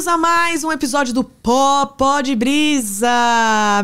bem-vindos a mais um episódio do Pó Pó de Brisa,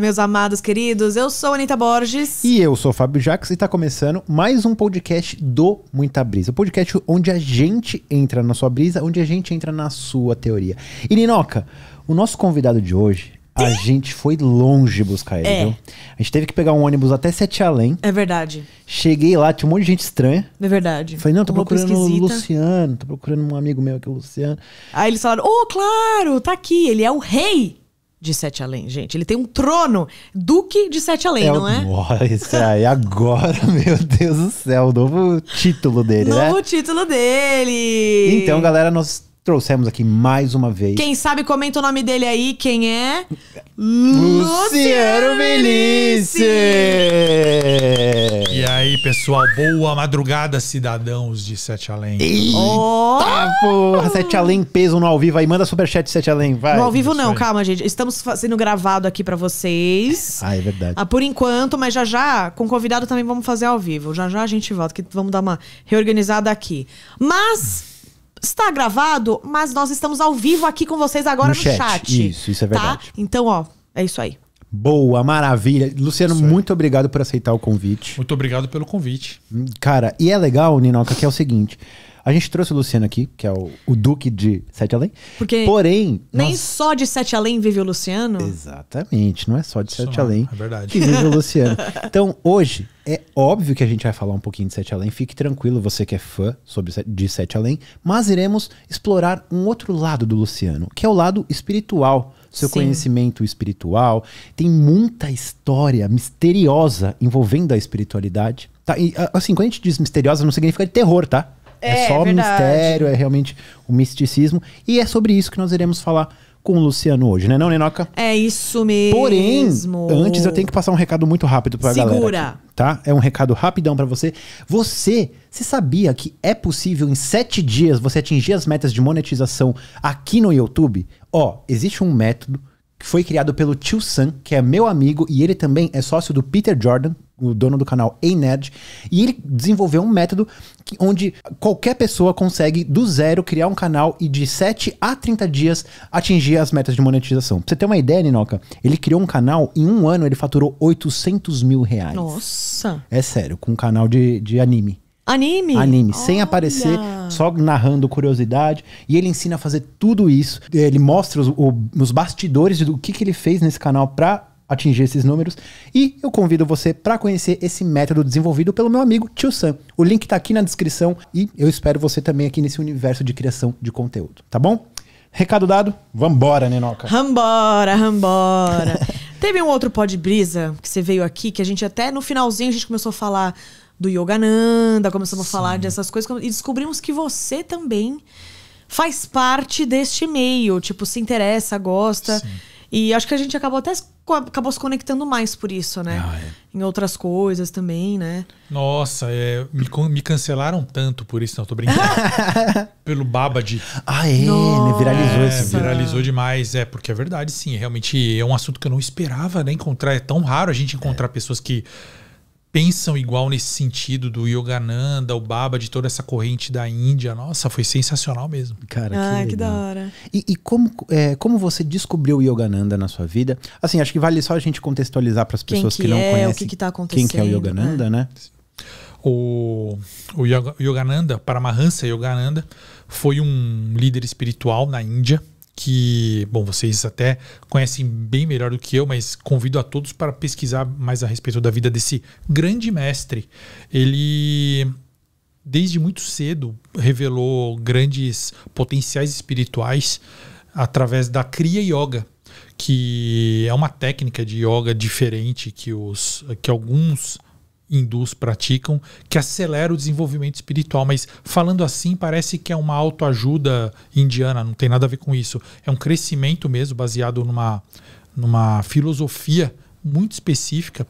meus amados queridos. Eu sou Anitta Borges. E eu sou Fábio Jacques e tá começando mais um podcast do Muita Brisa. O podcast onde a gente entra na sua brisa, onde a gente entra na sua teoria. E Ninoca, o nosso convidado de hoje a gente foi longe buscar ele, é. viu? A gente teve que pegar um ônibus até Sete Além. É verdade. Cheguei lá, tinha um monte de gente estranha. É verdade. Falei, não, tô procurando o Luciano, tô procurando um amigo meu aqui, o Luciano. Aí eles falaram, oh, claro, tá aqui, ele é o rei de Sete Além, gente. Ele tem um trono, duque de Sete Além, é, não é? Isso é aí, agora, meu Deus do céu, o novo título dele, novo né? Novo título dele! Então, galera, nós trouxemos aqui mais uma vez. Quem sabe comenta o nome dele aí, quem é? Luciano Belice! E aí, pessoal, boa madrugada, cidadãos de Sete Além. Eita, oh! porra, Sete Além, peso no ao vivo aí, manda superchat Sete Além, vai. No ao vivo não, calma, gente, estamos sendo gravado aqui para vocês. Ah, é verdade. Ah, por enquanto, mas já já, com convidado também vamos fazer ao vivo, já já a gente volta, que vamos dar uma reorganizada aqui. Mas está gravado, mas nós estamos ao vivo aqui com vocês agora no, no chat. chat. Isso, isso é tá? verdade. Tá? Então, ó, é isso aí. Boa, maravilha. Luciano, muito obrigado por aceitar o convite. Muito obrigado pelo convite. Cara, e é legal, Ninoca, que é o seguinte. A gente trouxe o Luciano aqui, que é o, o Duque de Sete Além. Porque Porém. Nem nós... só de Sete Além vive o Luciano. Exatamente, não é só de Isso Sete não, é Além. É verdade. Que vive o Luciano. Então, hoje, é óbvio que a gente vai falar um pouquinho de Sete Além. Fique tranquilo, você que é fã sobre, de Sete Além. Mas iremos explorar um outro lado do Luciano, que é o lado espiritual seu Sim. conhecimento espiritual. Tem muita história misteriosa envolvendo a espiritualidade. Tá? E, assim, quando a gente diz misteriosa, não significa de terror, tá? É, é só verdade. mistério, é realmente o um misticismo. E é sobre isso que nós iremos falar com o Luciano hoje, né, não, Nenoca? É isso mesmo. Porém, antes eu tenho que passar um recado muito rápido pra Segura. galera. Segura. Tá? É um recado rapidão para você. Você, você sabia que é possível em sete dias você atingir as metas de monetização aqui no YouTube? Ó, existe um método foi criado pelo Tio Sam, que é meu amigo e ele também é sócio do Peter Jordan, o dono do canal A-Nerd, e ele desenvolveu um método que, onde qualquer pessoa consegue do zero criar um canal e de 7 a 30 dias atingir as metas de monetização. Pra você ter uma ideia, Ninoca, ele criou um canal, em um ano ele faturou 800 mil reais. Nossa! É sério, com um canal de, de anime. Anime? Anime, Olha. sem aparecer, só narrando curiosidade. E ele ensina a fazer tudo isso. Ele mostra os, os bastidores do que, que ele fez nesse canal pra atingir esses números. E eu convido você para conhecer esse método desenvolvido pelo meu amigo Tio Sam. O link está aqui na descrição e eu espero você também aqui nesse universo de criação de conteúdo, tá bom? Recado dado, vambora, Nenoca. Vambora, vambora. Teve um outro pó de brisa que você veio aqui, que a gente até no finalzinho a gente começou a falar do Yogananda, começamos Sim. a falar dessas coisas e descobrimos que você também faz parte deste meio, tipo, se interessa, gosta. Sim. E acho que a gente acabou até acabou se conectando mais por isso, né? Ah, é. Em outras coisas também, né? Nossa, é, me, me, cancelaram tanto por isso, não, tô brincando. Pelo baba de. Ah, é, Nossa. viralizou é, Viralizou demais, é, porque é verdade, sim. Realmente é um assunto que eu não esperava né, encontrar. É tão raro a gente encontrar é. pessoas que pensam igual nesse sentido do Yogananda, o Baba, de toda essa corrente da Índia. Nossa, foi sensacional mesmo. Cara, ah, que, que da hora. E, e como, é, como você descobriu o Yogananda na sua vida? Assim, acho que vale só a gente contextualizar para as pessoas que, que, não é, conhecem. O que, que tá acontecendo? Quem que é o Yogananda, né? né? O, o Yogananda, Paramahansa Yogananda, foi um líder espiritual na Índia que, bom, vocês até conhecem bem melhor do que eu, mas convido a todos para pesquisar mais a respeito da vida desse grande mestre. Ele, desde muito cedo, revelou grandes potenciais espirituais através da Kriya Yoga, que é uma técnica de yoga diferente que, os, que alguns hindus praticam, que acelera o desenvolvimento espiritual. Mas falando assim, parece que é uma autoajuda indiana, não tem nada a ver com isso. É um crescimento mesmo, baseado numa, numa filosofia muito específica.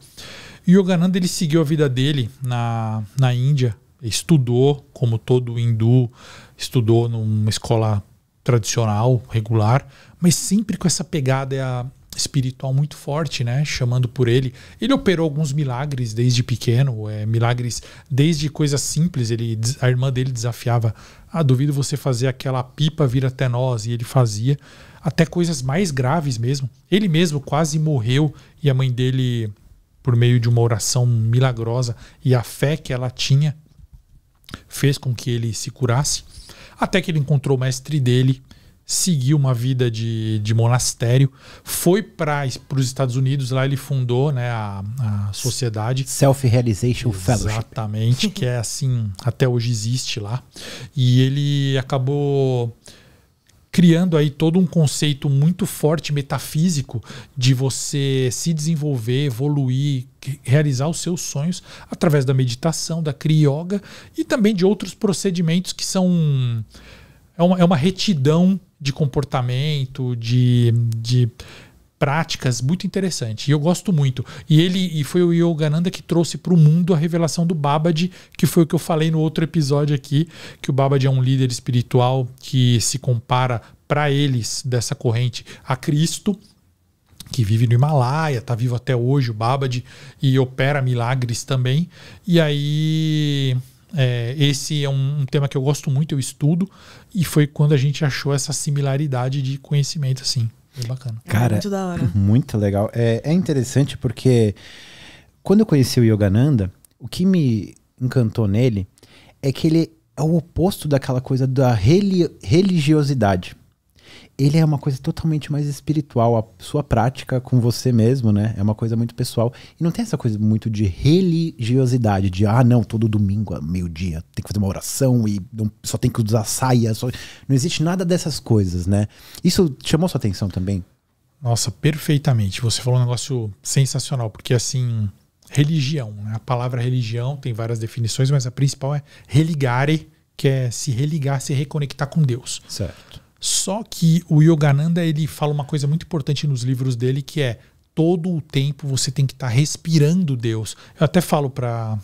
E Yogananda ele seguiu a vida dele na, na Índia, estudou, como todo hindu, estudou numa escola tradicional, regular, mas sempre com essa pegada, é espiritual muito forte, né? Chamando por ele. Ele operou alguns milagres desde pequeno, é, milagres desde coisas simples. Ele, a irmã dele desafiava: Ah, duvido você fazer aquela pipa vir até nós. E ele fazia. Até coisas mais graves mesmo. Ele mesmo quase morreu e a mãe dele, por meio de uma oração milagrosa e a fé que ela tinha, fez com que ele se curasse. Até que ele encontrou o mestre dele seguiu uma vida de, de monastério, foi para os Estados Unidos, lá ele fundou né, a, a sociedade. Self-Realization Fellowship. Exatamente, que é assim, até hoje existe lá. E ele acabou criando aí todo um conceito muito forte metafísico de você se desenvolver, evoluir, realizar os seus sonhos através da meditação, da kriyoga e também de outros procedimentos que são é uma, é uma retidão de comportamento, de, de práticas muito interessante. E eu gosto muito. E ele e foi o Yogananda que trouxe para o mundo a revelação do Babaji, que foi o que eu falei no outro episódio aqui, que o Babaji é um líder espiritual que se compara para eles dessa corrente a Cristo. Que vive no Himalaia, está vivo até hoje, o Babaji, e opera milagres também. E aí, é, esse é um, um tema que eu gosto muito, eu estudo, e foi quando a gente achou essa similaridade de conhecimento, assim. Foi bacana. Cara, é muito da hora. Uhum, muito legal. É, é interessante porque quando eu conheci o Yogananda, o que me encantou nele é que ele é o oposto daquela coisa da religiosidade ele é uma coisa totalmente mais espiritual, a sua prática com você mesmo, né? É uma coisa muito pessoal. E não tem essa coisa muito de religiosidade, de ah, não, todo domingo, meio-dia, tem que fazer uma oração e não, só tem que usar saia. Só... Não existe nada dessas coisas, né? Isso chamou sua atenção também? Nossa, perfeitamente. Você falou um negócio sensacional, porque assim, religião, né? A palavra religião tem várias definições, mas a principal é religare, que é se religar, se reconectar com Deus. Certo. Só que o Yogananda ele fala uma coisa muito importante nos livros dele que é todo o tempo você tem que estar tá respirando Deus. Eu até falo para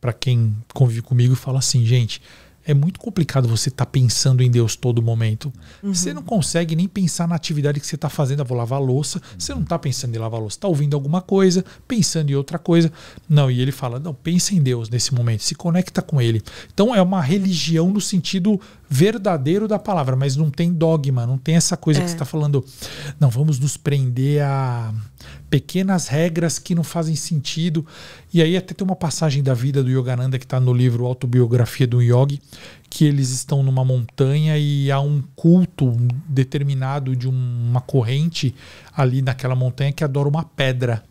para quem convive comigo e fala assim, gente, é muito complicado você estar tá pensando em Deus todo momento. Uhum. Você não consegue nem pensar na atividade que você está fazendo. Eu vou lavar louça. Uhum. Você não está pensando em lavar louça. Está ouvindo alguma coisa, pensando em outra coisa. Não, e ele fala, não, pensa em Deus nesse momento. Se conecta com Ele. Então é uma religião no sentido verdadeiro da palavra, mas não tem dogma, não tem essa coisa é. que você está falando. Não, vamos nos prender a pequenas regras que não fazem sentido. E aí até tem uma passagem da vida do Yogananda que está no livro Autobiografia do Yogi, que eles estão numa montanha e há um culto determinado de uma corrente ali naquela montanha que adora uma pedra.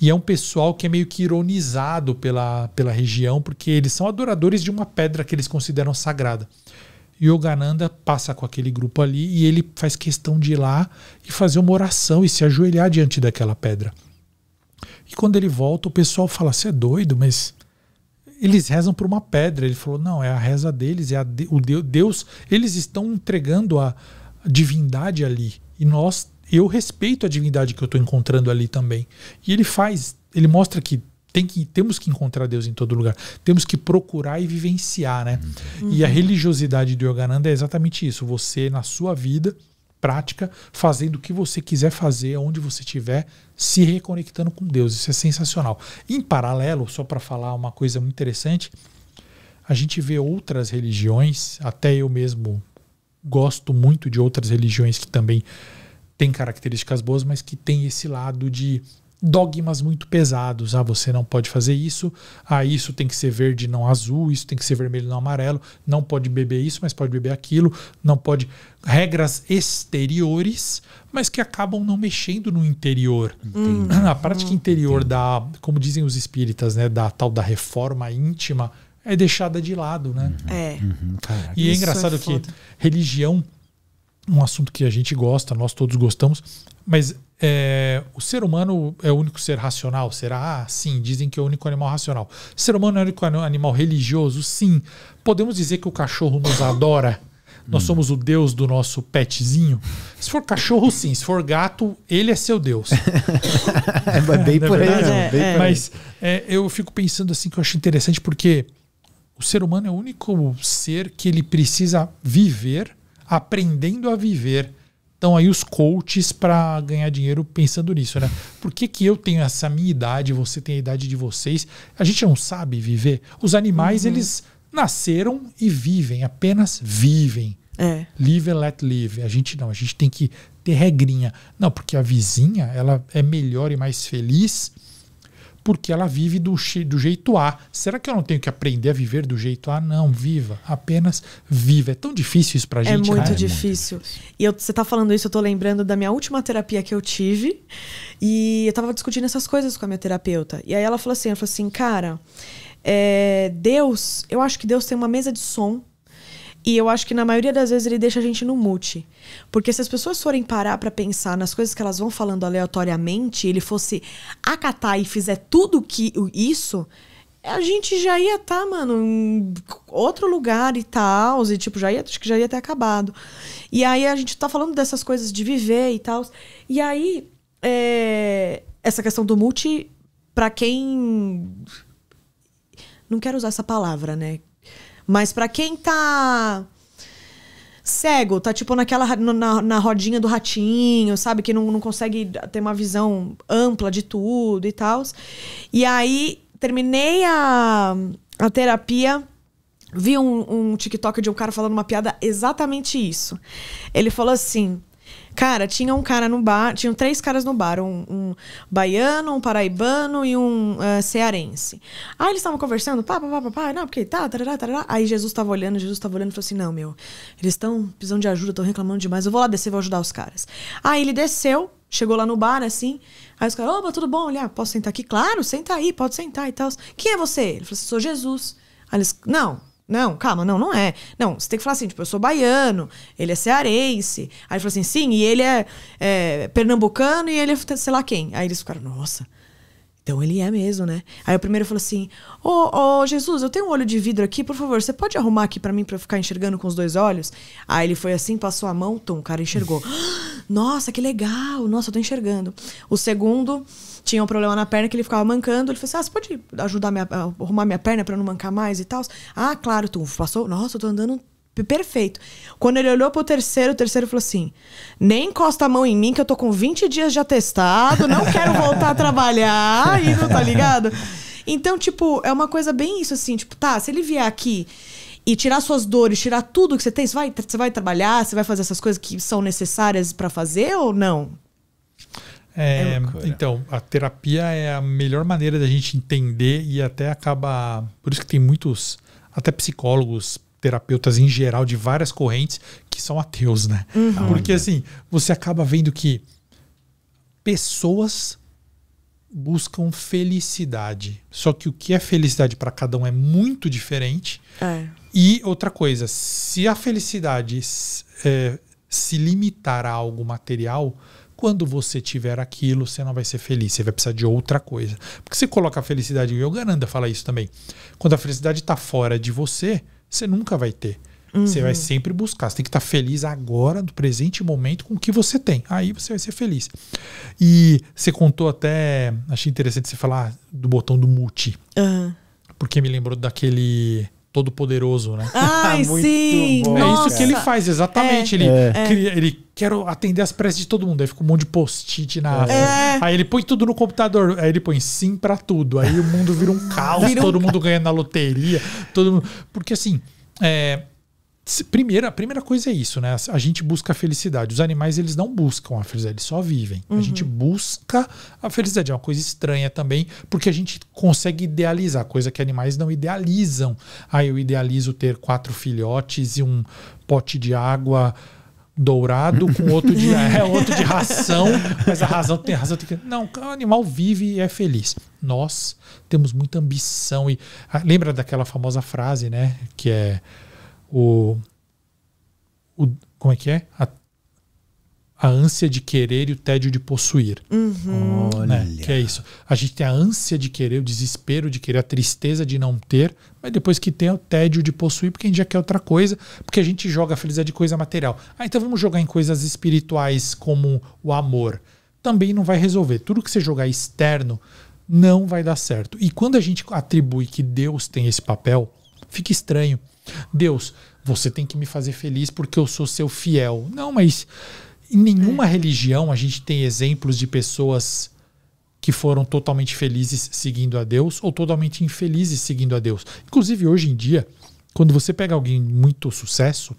E é um pessoal que é meio que ironizado pela, pela região, porque eles são adoradores de uma pedra que eles consideram sagrada. Yogananda passa com aquele grupo ali e ele faz questão de ir lá e fazer uma oração e se ajoelhar diante daquela pedra. E quando ele volta, o pessoal fala: Você é doido, mas eles rezam por uma pedra. Ele falou: Não, é a reza deles, é de o Deus, Deus. Eles estão entregando a divindade ali. E nós, eu respeito a divindade que eu estou encontrando ali também. E ele faz, ele mostra que tem que temos que encontrar Deus em todo lugar. Temos que procurar e vivenciar, né? Uhum. E a uhum. religiosidade de Yogananda é exatamente isso. Você na sua vida prática, fazendo o que você quiser fazer, onde você estiver, se reconectando com Deus. Isso é sensacional. Em paralelo, só para falar uma coisa muito interessante, a gente vê outras religiões, até eu mesmo gosto muito de outras religiões que também têm características boas, mas que tem esse lado de dogmas muito pesados. Ah, você não pode fazer isso. Ah, isso tem que ser verde, não azul. Isso tem que ser vermelho, não amarelo. Não pode beber isso, mas pode beber aquilo. Não pode. Regras exteriores, mas que acabam não mexendo no interior. Entendi. A prática hum, interior Entendi. da, como dizem os espíritas, né, da tal da reforma íntima é deixada de lado, né? Uhum. É. Uhum, e é, é engraçado é que religião um assunto que a gente gosta, nós todos gostamos, mas é, o ser humano é o único ser racional? Será? Ah, sim, dizem que é o único animal racional. O ser humano é o único animal religioso? Sim. Podemos dizer que o cachorro nos adora? Nós hum. somos o deus do nosso petzinho? Se for cachorro, sim. Se for gato, ele é seu deus. é, é bem por aí. É, é, mas eu fico pensando assim que eu acho interessante porque o ser humano é o único ser que ele precisa viver aprendendo a viver estão aí os coaches para ganhar dinheiro pensando nisso, né? Por que, que eu tenho essa minha idade, você tem a idade de vocês? A gente não sabe viver. Os animais, uhum. eles nasceram e vivem, apenas vivem. É. Live and let live. A gente não, a gente tem que ter regrinha. Não, porque a vizinha, ela é melhor e mais feliz porque ela vive do, do jeito A. Será que eu não tenho que aprender a viver do jeito A? Não, viva. Apenas viva. É tão difícil isso pra é gente. É muito difícil. e eu, você tá falando isso, eu tô lembrando da minha última terapia que eu tive. E eu tava discutindo essas coisas com a minha terapeuta. E aí ela falou assim: ela falou assim, cara, é, Deus, eu acho que Deus tem uma mesa de som e eu acho que na maioria das vezes ele deixa a gente no mute. Porque se as pessoas forem parar para pensar nas coisas que elas vão falando aleatoriamente, ele fosse acatar e fizer tudo que isso, a gente já ia estar, tá, mano, em outro lugar e tal, e tipo, já ia, acho que já ia ter acabado. E aí a gente tá falando dessas coisas de viver e tal. E aí, é, essa questão do multi, para quem. Não quero usar essa palavra, né? Mas para quem tá cego, tá tipo naquela na, na rodinha do ratinho, sabe? Que não, não consegue ter uma visão ampla de tudo e tal. E aí terminei a, a terapia. Vi um, um TikTok de um cara falando uma piada exatamente isso. Ele falou assim: Cara, tinha um cara no bar, tinham três caras no bar, um, um baiano, um paraibano e um uh, cearense. Aí eles estavam conversando, pá, pá, pá, pá, pá, não, porque tá, tarará, tarará. Aí Jesus tava olhando, Jesus tava olhando e falou assim: não, meu, eles estão precisando de ajuda, estão reclamando demais, eu vou lá descer, vou ajudar os caras. Aí ele desceu, chegou lá no bar assim, aí os caras, opa, tudo bom? Olha, ah, posso sentar aqui? Claro, senta aí, pode sentar e tal. Quem é você? Ele falou assim: sou Jesus. Aí eles, não, não, calma, não, não é. Não, você tem que falar assim, tipo, eu sou baiano, ele é cearense. Aí ele falou assim, sim, e ele é, é pernambucano e ele é sei lá quem. Aí eles ficaram, nossa, então ele é mesmo, né? Aí o primeiro falou assim: Ô, oh, oh, Jesus, eu tenho um olho de vidro aqui, por favor, você pode arrumar aqui para mim para eu ficar enxergando com os dois olhos? Aí ele foi assim, passou a mão, tom, o cara enxergou. Ah, nossa, que legal! Nossa, eu tô enxergando. O segundo tinha um problema na perna que ele ficava mancando. Ele falou assim: Ah, você pode ajudar minha, arrumar minha perna para não mancar mais e tal? Ah, claro, tu passou. Nossa, eu tô andando perfeito. Quando ele olhou pro terceiro, o terceiro falou assim: nem encosta a mão em mim, que eu tô com 20 dias de atestado, não quero voltar a trabalhar, e não tá ligado? Então, tipo, é uma coisa bem isso, assim, tipo, tá, se ele vier aqui e tirar suas dores, tirar tudo que você tem, você vai, você vai trabalhar, você vai fazer essas coisas que são necessárias para fazer ou não? É, é então, a terapia é a melhor maneira da gente entender e até acaba. Por isso que tem muitos, até psicólogos, terapeutas em geral de várias correntes que são ateus, né? Uhum. Porque assim, você acaba vendo que pessoas buscam felicidade. Só que o que é felicidade para cada um é muito diferente. É. E outra coisa, se a felicidade é, se limitar a algo material, quando você tiver aquilo, você não vai ser feliz, você vai precisar de outra coisa. Porque você coloca a felicidade, e o Yogananda fala isso também. Quando a felicidade está fora de você, você nunca vai ter. Uhum. Você vai uhum. sempre buscar. Você tem que estar tá feliz agora, no presente momento, com o que você tem. Aí você vai ser feliz. E você contou até. Achei interessante você falar do botão do multi. Uhum. Porque me lembrou daquele Todo-Poderoso, né? Ah, Ai, sim! Bom. É isso que ele faz, exatamente. É, ele, é. Cria, ele quer atender as preces de todo mundo. Aí fica um monte de post-it na É. é. Aí ele põe tudo no computador. Aí ele põe sim para tudo. Aí o mundo vira um caos, vira um todo mundo ganha na loteria. Todo mundo... Porque assim, é, primeira a primeira coisa é isso, né? A gente busca a felicidade. Os animais, eles não buscam a felicidade, eles só vivem. Uhum. A gente uhum. busca a felicidade. É uma coisa estranha também, porque a gente consegue idealizar, coisa que animais não idealizam. Ah, eu idealizo ter quatro filhotes e um pote de água dourado com outro de, é, outro de ração, mas a razão tem razão. Tem que, não, o animal vive e é feliz. Nós temos muita ambição e... Ah, lembra daquela famosa frase, né? Que é o, o como é que é? A, a ânsia de querer e o tédio de possuir. Uhum. Né? Que é isso. A gente tem a ânsia de querer, o desespero de querer, a tristeza de não ter, mas depois que tem é o tédio de possuir, porque a gente já quer outra coisa, porque a gente joga a felicidade de coisa material. Ah, então vamos jogar em coisas espirituais como o amor. Também não vai resolver. Tudo que você jogar externo não vai dar certo. E quando a gente atribui que Deus tem esse papel, fica estranho. Deus, você tem que me fazer feliz porque eu sou seu fiel. Não, mas em nenhuma é. religião a gente tem exemplos de pessoas que foram totalmente felizes seguindo a Deus ou totalmente infelizes seguindo a Deus. Inclusive, hoje em dia, quando você pega alguém muito sucesso,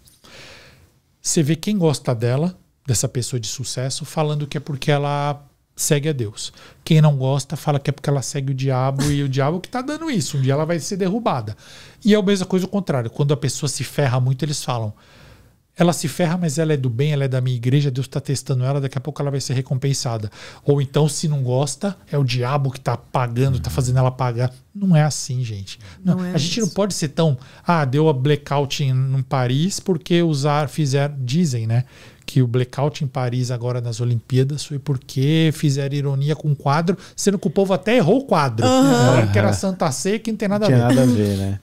você vê quem gosta dela, dessa pessoa de sucesso, falando que é porque ela segue a Deus. Quem não gosta fala que é porque ela segue o diabo e o diabo que está dando isso. Um dia ela vai ser derrubada. E é a mesma coisa o contrário. Quando a pessoa se ferra muito, eles falam. Ela se ferra, mas ela é do bem, ela é da minha igreja, Deus está testando ela, daqui a pouco ela vai ser recompensada. Ou então, se não gosta, é o diabo que está pagando, está fazendo ela pagar. Não é assim, gente. Não, não é a gente não pode ser tão. Ah, deu a blackout em, em Paris porque usar, fizeram. Dizem, né? que o blackout em Paris agora nas Olimpíadas foi porque fizeram ironia com o quadro, sendo que o povo até errou o quadro. Uhum. Né? Que era Santa Seca que não tem nada a ver. Não tem nada a ver, né?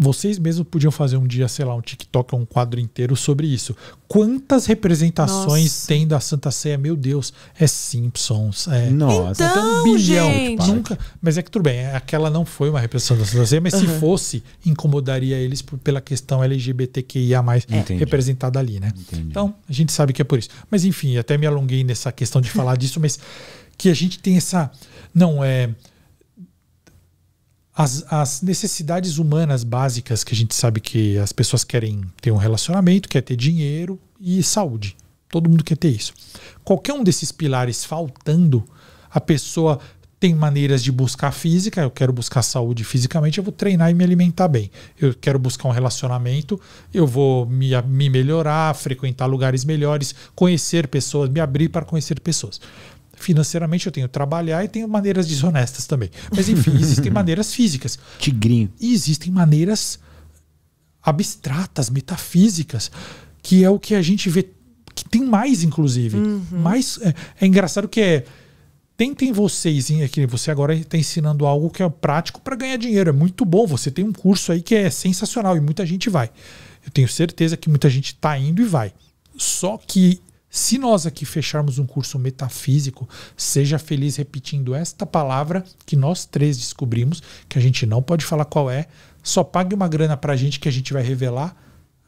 Vocês mesmos podiam fazer um dia, sei lá, um TikTok ou um quadro inteiro sobre isso. Quantas representações Nossa. tem da Santa Ceia? Meu Deus, é Simpsons. É, Nossa, então, tem um então, bilhão. Gente. Nunca, mas é que tudo bem, aquela não foi uma representação da Santa Ceia, mas uhum. se fosse, incomodaria eles por, pela questão LGBTQIA mais é. representada ali, né? Entendi. Então, a gente sabe que é por isso. Mas enfim, até me alonguei nessa questão de falar disso, mas que a gente tem essa. Não, é as, as necessidades humanas básicas que a gente sabe que as pessoas querem ter um relacionamento, quer ter dinheiro e saúde. Todo mundo quer ter isso. Qualquer um desses pilares faltando, a pessoa tem maneiras de buscar física, eu quero buscar saúde fisicamente, eu vou treinar e me alimentar bem. Eu quero buscar um relacionamento, eu vou me, me melhorar, frequentar lugares melhores, conhecer pessoas, me abrir para conhecer pessoas. Financeiramente eu tenho que trabalhar e tenho maneiras desonestas também. Mas enfim, existem maneiras físicas. Tigrinho. E existem maneiras abstratas, metafísicas, que é o que a gente vê que tem mais, inclusive. Uhum. Mais, é, é, engraçado que é. Tentem vocês, hein, aqui, você agora está ensinando algo que é prático para ganhar dinheiro. É muito bom. Você tem um curso aí que é sensacional e muita gente vai. Eu tenho certeza que muita gente está indo e vai. Só que se nós aqui fecharmos um curso metafísico, seja feliz repetindo esta palavra que nós três descobrimos, que a gente não pode falar qual é, só pague uma grana para a gente que a gente vai revelar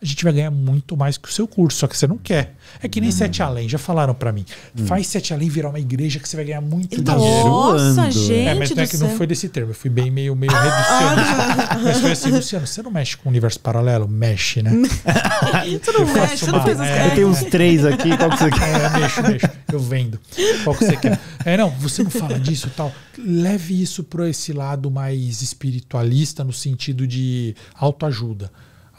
a gente vai ganhar muito mais que o seu curso, só que você não quer. É que nem hum. Sete Além, já falaram para mim. Hum. Faz Sete Além virar uma igreja que você vai ganhar muito então, dinheiro. Nossa, gente. É, mas não é que céu. não foi desse termo. Eu fui bem meio, meio reducionista. Ah. mas foi assim, Luciano, você não mexe com o universo paralelo? Mexe, né? você não eu mexe, você uma, não fez as é, Eu tenho uns três aqui, qual que você quer? É, mexo, mexo. Eu vendo. Qual que você quer? É, não, você não fala disso tal. Leve isso pro esse lado mais espiritualista, no sentido de autoajuda.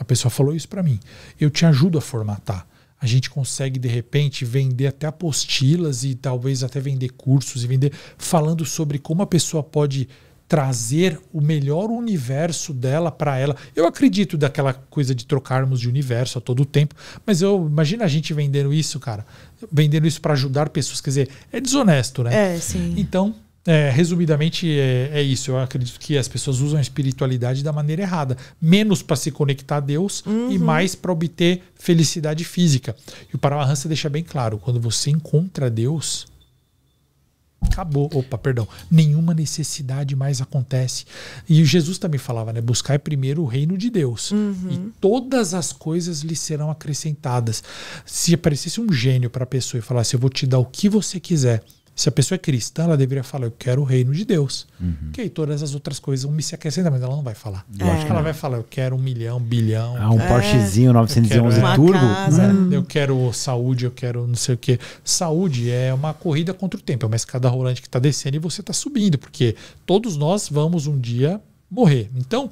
A pessoa falou isso para mim. Eu te ajudo a formatar. A gente consegue, de repente, vender até apostilas e talvez até vender cursos e vender falando sobre como a pessoa pode trazer o melhor universo dela para ela. Eu acredito daquela coisa de trocarmos de universo a todo tempo, mas eu imagina a gente vendendo isso, cara, vendendo isso para ajudar pessoas, quer dizer, é desonesto, né? É, sim. Então, é, resumidamente, é, é, isso. Eu acredito que as pessoas usam a espiritualidade da maneira errada. Menos para se conectar a Deus uhum. e mais para obter felicidade física. E o Paramahansa deixa bem claro: quando você encontra Deus, acabou. Opa, perdão. Nenhuma necessidade mais acontece. E Jesus também falava, né? Buscar é primeiro o reino de Deus. Uhum. E todas as coisas lhe serão acrescentadas. Se aparecesse um gênio para a pessoa e falasse, eu vou te dar o que você quiser, se a pessoa é cristã, ela deveria falar: Eu quero o reino de Deus. Uhum. Que aí todas as outras coisas vão me se acrescentar, mas ela não vai falar. É. Ela vai falar: Eu quero um milhão, um bilhão. Ah, um é. Porschezinho 911 eu quero, Turbo? Hum. Eu quero saúde, eu quero não sei o quê. Saúde é uma corrida contra o tempo, é uma escada rolante que está descendo e você está subindo, porque todos nós vamos um dia morrer. Então,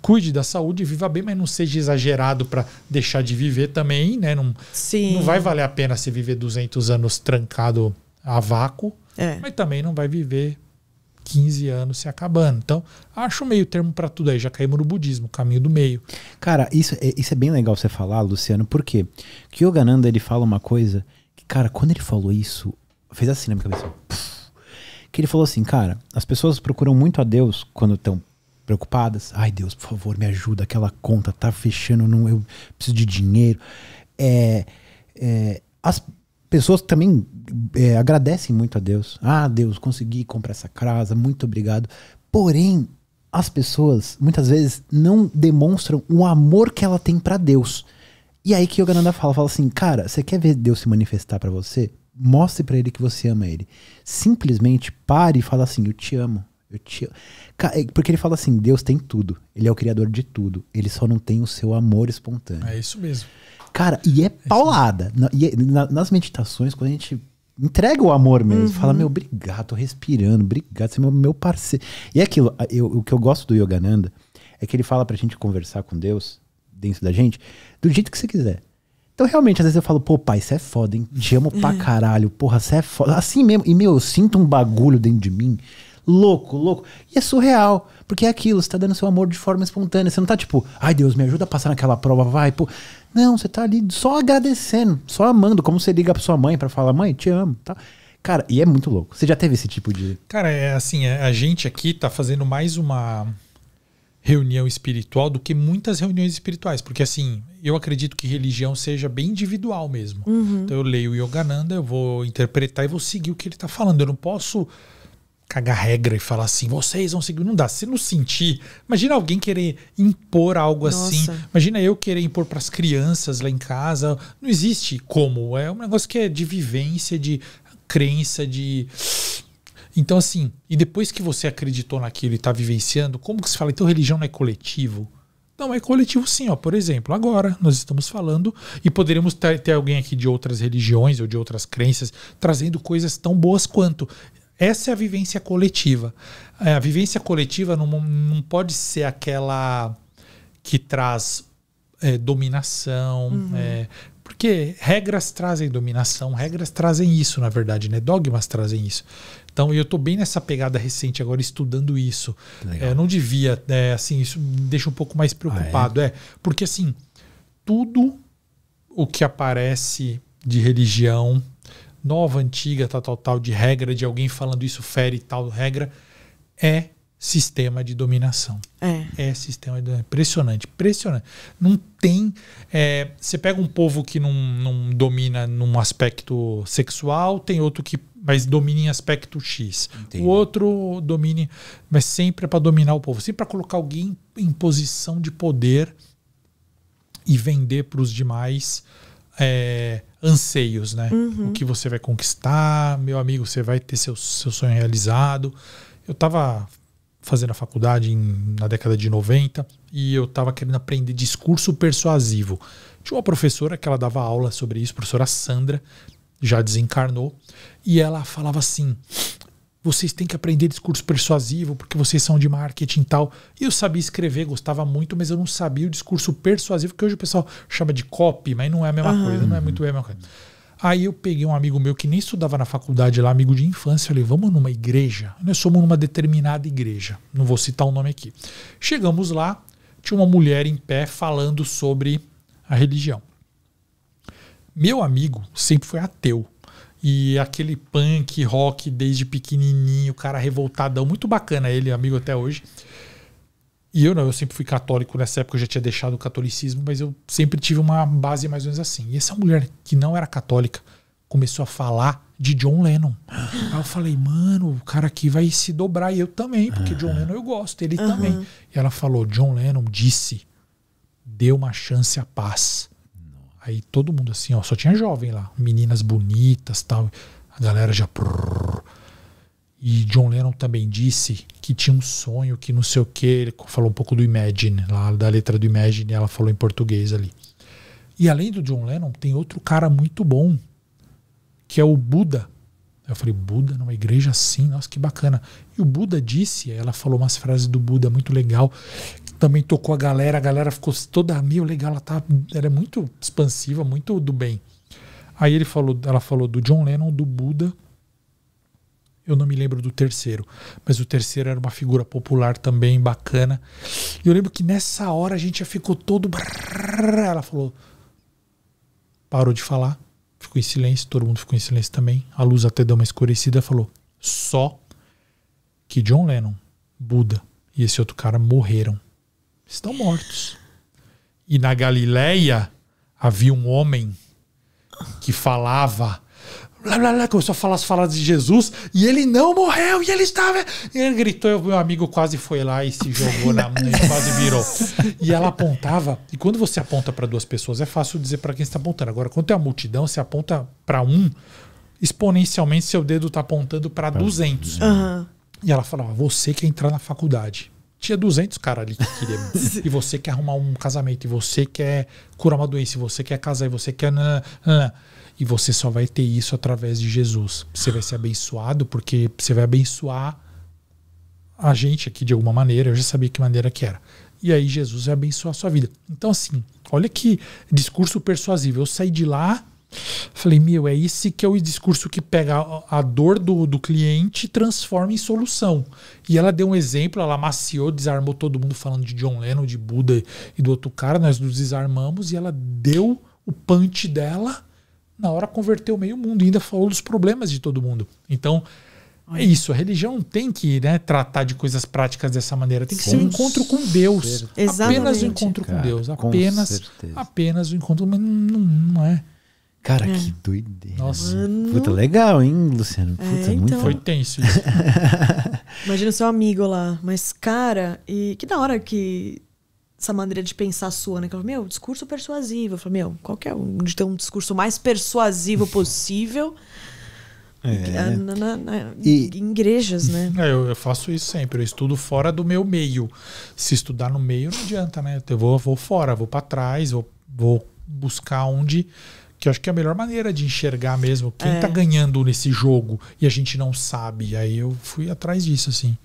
cuide da saúde, viva bem, mas não seja exagerado para deixar de viver também, né? Não, Sim. não vai valer a pena se viver 200 anos trancado a vácuo, é. mas também não vai viver 15 anos se acabando. Então, acho meio termo para tudo aí. Já caímos no budismo, caminho do meio. Cara, isso, é, isso é bem legal você falar, Luciano, porque que Yogananda ele fala uma coisa que, cara, quando ele falou isso, fez assim na minha cabeça. que ele falou assim, cara, as pessoas procuram muito a Deus quando estão preocupadas. Ai, Deus, por favor, me ajuda, aquela conta tá fechando, não, eu preciso de dinheiro. É, é, as, pessoas também é, agradecem muito a Deus. Ah, Deus, consegui comprar essa casa, muito obrigado. Porém, as pessoas muitas vezes não demonstram o amor que ela tem para Deus. E aí que o Yogananda fala, fala assim, cara, você quer ver Deus se manifestar para você? Mostre para ele que você ama ele. Simplesmente pare e fala assim, eu te amo. Eu te... É, porque ele fala assim: Deus tem tudo. Ele é o criador de tudo. Ele só não tem o seu amor espontâneo. É isso mesmo. Cara, e é paulada. e é, nas meditações, quando a gente entrega o amor mesmo, uhum. fala, meu, obrigado, tô respirando, obrigado, você é meu, meu parceiro. E é aquilo, eu, o que eu gosto do Yogananda é que ele fala pra gente conversar com Deus dentro da gente do jeito que você quiser. Então, realmente, às vezes eu falo, pô, pai, você é foda, hein? Te amo pra caralho, porra, você é foda. Assim mesmo. E, meu, eu sinto um bagulho dentro de mim louco, louco. E é surreal, porque é aquilo, você tá dando seu amor de forma espontânea. Você não tá tipo, ai Deus, me ajuda a passar naquela prova, vai, pô. Não, você tá ali só agradecendo, só amando, como você liga pra sua mãe para falar, mãe, te amo, tá? Cara, e é muito louco. Você já teve esse tipo de. Cara, é assim, é, a gente aqui tá fazendo mais uma reunião espiritual do que muitas reuniões espirituais, porque assim, eu acredito que religião seja bem individual mesmo. Uhum. Então eu leio o Yogananda, eu vou interpretar e vou seguir o que ele tá falando. Eu não posso cagar regra e falar assim, vocês vão seguir. Não dá. Se não sentir, imagina alguém querer impor algo assim. Nossa. assim. Imagina eu querer impor para as crianças lá em casa. Não existe como. É um negócio que é de vivência, de crença, de. Então, assim, e depois que você acreditou naquilo e está vivenciando, como que se fala? Então, religião não é coletivo? Não, é coletivo sim, ó. Por exemplo, agora nós estamos falando e poderíamos ter, ter alguém aqui de outras religiões ou de outras crenças trazendo coisas tão boas quanto. Essa é a vivência coletiva. É, a vivência coletiva não, não pode ser aquela que traz é, dominação, uhum. é, porque regras trazem dominação, regras trazem isso, na verdade, né? Dogmas trazem isso. Então, eu estou bem nessa pegada recente agora estudando isso. É, não devia, é, assim, isso me deixa um pouco mais preocupado. Ah, é? é? Porque, assim, tudo o que aparece de religião, nova, antiga, tal, tal, tal, de regra, de alguém falando isso fere tal regra, é sistema de dominação. É. É sistema de dominação. Impressionante, impressionante. Não tem. É, você pega um povo que não, não domina num aspecto sexual, tem outro que. Mas domina em aspecto X. Entendi. O outro domine. Mas sempre é para dominar o povo, sempre para colocar alguém em posição de poder e vender para os demais é, anseios, né? Uhum. O que você vai conquistar, meu amigo, você vai ter seu, seu sonho realizado. Eu estava fazendo a faculdade em, na década de 90 e eu estava querendo aprender discurso persuasivo. Tinha uma professora que ela dava aula sobre isso, professora Sandra, já desencarnou, e ela falava assim: vocês têm que aprender discurso persuasivo, porque vocês são de marketing e tal. E eu sabia escrever, gostava muito, mas eu não sabia o discurso persuasivo, que hoje o pessoal chama de copy, mas não é a mesma coisa, não é muito bem a mesma coisa. Aí eu peguei um amigo meu que nem estudava na faculdade lá, amigo de infância, falei, vamos numa igreja? Nós somos numa determinada igreja, não vou citar o um nome aqui. Chegamos lá, tinha uma mulher em pé falando sobre a religião. Meu amigo sempre foi ateu, e aquele punk, rock desde pequenininho, cara revoltadão, muito bacana ele, amigo até hoje. E eu não, eu sempre fui católico nessa época, eu já tinha deixado o catolicismo, mas eu sempre tive uma base mais ou menos assim. E essa mulher que não era católica começou a falar de John Lennon. Ah. Aí eu falei, mano, o cara aqui vai se dobrar. E eu também, porque John ah. Lennon eu gosto, ele uhum. também. E ela falou: John Lennon disse, deu uma chance à paz. Aí todo mundo assim, ó, só tinha jovem lá, meninas bonitas, tal. A galera já E John Lennon também disse que tinha um sonho, que não sei o que, ele falou um pouco do Imagine, lá da letra do Imagine, ela falou em português ali. E além do John Lennon, tem outro cara muito bom, que é o Buda. Eu falei, Buda numa igreja assim, nossa, que bacana. E o Buda disse, ela falou umas frases do Buda muito legal, também tocou a galera, a galera ficou toda ah, meio mil, legal, ela, tá, ela é muito expansiva, muito do bem. Aí ele falou, ela falou do John Lennon, do Buda, eu não me lembro do terceiro, mas o terceiro era uma figura popular também, bacana. E eu lembro que nessa hora a gente já ficou todo. Ela falou. Parou de falar, ficou em silêncio, todo mundo ficou em silêncio também. A luz até deu uma escurecida, falou: só que John Lennon, Buda e esse outro cara morreram estão mortos. E na Galileia havia um homem que falava blá, blá, blá, começou a falar as falas de Jesus e ele não morreu e ele estava. E ele gritou, e meu amigo quase foi lá e se jogou na mão, quase virou. E ela apontava, e quando você aponta para duas pessoas é fácil dizer para quem está apontando. Agora, quando é a multidão, você aponta para um, exponencialmente seu dedo está apontando para 200. Uhum. E ela falava: "Você quer entrar na faculdade?" tinha 200 caras ali que queriam. e você quer arrumar um casamento, e você quer curar uma doença, e você quer casar, e você quer. E você só vai ter isso através de Jesus. Você vai ser abençoado, porque você vai abençoar a gente aqui de alguma maneira. Eu já sabia que maneira que era. E aí Jesus vai abençoar a sua vida. Então, assim, olha que discurso persuasivo. Eu saí de lá Falei, meu, é esse que é o discurso que pega a dor do, do cliente e transforma em solução. E ela deu um exemplo, ela maciou, desarmou todo mundo falando de John Lennon, de Buda e do outro cara, nós nos desarmamos e ela deu o punch dela, na hora converteu meio mundo, e ainda falou dos problemas de todo mundo. Então, é isso, a religião tem que né, tratar de coisas práticas dessa maneira. Tem que com ser um encontro com Deus. Apenas o um encontro Cara, com Deus. Apenas, com apenas um encontro. Mas não, não é. Cara, é. que doideira. Nossa. Mano. Puta, legal, hein, Luciano? É, Puta, é, muito Foi tenso isso. Imagina o seu amigo lá. Mas, cara, e que da hora que essa maneira de pensar sua, né? Que eu falo, meu, discurso persuasivo. Eu falei, meu, qual que é um, de ter um discurso mais persuasivo possível? É. Na, na, na, e... Em igrejas, né? É, eu, eu, faço isso sempre. Eu estudo fora do meu meio. Se estudar no meio, não adianta, né? Eu vou, vou fora, vou para trás, vou, vou buscar onde que eu acho que é a melhor maneira de enxergar mesmo quem está é. ganhando nesse jogo e a gente não sabe. Aí eu fui atrás disso, assim.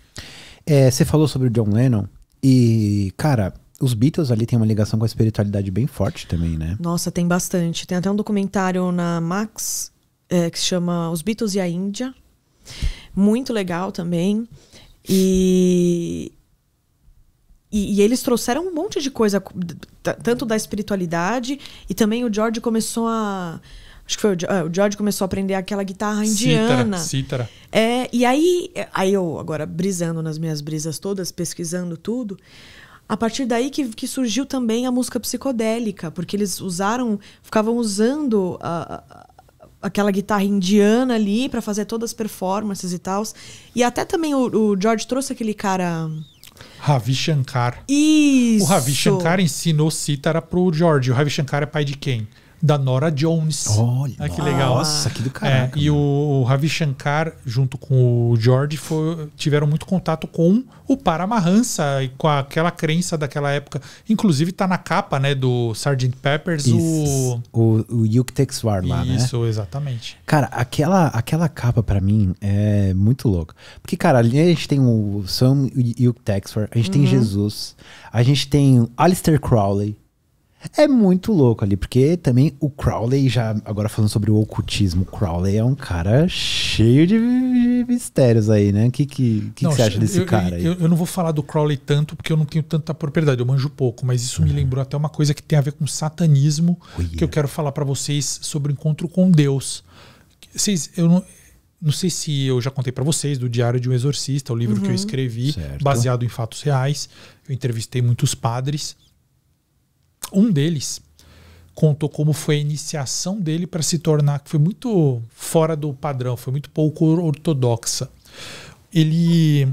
É, você falou sobre o John Lennon e, cara, os Beatles ali tem uma ligação com a espiritualidade bem forte também, né? Nossa, tem bastante. Tem até um documentário na Max é, que se chama Os Beatles e a Índia. Muito legal também. E e, e, eles trouxeram um monte de coisa, tanto da espiritualidade, e também o George começou a. Acho que foi o, é, o George começou a aprender aquela guitarra indiana. Cítara. É, e aí, é, aí eu agora brisando nas minhas brisas todas, pesquisando tudo. A partir daí que, que surgiu também a música psicodélica, porque eles usaram, ficavam usando a, a aquela guitarra indiana ali para fazer todas as performances e tal. E até também o, o George trouxe aquele cara Ravi Shankar. Isso. O Ravi Shankar ensinou cítara pro George. O Ravi Shankar é pai de quem? da Nora Jones. Olha, ah, que legal. Nossa, que do é, caraca. É, e o, Ravi Shankar, junto com o George, foi, tiveram muito contato com o Paramahansa e com aquela crença daquela época. Inclusive está na capa né, do Sgt. Peppers Isso, o... O, o Yukteswar lá, Isso, né? Isso, exatamente. Cara, aquela, aquela capa para mim é muito louca. Porque, cara, ali a gente tem o Sam Yukteswar, a gente uhum. tem Jesus, a gente tem Alistair Crowley, é muito louco ali, porque também o Crowley, já agora falando sobre o ocultismo, o Crowley é um cara cheio de mistérios aí, né? O que, que, que, não, que você acha desse eu, cara aí? Eu, eu, não vou falar do Crowley tanto, porque eu não tenho tanta propriedade, eu manjo pouco, mas isso uhum. me lembrou até uma coisa que tem a ver com satanismo, oh, que eu quero falar para vocês sobre o encontro com Deus. Vocês, eu não, não sei se eu já contei para vocês do Diário de um Exorcista, o livro uhum. que eu uhum. escrevi, certo. baseado em fatos reais. Eu entrevistei muitos padres um deles contou como foi a iniciação dele para se tornar, que foi muito fora do padrão, foi muito pouco ortodoxa. Ele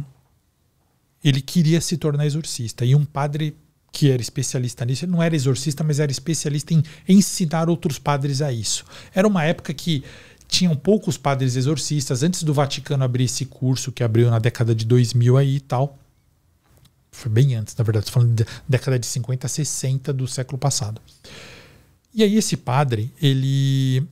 ele queria se tornar exorcista e um padre que era especialista nisso, ele não era exorcista, mas era especialista em ensinar outros padres a isso. Era uma época que tinham poucos padres exorcistas antes do Vaticano abrir esse curso que abriu na década de 2000 aí e tal foi bem antes, na verdade, estou falando da década de 50 a 60 do século passado. E aí esse padre, ele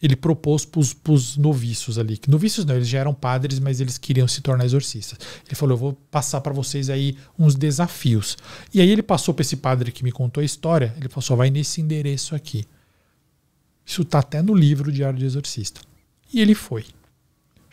ele propôs para os noviços ali, que noviços não, eles já eram padres, mas eles queriam se tornar exorcistas. Ele falou: "Eu vou passar para vocês aí uns desafios". E aí ele passou para esse padre que me contou a história, ele falou: "Só vai nesse endereço aqui". Isso está até no livro Diário de Exorcista. E ele foi.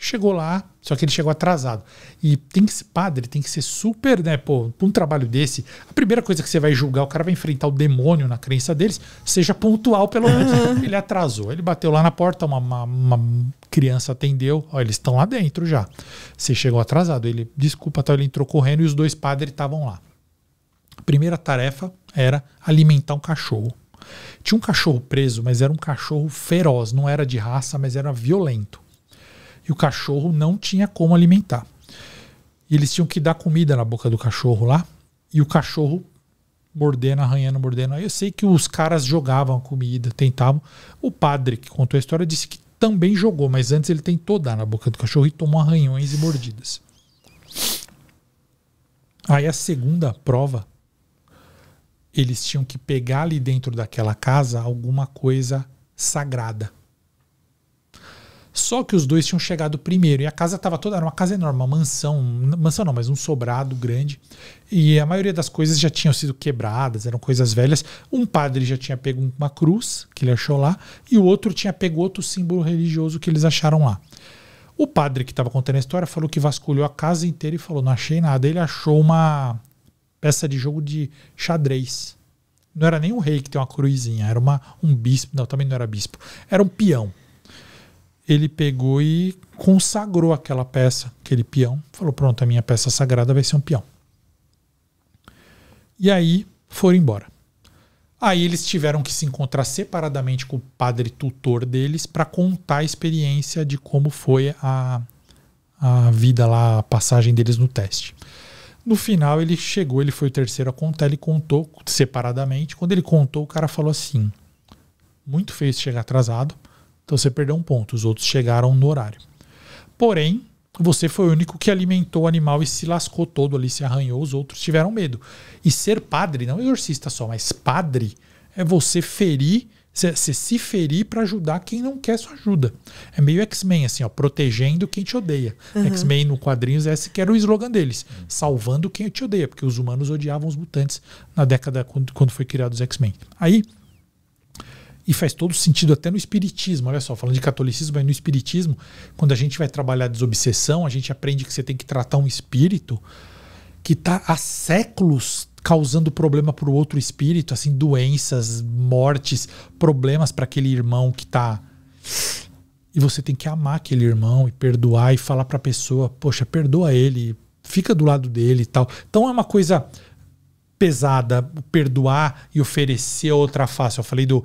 Chegou lá, só que ele chegou atrasado. E tem que ser padre, tem que ser super, né? Pô, um trabalho desse, a primeira coisa que você vai julgar, o cara vai enfrentar o demônio na crença deles, seja pontual pelo menos. Ele atrasou, ele bateu lá na porta, uma, uma, uma criança atendeu, ó, eles estão lá dentro já. Você chegou atrasado, ele, desculpa, tá, ele entrou correndo e os dois padres estavam lá. A primeira tarefa era alimentar um cachorro. Tinha um cachorro preso, mas era um cachorro feroz, não era de raça, mas era violento e o cachorro não tinha como alimentar. E eles tinham que dar comida na boca do cachorro lá e o cachorro mordendo, arranhando, mordendo. aí Eu sei que os caras jogavam comida, tentavam. O padre que contou a história disse que também jogou, mas antes ele tentou dar na boca do cachorro e tomou arranhões e mordidas. Aí a segunda prova, eles tinham que pegar ali dentro daquela casa alguma coisa sagrada. Só que os dois tinham chegado primeiro e a casa estava toda, era uma casa enorme, uma mansão, mansão não, mas um sobrado grande. E a maioria das coisas já tinham sido quebradas, eram coisas velhas. Um padre já tinha pego uma cruz que ele achou lá e o outro tinha pego outro símbolo religioso que eles acharam lá. O padre que estava contando a história falou que vasculhou a casa inteira e falou: "Não achei nada". Ele achou uma peça de jogo de xadrez. Não era nem um rei que tem uma cruzinha, era uma, um bispo, não, também não era bispo. Era um peão ele pegou e consagrou aquela peça, aquele peão. Falou: pronto, a minha peça sagrada vai ser um peão. E aí foram embora. Aí eles tiveram que se encontrar separadamente com o padre tutor deles para contar a experiência de como foi a, a vida lá, a passagem deles no teste. No final ele chegou, ele foi o terceiro a contar, ele contou separadamente. Quando ele contou, o cara falou assim: muito feio chegar atrasado então você perdeu um ponto, os outros chegaram no horário. Porém, você foi o único que alimentou o animal e se lascou todo ali, se arranhou, os outros tiveram medo. E ser padre, não exorcista só, mas padre, é você ferir, você se ferir para ajudar quem não quer sua ajuda. É meio X-Men, assim, ó, protegendo quem te odeia. Uhum. X-Men no quadrinhos, esse que era o slogan deles, salvando quem te odeia, porque os humanos odiavam os mutantes na década quando, quando foi criado os X-Men. Aí e faz todo sentido até no espiritismo. Olha só, falando de catolicismo, mas no espiritismo, quando a gente vai trabalhar desobsessão, a gente aprende que você tem que tratar um espírito que está há séculos causando problema para o outro espírito, assim, doenças, mortes, problemas para aquele irmão que está e você tem que amar aquele irmão e perdoar e falar para a pessoa, poxa, perdoa ele, fica do lado dele e tal. Então é uma coisa pesada perdoar e oferecer outra face. Eu falei do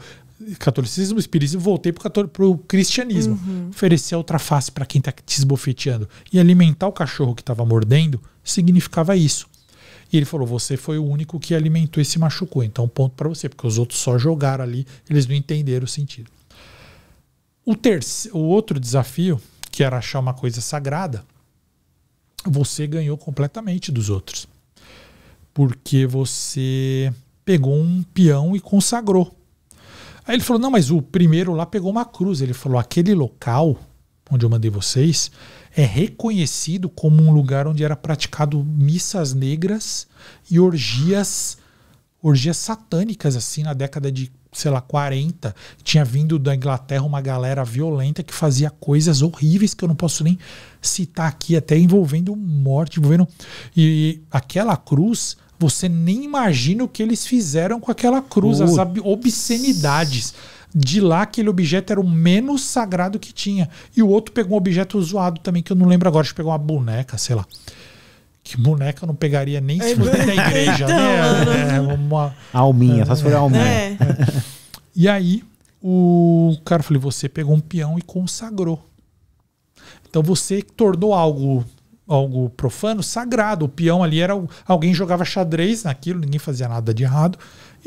catolicismo, espiritismo, voltei para o cristianismo. Uhum. Oferecer outra face para quem está te esbofeteando. E alimentar o cachorro que estava mordendo significava isso. E ele falou: Você foi o único que alimentou e se machucou. Então, ponto para você, porque os outros só jogaram ali, eles não entenderam o sentido. O, terceiro, o outro desafio, que era achar uma coisa sagrada, você ganhou completamente dos outros. Porque você pegou um peão e consagrou Aí ele falou: Não, mas o primeiro lá pegou uma cruz. Ele falou: Aquele local onde eu mandei vocês é reconhecido como um lugar onde era praticado missas negras e orgias orgias satânicas assim na década de, sei lá, 40. Tinha vindo da Inglaterra uma galera violenta que fazia coisas horríveis que eu não posso nem citar aqui, até envolvendo morte, envolvendo e aquela cruz você nem imagina o que eles fizeram com aquela cruz, Putz. as obscenidades. De lá, aquele objeto era o menos sagrado que tinha. E o outro pegou um objeto zoado também, que eu não lembro agora, acho que pegou uma boneca, sei lá. Que boneca eu não pegaria nem se é, fosse da igreja, então, né? É, uma... Alminha, é, só se for é. alminha. É. E aí, o cara falou: você pegou um peão e consagrou. Então você tornou algo algo profano, sagrado. O peão ali era alguém jogava xadrez naquilo, ninguém fazia nada de errado,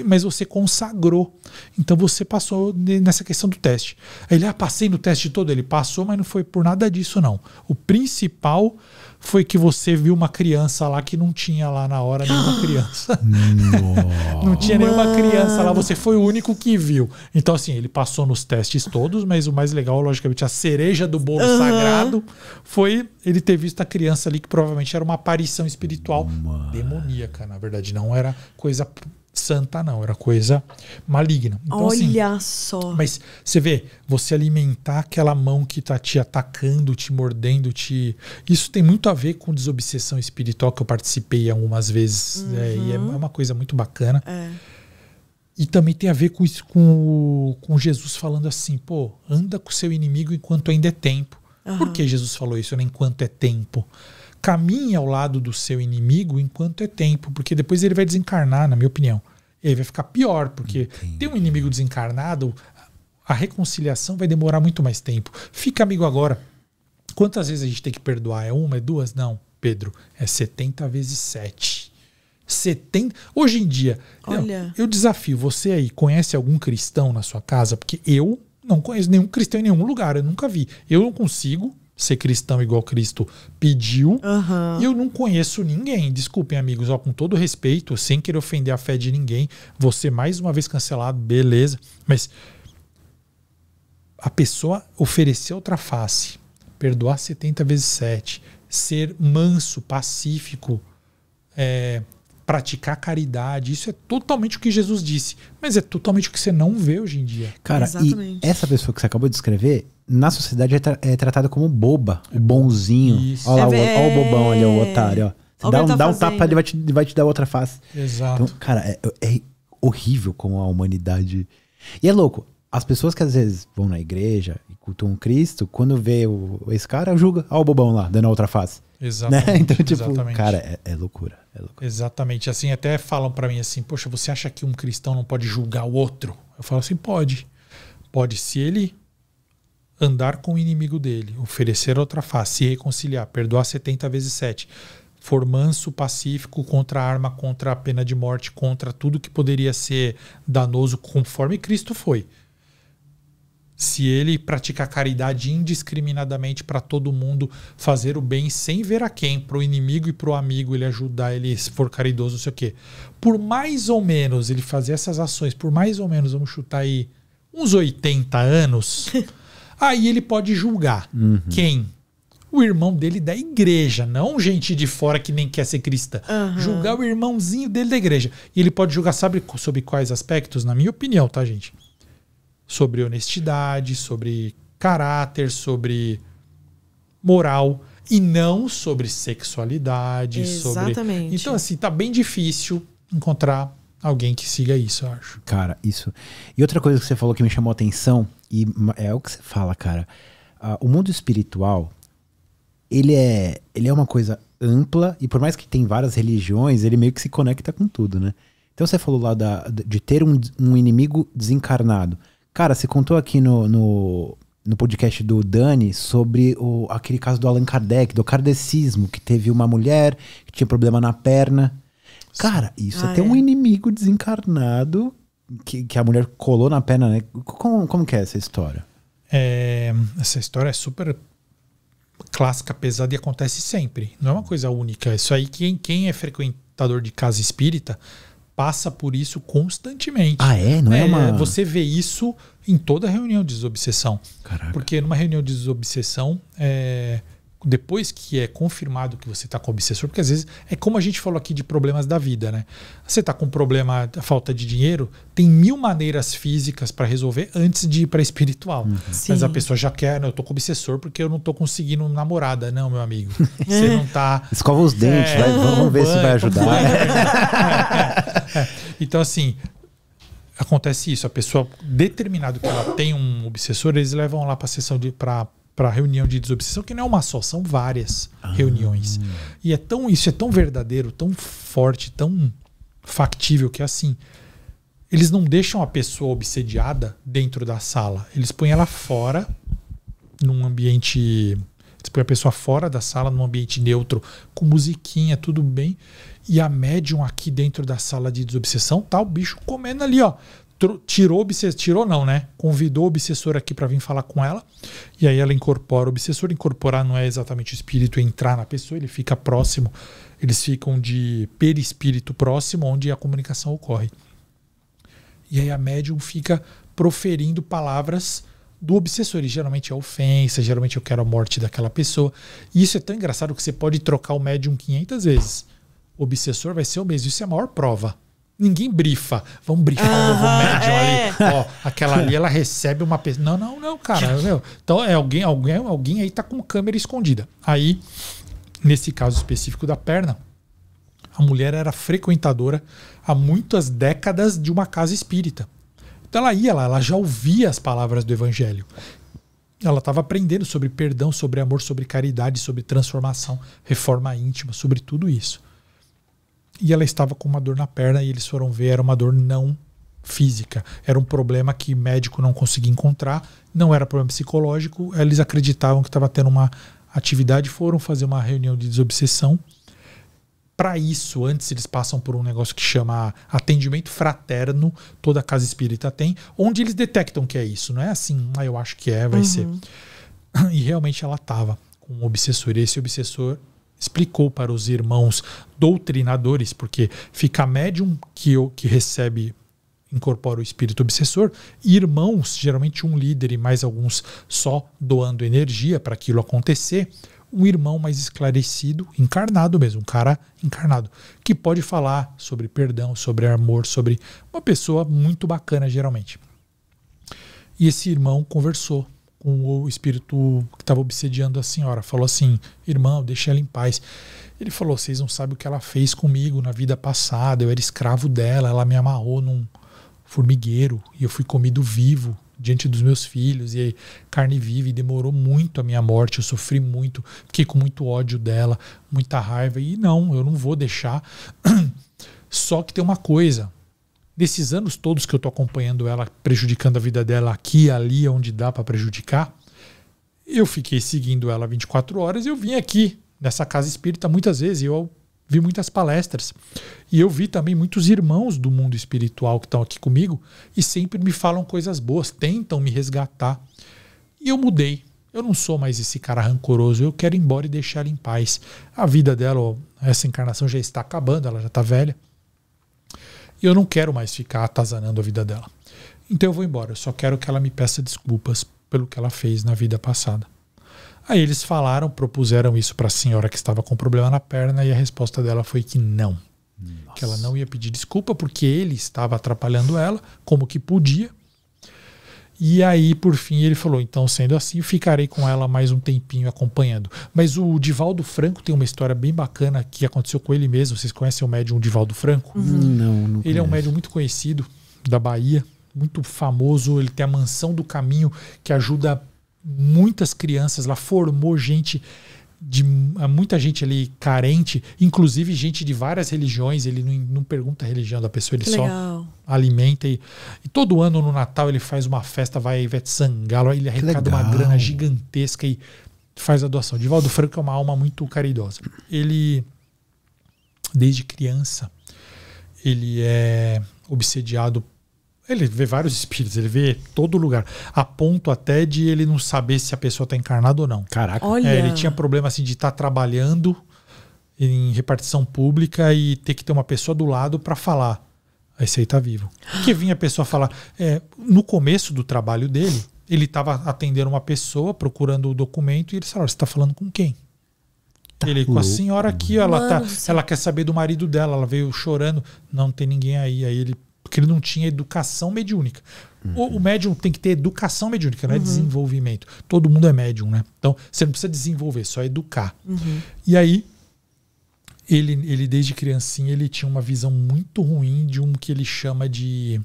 mas você consagrou. Então você passou nessa questão do teste. Ele, ah, passei no teste todo, ele passou, mas não foi por nada disso, não. O principal foi que você viu uma criança lá que não tinha lá na hora nenhuma criança. não tinha Mano. nenhuma criança lá, você foi o único que viu. Então, assim, ele passou nos testes todos, mas o mais legal, logicamente, a cereja do bolo uhum. sagrado foi ele ter visto a criança ali, que provavelmente era uma aparição espiritual Mano. demoníaca, na verdade, não era coisa santa, não. Era coisa maligna. Então, assim, Olha assim, só. Mas você vê, você alimentar aquela mão que tá te atacando, te mordendo, te. Isso tem muito a ver com desobsessão espiritual que eu participei algumas vezes. Uhum. É, e é uhum. uma coisa muito bacana. É. E também tem a ver com, isso, com, com Jesus falando assim, pô, anda com o seu inimigo enquanto ainda é tempo. Uhum. Por que Jesus falou isso? Né? Enquanto é tempo. Caminhe ao lado do seu inimigo enquanto é tempo, porque depois ele vai desencarnar, na minha opinião. E aí vai ficar pior, porque Entendi. tem um inimigo desencarnado, a reconciliação vai demorar muito mais tempo. Fica amigo agora. Quantas vezes a gente tem que perdoar? É uma, é duas? Não, Pedro. É 70 vezes 7. 70. Hoje em dia, Olha. eu, eu desafio você aí, conhece algum cristão na sua casa? Porque eu não conheço nenhum cristão em nenhum lugar, eu nunca vi. Eu não consigo ser cristão igual Cristo pediu. Uhum. E eu não conheço ninguém. Desculpem, amigos, ó, com todo respeito, sem querer ofender a fé de ninguém. Você mais uma vez cancelado, beleza. Mas a pessoa oferecer outra face, perdoar 70 vezes 7, ser manso, pacífico, é, praticar caridade. Isso é totalmente o que Jesus disse. Mas é totalmente o que você não vê hoje em dia. Cara, Exatamente. e essa pessoa que você acabou de escrever na sociedade é, tra é tratado como boba, o bonzinho. Olha, lá, o, é olha o bobão ali, o otário, ó. dá um, tá dá um tapa, ele vai, te, vai te dar outra face. Exato. Então, cara, é, é horrível como a humanidade. E é louco. As pessoas que às vezes vão na igreja e cultuam Cristo, quando vê o, esse cara, julga. Olha o bobão lá, dando a outra face. Exatamente. Né? Então, tipo, exatamente. cara, é, é, loucura, é loucura. Exatamente. Assim, até falam para mim assim, poxa, você acha que um cristão não pode julgar o outro? Eu falo assim, pode. Pode, se ele andar com o inimigo dele, oferecer outra face, se reconciliar, perdoar 70 vezes 7, for manso, pacífico, contra a arma, contra a pena de morte, contra tudo que poderia ser danoso, conforme Cristo foi. Se ele praticar caridade indiscriminadamente para todo mundo, fazer o bem sem ver a quem, para o inimigo e para o amigo, ele ajudar, ele se for caridoso, não sei o quê. Por mais ou menos ele fazer essas ações, por mais ou menos, vamos chutar aí, uns 80 anos. Aí ele pode julgar uhum. quem? O irmão dele da igreja, não gente de fora que nem quer ser cristã. Uhum. Julgar o irmãozinho dele da igreja. E ele pode julgar, sabe sobre quais aspectos? Na minha opinião, tá, gente? Sobre honestidade, sobre caráter, sobre moral e não sobre sexualidade. Exatamente. Sobre... Então, assim, tá bem difícil encontrar alguém que siga isso, eu acho. Cara, isso. E outra coisa que você falou que me chamou a atenção, e é o que você fala, cara. Uh, o mundo espiritual, ele é, ele é uma coisa ampla, e por mais que tem várias religiões, ele meio que se conecta com tudo, né? Então você falou lá da, de ter um, um inimigo desencarnado. Cara, você contou aqui no, no, no podcast do Dani sobre o, aquele caso do Allan Kardec, do kardecismo, que teve uma mulher que tinha problema na perna Cara, isso é ah, é ter um é. inimigo desencarnado que, que a mulher colou na perna, né? Como, como que é essa história? É, essa história é super clássica, pesada e acontece sempre. Não é uma coisa única. Isso aí, quem, quem é frequentador de casa espírita passa por isso constantemente. Ah, é? Não é, é uma. Você vê isso em toda reunião de desobsessão. Caraca. Porque numa reunião de desobsessão. É, depois que é confirmado que você está com obsessor, porque às vezes é como a gente falou aqui de problemas da vida, né? Você está com problema falta de dinheiro, tem mil maneiras físicas para resolver antes de ir para espiritual. Uhum. Mas a pessoa já quer, eu tô com obsessor porque eu não tô conseguindo namorada, não, meu amigo. Você não tá. Escova os dentes, é, vai, vamos ver se vai ajudar. É, então assim, acontece isso. A pessoa, determinado que ela tem um obsessor, eles levam lá para a sessão de para para reunião de desobsessão, que não é uma só, são várias ah. reuniões. E é tão isso é tão verdadeiro, tão forte, tão factível que é assim. Eles não deixam a pessoa obsediada dentro da sala. Eles põem ela fora, num ambiente. Eles põem a pessoa fora da sala, num ambiente neutro, com musiquinha, tudo bem. E a médium aqui dentro da sala de desobsessão tá o bicho comendo ali, ó tirou o obsessor, tirou não, né? Convidou o obsessor aqui para vir falar com ela. E aí ela incorpora o obsessor. Incorporar não é exatamente o espírito é entrar na pessoa, ele fica próximo. Eles ficam de perispírito próximo, onde a comunicação ocorre. E aí a médium fica proferindo palavras do obsessor. E geralmente é ofensa, geralmente eu quero a morte daquela pessoa. E isso é tão engraçado que você pode trocar o médium 500 vezes. O obsessor vai ser o mesmo. Isso é a maior prova ninguém brifa. Vamos brifar o novo médium é. ali. Ó, aquela ali ela recebe uma pessoa. Não, não, não, cara. Meu. Então é alguém, alguém, alguém aí tá com câmera escondida. Aí, nesse caso específico da perna, a mulher era frequentadora há muitas décadas de uma casa espírita. Então ela ia lá, ela já ouvia as palavras do evangelho. Ela estava aprendendo sobre perdão, sobre amor, sobre caridade, sobre transformação, reforma íntima, sobre tudo isso e ela estava com uma dor na perna e eles foram ver, era uma dor não física, era um problema que médico não conseguia encontrar, não era problema psicológico, eles acreditavam que estava tendo uma atividade, foram fazer uma reunião de desobsessão. Para isso, antes eles passam por um negócio que chama atendimento fraterno, toda casa espírita tem, onde eles detectam que é isso, não é assim, ah, eu acho que é, vai uhum. ser. E realmente ela estava com um obsessor, e esse obsessor explicou para os irmãos doutrinadores, porque fica médium que, eu, que recebe incorpora o espírito obsessor, irmãos, geralmente um líder e mais alguns só doando energia para aquilo acontecer, um irmão mais esclarecido, encarnado mesmo, um cara encarnado, que pode falar sobre perdão, sobre amor, sobre uma pessoa muito bacana geralmente. E esse irmão conversou com o espírito que estava obsediando a senhora. Falou assim: Irmão, deixe ela em paz. Ele falou: Vocês não sabem o que ela fez comigo na vida passada. Eu era escravo dela, ela me amarrou num formigueiro e eu fui comido vivo diante dos meus filhos e carne viva e demorou muito a minha morte, eu sofri muito, fiquei com muito ódio dela, muita raiva e não, eu não vou deixar. Só que tem uma coisa, desses anos todos que eu estou acompanhando ela, prejudicando a vida dela aqui, ali, onde dá para prejudicar, eu fiquei seguindo ela 24 horas e eu vim aqui nessa casa espírita muitas vezes. Eu vi muitas palestras. E eu vi também muitos irmãos do mundo espiritual que estão aqui comigo e sempre me falam coisas boas, tentam me resgatar. E eu mudei. Eu não sou mais esse cara rancoroso. Eu quero ir embora e deixar ela em paz. A vida dela, essa encarnação já está acabando, ela já está velha. E eu não quero mais ficar atazanando a vida dela. Então eu vou embora, eu só quero que ela me peça desculpas pelo que ela fez na vida passada. Aí eles falaram, propuseram isso para a senhora que estava com problema na perna e a resposta dela foi que não. Nossa. Que ela não ia pedir desculpa porque ele estava atrapalhando ela, como que podia, e aí, por fim, ele falou: então, sendo assim, ficarei com ela mais um tempinho acompanhando. Mas o Divaldo Franco tem uma história bem bacana que aconteceu com ele mesmo. Vocês conhecem o médium Divaldo Franco? Uhum. Não, não. Ele conheço. é um médium muito conhecido da Bahia, muito famoso. Ele tem a Mansão do Caminho, que ajuda muitas crianças lá, formou gente de muita gente ali carente, inclusive gente de várias religiões. Ele não, não pergunta a religião da pessoa, ele que só legal. alimenta. E, e, todo ano no Natal ele faz uma festa, vai a Ivete Sangalo, ele arrecada uma grana gigantesca e faz a doação. Divaldo Franco é uma alma muito caridosa. Ele, desde criança, ele é obsediado ele vê vários espíritos, ele vê todo lugar. A ponto até de ele não saber se a pessoa está encarnada ou não. Caraca. Olha. É, ele tinha problema assim, de estar tá trabalhando em repartição pública e ter que ter uma pessoa do lado para falar. Esse aí tá vivo. Que vinha a pessoa falar. É, no começo do trabalho dele, ele estava atendendo uma pessoa, procurando o documento, e ele falou: Você está falando com quem? Tá ele com a senhora aqui, ela, tá, ela quer saber do marido dela, ela veio chorando, não tem ninguém aí. Aí ele porque ele não tinha educação mediúnica. Uhum. O, o, uhum. médium tem que ter educação mediúnica, não é uhum. desenvolvimento. Todo mundo é médium, né? Então você não precisa desenvolver, só educar. Uhum. E aí, ele, ele desde criancinha, ele tinha uma visão muito ruim de um que ele chama de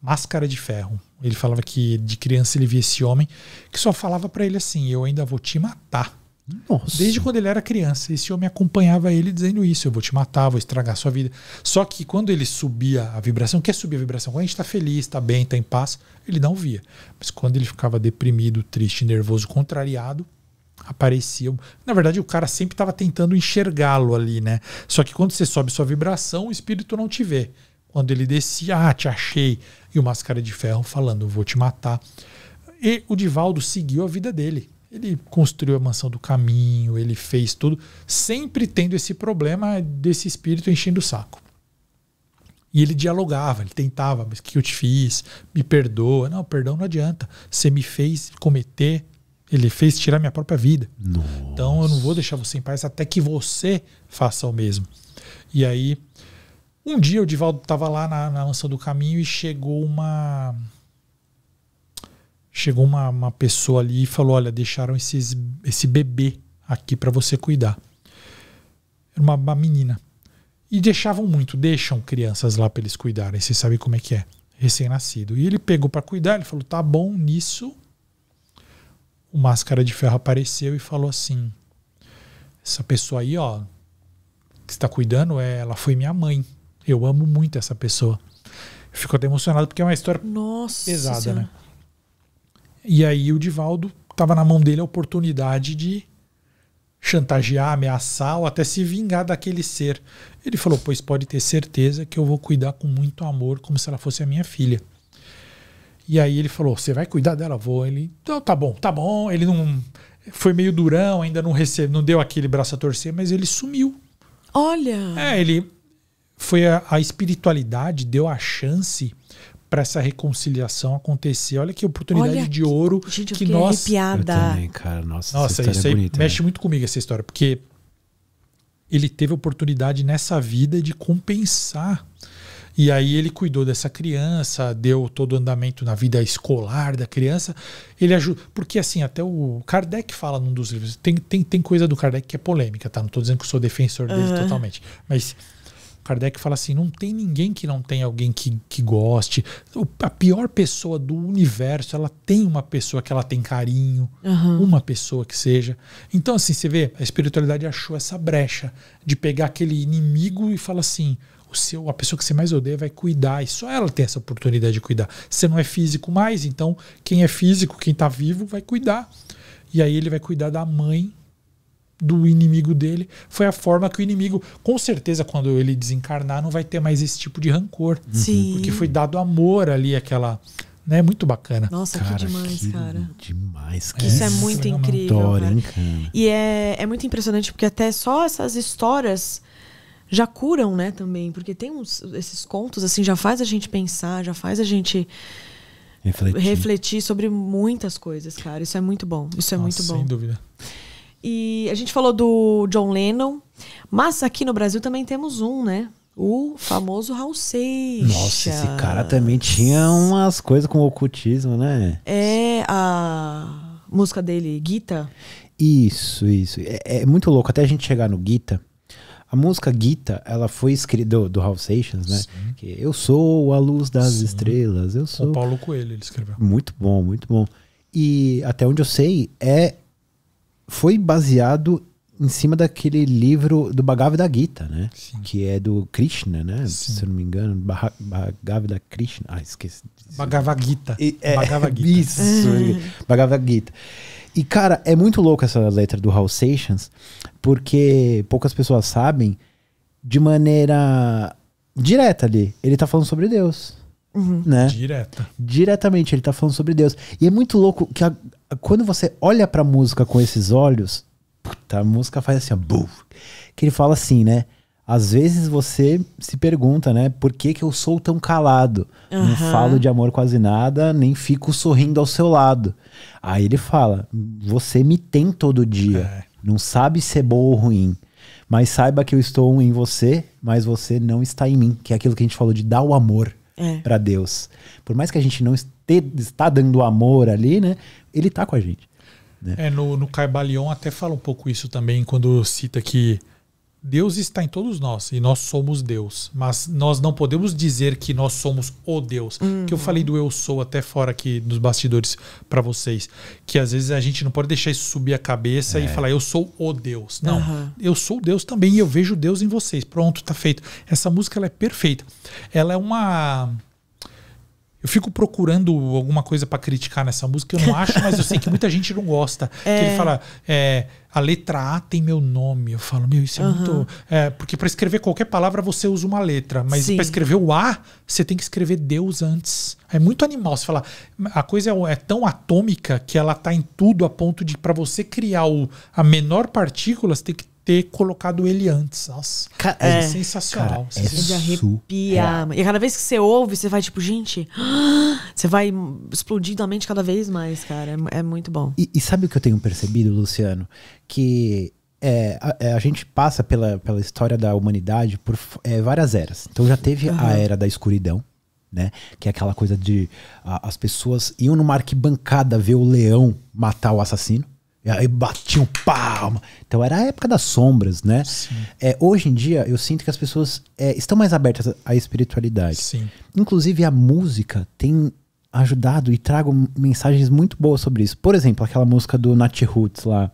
máscara de ferro. Ele falava que de criança ele via esse homem que só falava para ele assim: Eu ainda vou te matar. Nossa. Desde quando ele era criança, esse homem acompanhava ele dizendo isso: eu vou te matar, vou estragar a sua vida. Só que quando ele subia a vibração, quer subir a vibração, quando a gente está feliz, está bem, está em paz, ele não via. Mas quando ele ficava deprimido, triste, nervoso, contrariado, aparecia. Na verdade, o cara sempre estava tentando enxergá-lo ali, né? Só que quando você sobe sua vibração, o espírito não te vê. Quando ele descia, ah, te achei. E o Máscara de Ferro falando: vou te matar. E o Divaldo seguiu a vida dele. Ele construiu a mansão do caminho, ele fez tudo, sempre tendo esse problema desse espírito enchendo o saco. E ele dialogava, ele tentava, mas o que eu te fiz? Me perdoa. Não, perdão não adianta. Você me fez cometer, ele fez tirar minha própria vida. Nossa. Então eu não vou deixar você em paz até que você faça o mesmo. E aí, um dia o Divaldo estava lá na, na mansão do caminho e chegou uma chegou uma, uma pessoa ali e falou: Olha, deixaram esses, esse bebê aqui para você cuidar. Era uma, uma, menina. E deixavam muito, deixam crianças lá para eles cuidarem, vocês sabem como é que é, recém-nascido. E ele pegou para cuidar, ele falou: Tá bom, nisso. O máscara de ferro apareceu e falou assim: Essa pessoa aí, ó, que está cuidando, é, ela foi minha mãe. Eu amo muito essa pessoa. Ficou até emocionado porque é uma história Nossa pesada, né? senhora. né? E aí o Divaldo estava na mão dele a oportunidade de chantagear, ameaçar ou até se vingar daquele ser. Ele falou: Pois pode ter certeza que eu vou cuidar com muito amor, como se ela fosse a minha filha. E aí ele falou: Você vai cuidar dela? Vou. Ele, então tá bom, tá bom. Ele não. Foi meio durão, ainda não recebeu, não deu aquele braço a torcer, mas ele sumiu. Olha! É, ele. Foi a, a espiritualidade, deu a chance para essa reconciliação acontecer. Olha que oportunidade Olha, de ouro gente, que nós. Arrepiada. Eu também, cara. Nossa, Nossa é isso é aí né? mexe né? muito comigo essa história, porque ele teve oportunidade nessa vida de compensar. E aí ele cuidou dessa criança, deu todo o andamento na vida escolar da criança. Ele ajuda. Porque assim, até o Kardec fala num dos livros. Tem, tem, tem coisa do Kardec que é polêmica, tá? Não tô dizendo que eu sou defensor dele uhum. totalmente. Mas Kardec fala assim: não tem ninguém que não tem alguém que, que goste. A pior pessoa do universo, ela tem uma pessoa que ela tem carinho, uhum. uma pessoa que seja. Então, assim, você vê, a espiritualidade achou essa brecha de pegar aquele inimigo e fala assim: o seu, a pessoa que você mais odeia vai cuidar, e só ela tem essa oportunidade de cuidar. Você não é físico mais, então quem é físico, quem está vivo, vai cuidar. E aí ele vai cuidar da mãe do inimigo dele foi a forma que o inimigo, com certeza, quando ele desencarnar, não vai ter mais esse tipo de rancor. Uhum. Sim. Porque foi dado amor ali, aquela. Né? Muito bacana. Nossa, cara, que demais, que cara. Demais, é cara. Isso é muito incrível. História, e é, é muito impressionante, porque até só essas histórias já curam, né, também. Porque tem uns, esses contos, assim, já faz a gente pensar, já faz a gente. Refletir. refletir sobre muitas coisas, cara. Isso é muito bom. Isso é Nossa, muito bom. Sem dúvida. E a gente falou do John Lennon, mas aqui no Brasil também temos um, né? O famoso Raul Seixas. Nossa, esse cara também tinha umas coisas com ocultismo, né? É, a música dele, Gita. Isso, isso. É, é muito louco, até a gente chegar no Gita. A música Gita, ela foi escrita do, do Seixas, né? Que eu sou a luz das Sim. estrelas, eu sou. O Paulo Coelho ele escreveu. Muito bom, muito bom. E até onde eu sei, é foi baseado em cima daquele livro do Bhagavad Gita, né? Sim. Que é do Krishna, né? Sim. Se eu não me engano, Bhagavad Krishna. Ah, esqueci. Bhagavad Gita. E, é, Bhagavad Gita. Isso. Bhagavad Gita. E, cara, é muito louco essa letra do Hal Seixas, porque poucas pessoas sabem de maneira direta ali. Ele tá falando sobre Deus. Uhum. Né? Direta. Diretamente, ele está falando sobre Deus. E é muito louco que a, quando você olha pra música com esses olhos, puta, a música faz assim, ó, buf, que ele fala assim, né? Às vezes você se pergunta, né? Por que, que eu sou tão calado? Uhum. Não falo de amor quase nada, nem fico sorrindo ao seu lado. Aí ele fala: Você me tem todo dia. É. Não sabe se é bom ou ruim. Mas saiba que eu estou em você, mas você não está em mim. Que é aquilo que a gente falou de dar o amor é. para Deus. Por mais que a gente não este, está dando amor ali, né? Ele está com a gente. Né? É, no, no Carbalion até fala um pouco isso também, quando cita que Deus está em todos nós e nós somos Deus, mas nós não podemos dizer que nós somos o Deus. Uhum. Que eu falei do eu sou até fora aqui nos bastidores para vocês, que às vezes a gente não pode deixar isso subir a cabeça é. e falar eu sou o Deus. Não, uhum. eu sou Deus também e eu vejo Deus em vocês. Pronto, tá feito. Essa música ela é perfeita. Ela é uma eu fico procurando alguma coisa para criticar nessa música, eu não acho, mas eu sei que muita gente não gosta. É. Que ele fala, é, a letra A tem meu nome. Eu falo, meu, isso é uhum. muito. É, porque para escrever qualquer palavra você usa uma letra, mas para escrever o A, você tem que escrever Deus antes. É muito animal. Você fala, a coisa é, é tão atômica que ela tá em tudo a ponto de, para você criar o, a menor partícula, você tem que ter colocado ele antes. Nossa, Ca é, é, sensacional. Cara, é de arrepiar. É. E cada vez que você ouve, você vai tipo, gente, você vai explodindo a mente cada vez mais, cara. É, é muito bom. E, e, sabe o que eu tenho percebido, Luciano? Que é, a, é, a, gente passa pela, pela história da humanidade por é, várias eras. Então já teve uhum. a era da escuridão, né? Que é aquela coisa de a, as pessoas iam numa arquibancada ver o leão matar o assassino. E aí batiam palma. Então era a época das sombras, né? É, hoje em dia eu sinto que as pessoas é, estão mais abertas à espiritualidade. Sim. Inclusive a música tem ajudado e trago mensagens muito boas sobre isso. Por exemplo, aquela música do Nat Roots lá,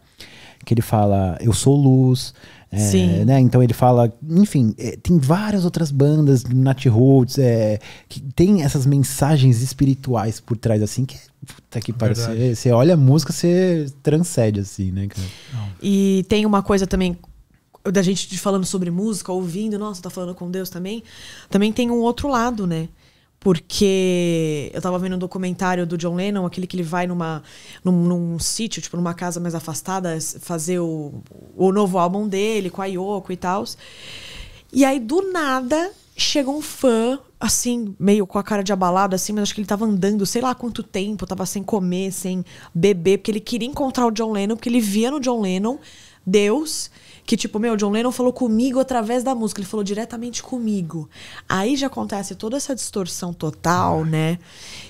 que ele fala: Eu sou luz, é, né? Então ele fala, enfim, é, tem várias outras bandas, Nat Roots, é, que tem essas mensagens espirituais por trás, assim, que puta que parece Você, você olha a música, você transcende, assim, né, cara? E tem uma coisa também da gente falando sobre música, ouvindo, nossa, tá falando com Deus também. Também tem um outro lado, né? porque eu tava vendo um documentário do John Lennon, aquele que ele vai numa, num, num sítio, tipo numa casa mais afastada, fazer o, o novo álbum dele com a Yoko e tal. E aí, do nada, chega um fã, assim, meio com a cara de abalado, assim, mas acho que ele tava andando sei lá quanto tempo, tava sem comer, sem beber, porque ele queria encontrar o John Lennon, porque ele via no John Lennon Deus. Que tipo, meu, John Lennon falou comigo através da música, ele falou diretamente comigo. Aí já acontece toda essa distorção total, ah. né?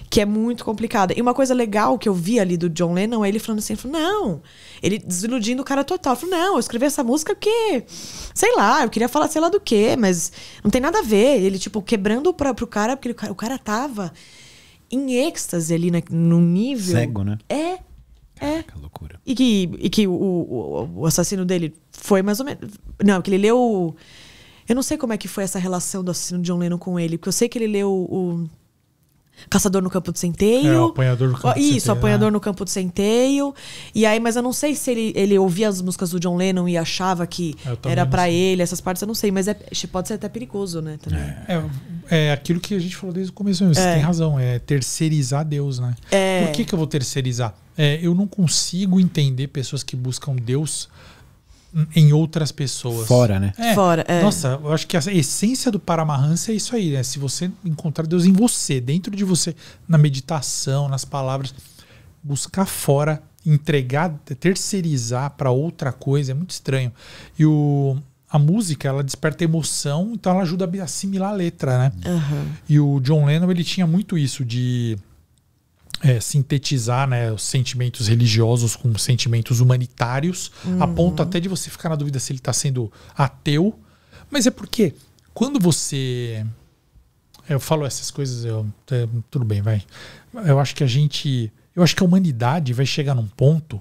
Que é muito complicada. E uma coisa legal que eu vi ali do John Lennon é ele falando assim: falou, não, ele desiludindo o cara total. Ele falou, não, eu escrevi essa música porque, sei lá, eu queria falar sei lá do quê, mas não tem nada a ver. Ele, tipo, quebrando pra, pro cara, porque ele, o cara tava em êxtase ali na, né, no nível. Cego, né? É é. Que loucura. E que, e que o, o, o, assassino dele foi mais ou menos. Não, que ele leu. Eu não sei como é que foi essa relação do assassino de John Lennon com ele, porque eu sei que ele leu o Caçador no Campo do Centeio. É, o apanhador no Campo do Centeio. Isso, apanhador né? no Campo do Centeio. E aí, mas eu não sei se ele, ele ouvia as músicas do John Lennon e achava que é, era para ele, essas partes, eu não sei. Mas é, pode ser até perigoso, né? Também. É. é, é, aquilo que a gente falou desde o começo. Você é. tem razão, é terceirizar Deus, né? É. Por que, que eu vou terceirizar? É, eu não consigo entender pessoas que buscam Deus em outras pessoas. Fora, né? É. Fora, é. Nossa, eu acho que a essência do Paramahansa é isso aí, né? Se você encontrar Deus em você, dentro de você, na meditação, nas palavras, buscar fora, entregar, terceirizar para outra coisa é muito estranho. E o, a música, ela desperta emoção, então ela ajuda a assimilar a letra, né? Uhum. E o John Lennon, ele tinha muito isso de é, sintetizar né, os sentimentos religiosos com sentimentos humanitários, uhum. a ponto até de você ficar na dúvida se ele está sendo ateu. Mas é porque quando você. Eu falo essas coisas, eu, é, tudo bem, vai. Eu acho que a gente. Eu acho que a humanidade vai chegar num ponto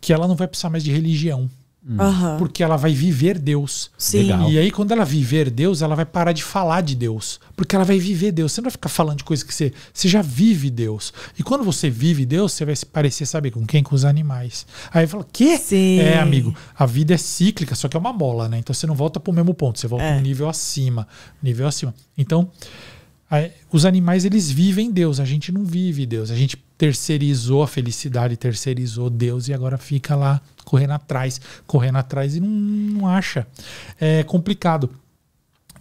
que ela não vai precisar mais de religião. Uhum. Porque ela vai viver Deus. Sim. Legal. E aí, quando ela viver Deus, ela vai parar de falar de Deus. Porque ela vai viver Deus. Você não vai ficar falando de coisa que você. Você já vive Deus. E quando você vive Deus, você vai se parecer, sabe, com quem? Com os animais. Aí fala, quê? Sim. É, amigo, a vida é cíclica, só que é uma bola, né? Então você não volta pro mesmo ponto, você volta é. um nível acima. Nível acima. Então. Os animais eles vivem Deus, a gente não vive Deus. A gente terceirizou a felicidade, terceirizou Deus e agora fica lá correndo atrás, correndo atrás e não, não acha. É complicado.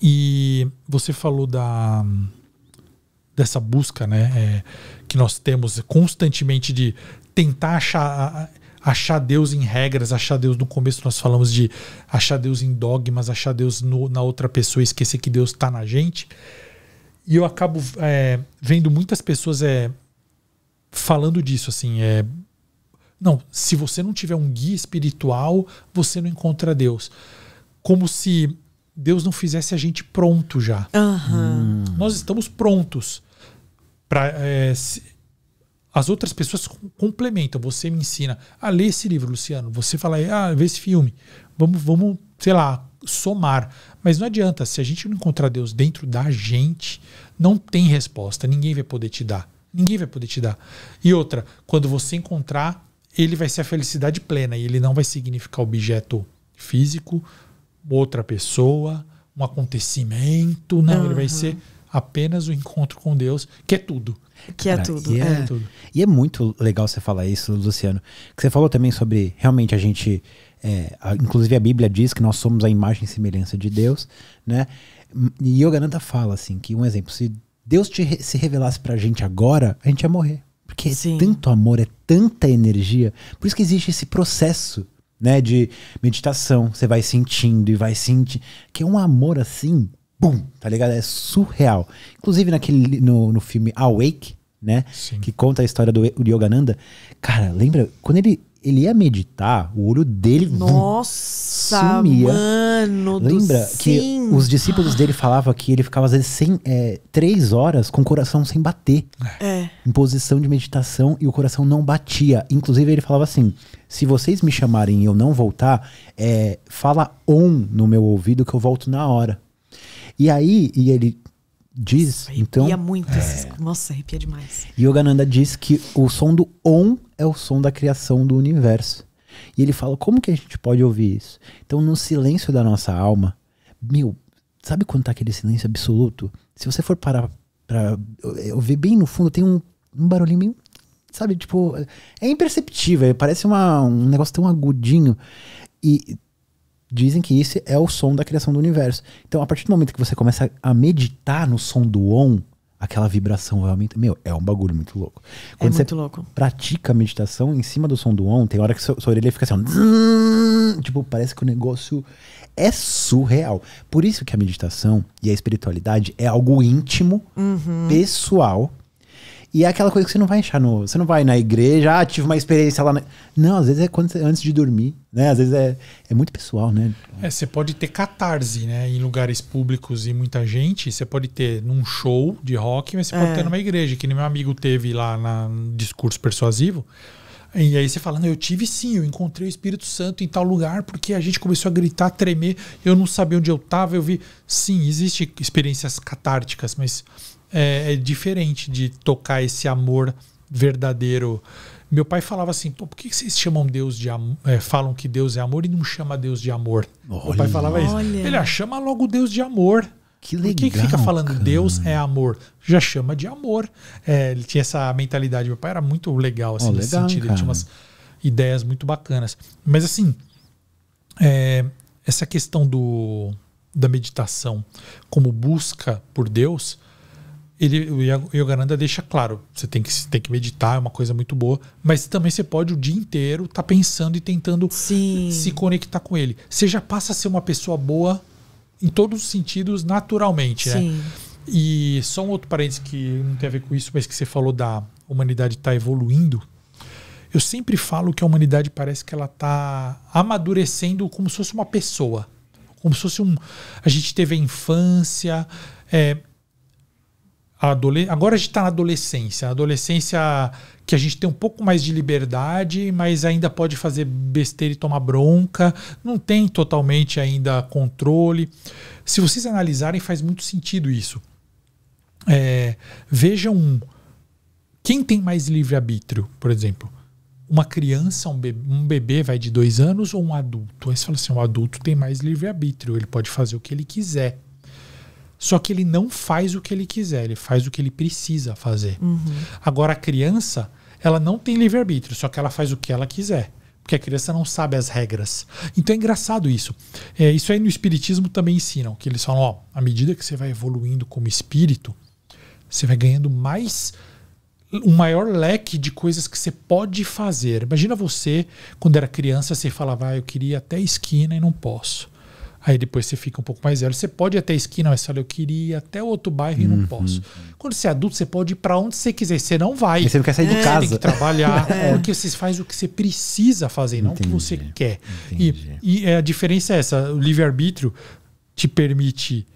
E você falou da dessa busca, né, é, que nós temos constantemente de tentar achar achar Deus em regras, achar Deus no começo nós falamos de achar Deus em dogmas, achar Deus no, na outra pessoa, esquecer que Deus está na gente. E eu acabo é, vendo muitas pessoas é, falando disso, assim, é. Não, se você não tiver um guia espiritual, você não encontra Deus. Como se Deus não fizesse a gente pronto já. Uhum. Nós estamos prontos. para é, se, as outras pessoas complementam. Você me ensina a ler esse livro, Luciano. Você fala, ah, vê esse filme. Vamos, vamos, sei lá, somar. Mas não adianta. Se a gente não encontrar Deus dentro da gente, não tem resposta. Ninguém vai poder te dar. Ninguém vai poder te dar. E outra, quando você encontrar, ele vai ser a felicidade plena e ele não vai significar objeto físico, outra pessoa, um acontecimento, não. Uhum. Ele vai ser apenas o encontro com Deus, que é tudo. Que é, tudo. E é, é tudo. E é muito legal você falar isso, Luciano. Que você falou também sobre realmente a gente. É, a, inclusive a Bíblia diz que nós somos a imagem e semelhança de Deus, né? E Yogananda fala assim que um exemplo, se Deus te, se revelasse pra gente agora, a gente ia morrer. Porque é Sim. é tanto amor, é tanta energia. Por isso que existe esse processo, né, de meditação. Você vai sentindo e vai sentindo. Que é um amor assim, bum, tá ligado? É surreal. Inclusive naquele, no, no filme Awake, né, Sim. que conta a história do Yogananda. Cara, lembra quando ele ele ia meditar, o olho dele Nossa, sumia. Mano Lembra do que sim. os discípulos dele falavam que ele ficava às vezes sem, é, três horas com o coração sem bater. É. Em posição de meditação e o coração não batia. Inclusive ele falava assim: se vocês me chamarem e eu não voltar, é, fala on no meu ouvido que eu volto na hora. E aí, e ele diz. então, arrepia muito. É... Esses... Nossa, arrepia demais. Yogananda diz que o som do Om é o som da criação do universo. E ele fala: como que a gente pode ouvir isso? Então, no silêncio da nossa alma, meu, sabe quando tá aquele silêncio absoluto? Se você for parar pra eh, ouvir bem no fundo, tem um, um barulhinho meio. Sabe, tipo, é imperceptível, parece uma, um negócio tão agudinho. E Dizem que esse é o som da criação do universo. Então, a partir do momento que você começa a meditar no som do on, aquela vibração realmente Meu, é um bagulho muito louco. É Quando é muito você louco. pratica a meditação em cima do som do on, tem hora que sua, sua orelha fica assim, tipo, parece que o negócio é surreal. Por isso que a meditação e a espiritualidade é algo íntimo, uhum. pessoal, e é aquela coisa que você não vai achar no. Você não vai na igreja, ah, tive uma experiência lá. Na... Não, às vezes é quando, antes de dormir, né? Às vezes é, é muito pessoal, né? É, você pode ter catarse, né? Em lugares públicos e muita gente. Você pode ter num show de rock, mas você é. pode ter numa igreja, que nem meu amigo teve lá na discurso persuasivo. E aí você fala, não, eu tive sim, eu encontrei o Espírito Santo em tal lugar, porque a gente começou a gritar, tremer, eu não sabia onde eu estava, eu vi. Sim, existem experiências catárticas, mas é, é, diferente de tocar esse amor verdadeiro. Meu pai falava assim, por que vocês chamam Deus de amor? É, falam que Deus é amor e não chama Deus de amor. Olha. Meu pai falava isso. Olha. Ele ah, chama logo Deus de amor. Que legal. Por que, que fica falando cara. Deus é amor? Já chama de amor. É, ele tinha essa mentalidade. Meu pai era muito legal, assim, oh, nesse sentido. Cara. Ele tinha umas ideias muito bacanas. Mas, assim, é, essa questão do, da meditação como busca por Deus, ele, o Yogananda deixa claro, você tem que, tem que meditar, é uma coisa muito boa, mas também você pode o dia inteiro estar tá pensando e tentando Sim. se conectar com ele. Você já passa a ser uma pessoa boa em todos os sentidos naturalmente, né? Sim. né? E só um outro parênteses que não tem a ver com isso, mas que você falou da humanidade estar tá evoluindo. Eu sempre falo que a humanidade parece que ela está amadurecendo como se fosse uma pessoa. Como se fosse um. A gente teve a infância. É, a Agora a gente está na adolescência. A adolescência que a gente tem um pouco mais de liberdade, mas ainda pode fazer besteira e tomar bronca, não tem totalmente ainda controle. Se vocês analisarem, faz muito sentido isso. É, vejam quem tem mais livre-arbítrio, por exemplo. Uma criança, um bebê, um bebê vai de dois anos ou um adulto? Aí você fala assim: o um adulto tem mais livre-arbítrio, ele pode fazer o que ele quiser. Só que ele não faz o que ele quiser, ele faz o que ele precisa fazer. Uhum. Agora, a criança, ela não tem livre-arbítrio, só que ela faz o que ela quiser. Porque a criança não sabe as regras. Então é engraçado isso. É, isso aí no Espiritismo também ensinam, que eles falam: ó, à medida que você vai evoluindo como espírito, você vai ganhando mais um maior leque de coisas que você pode fazer. Imagina você, quando era criança, você falava, ah, eu queria até a esquina e não posso. Aí depois você fica um pouco mais velho. Você pode ir até a esquina, mas fala, eu queria até outro bairro uhum. e não uhum. posso. Quando você é adulto, você pode ir para onde você quiser. Você não vai. você não quer sair é. de casa. Você tem que trabalhar. É. Porque você faz o que você precisa fazer, não o que você quer. E, e é, a diferença é essa. O livre-arbítrio te permite...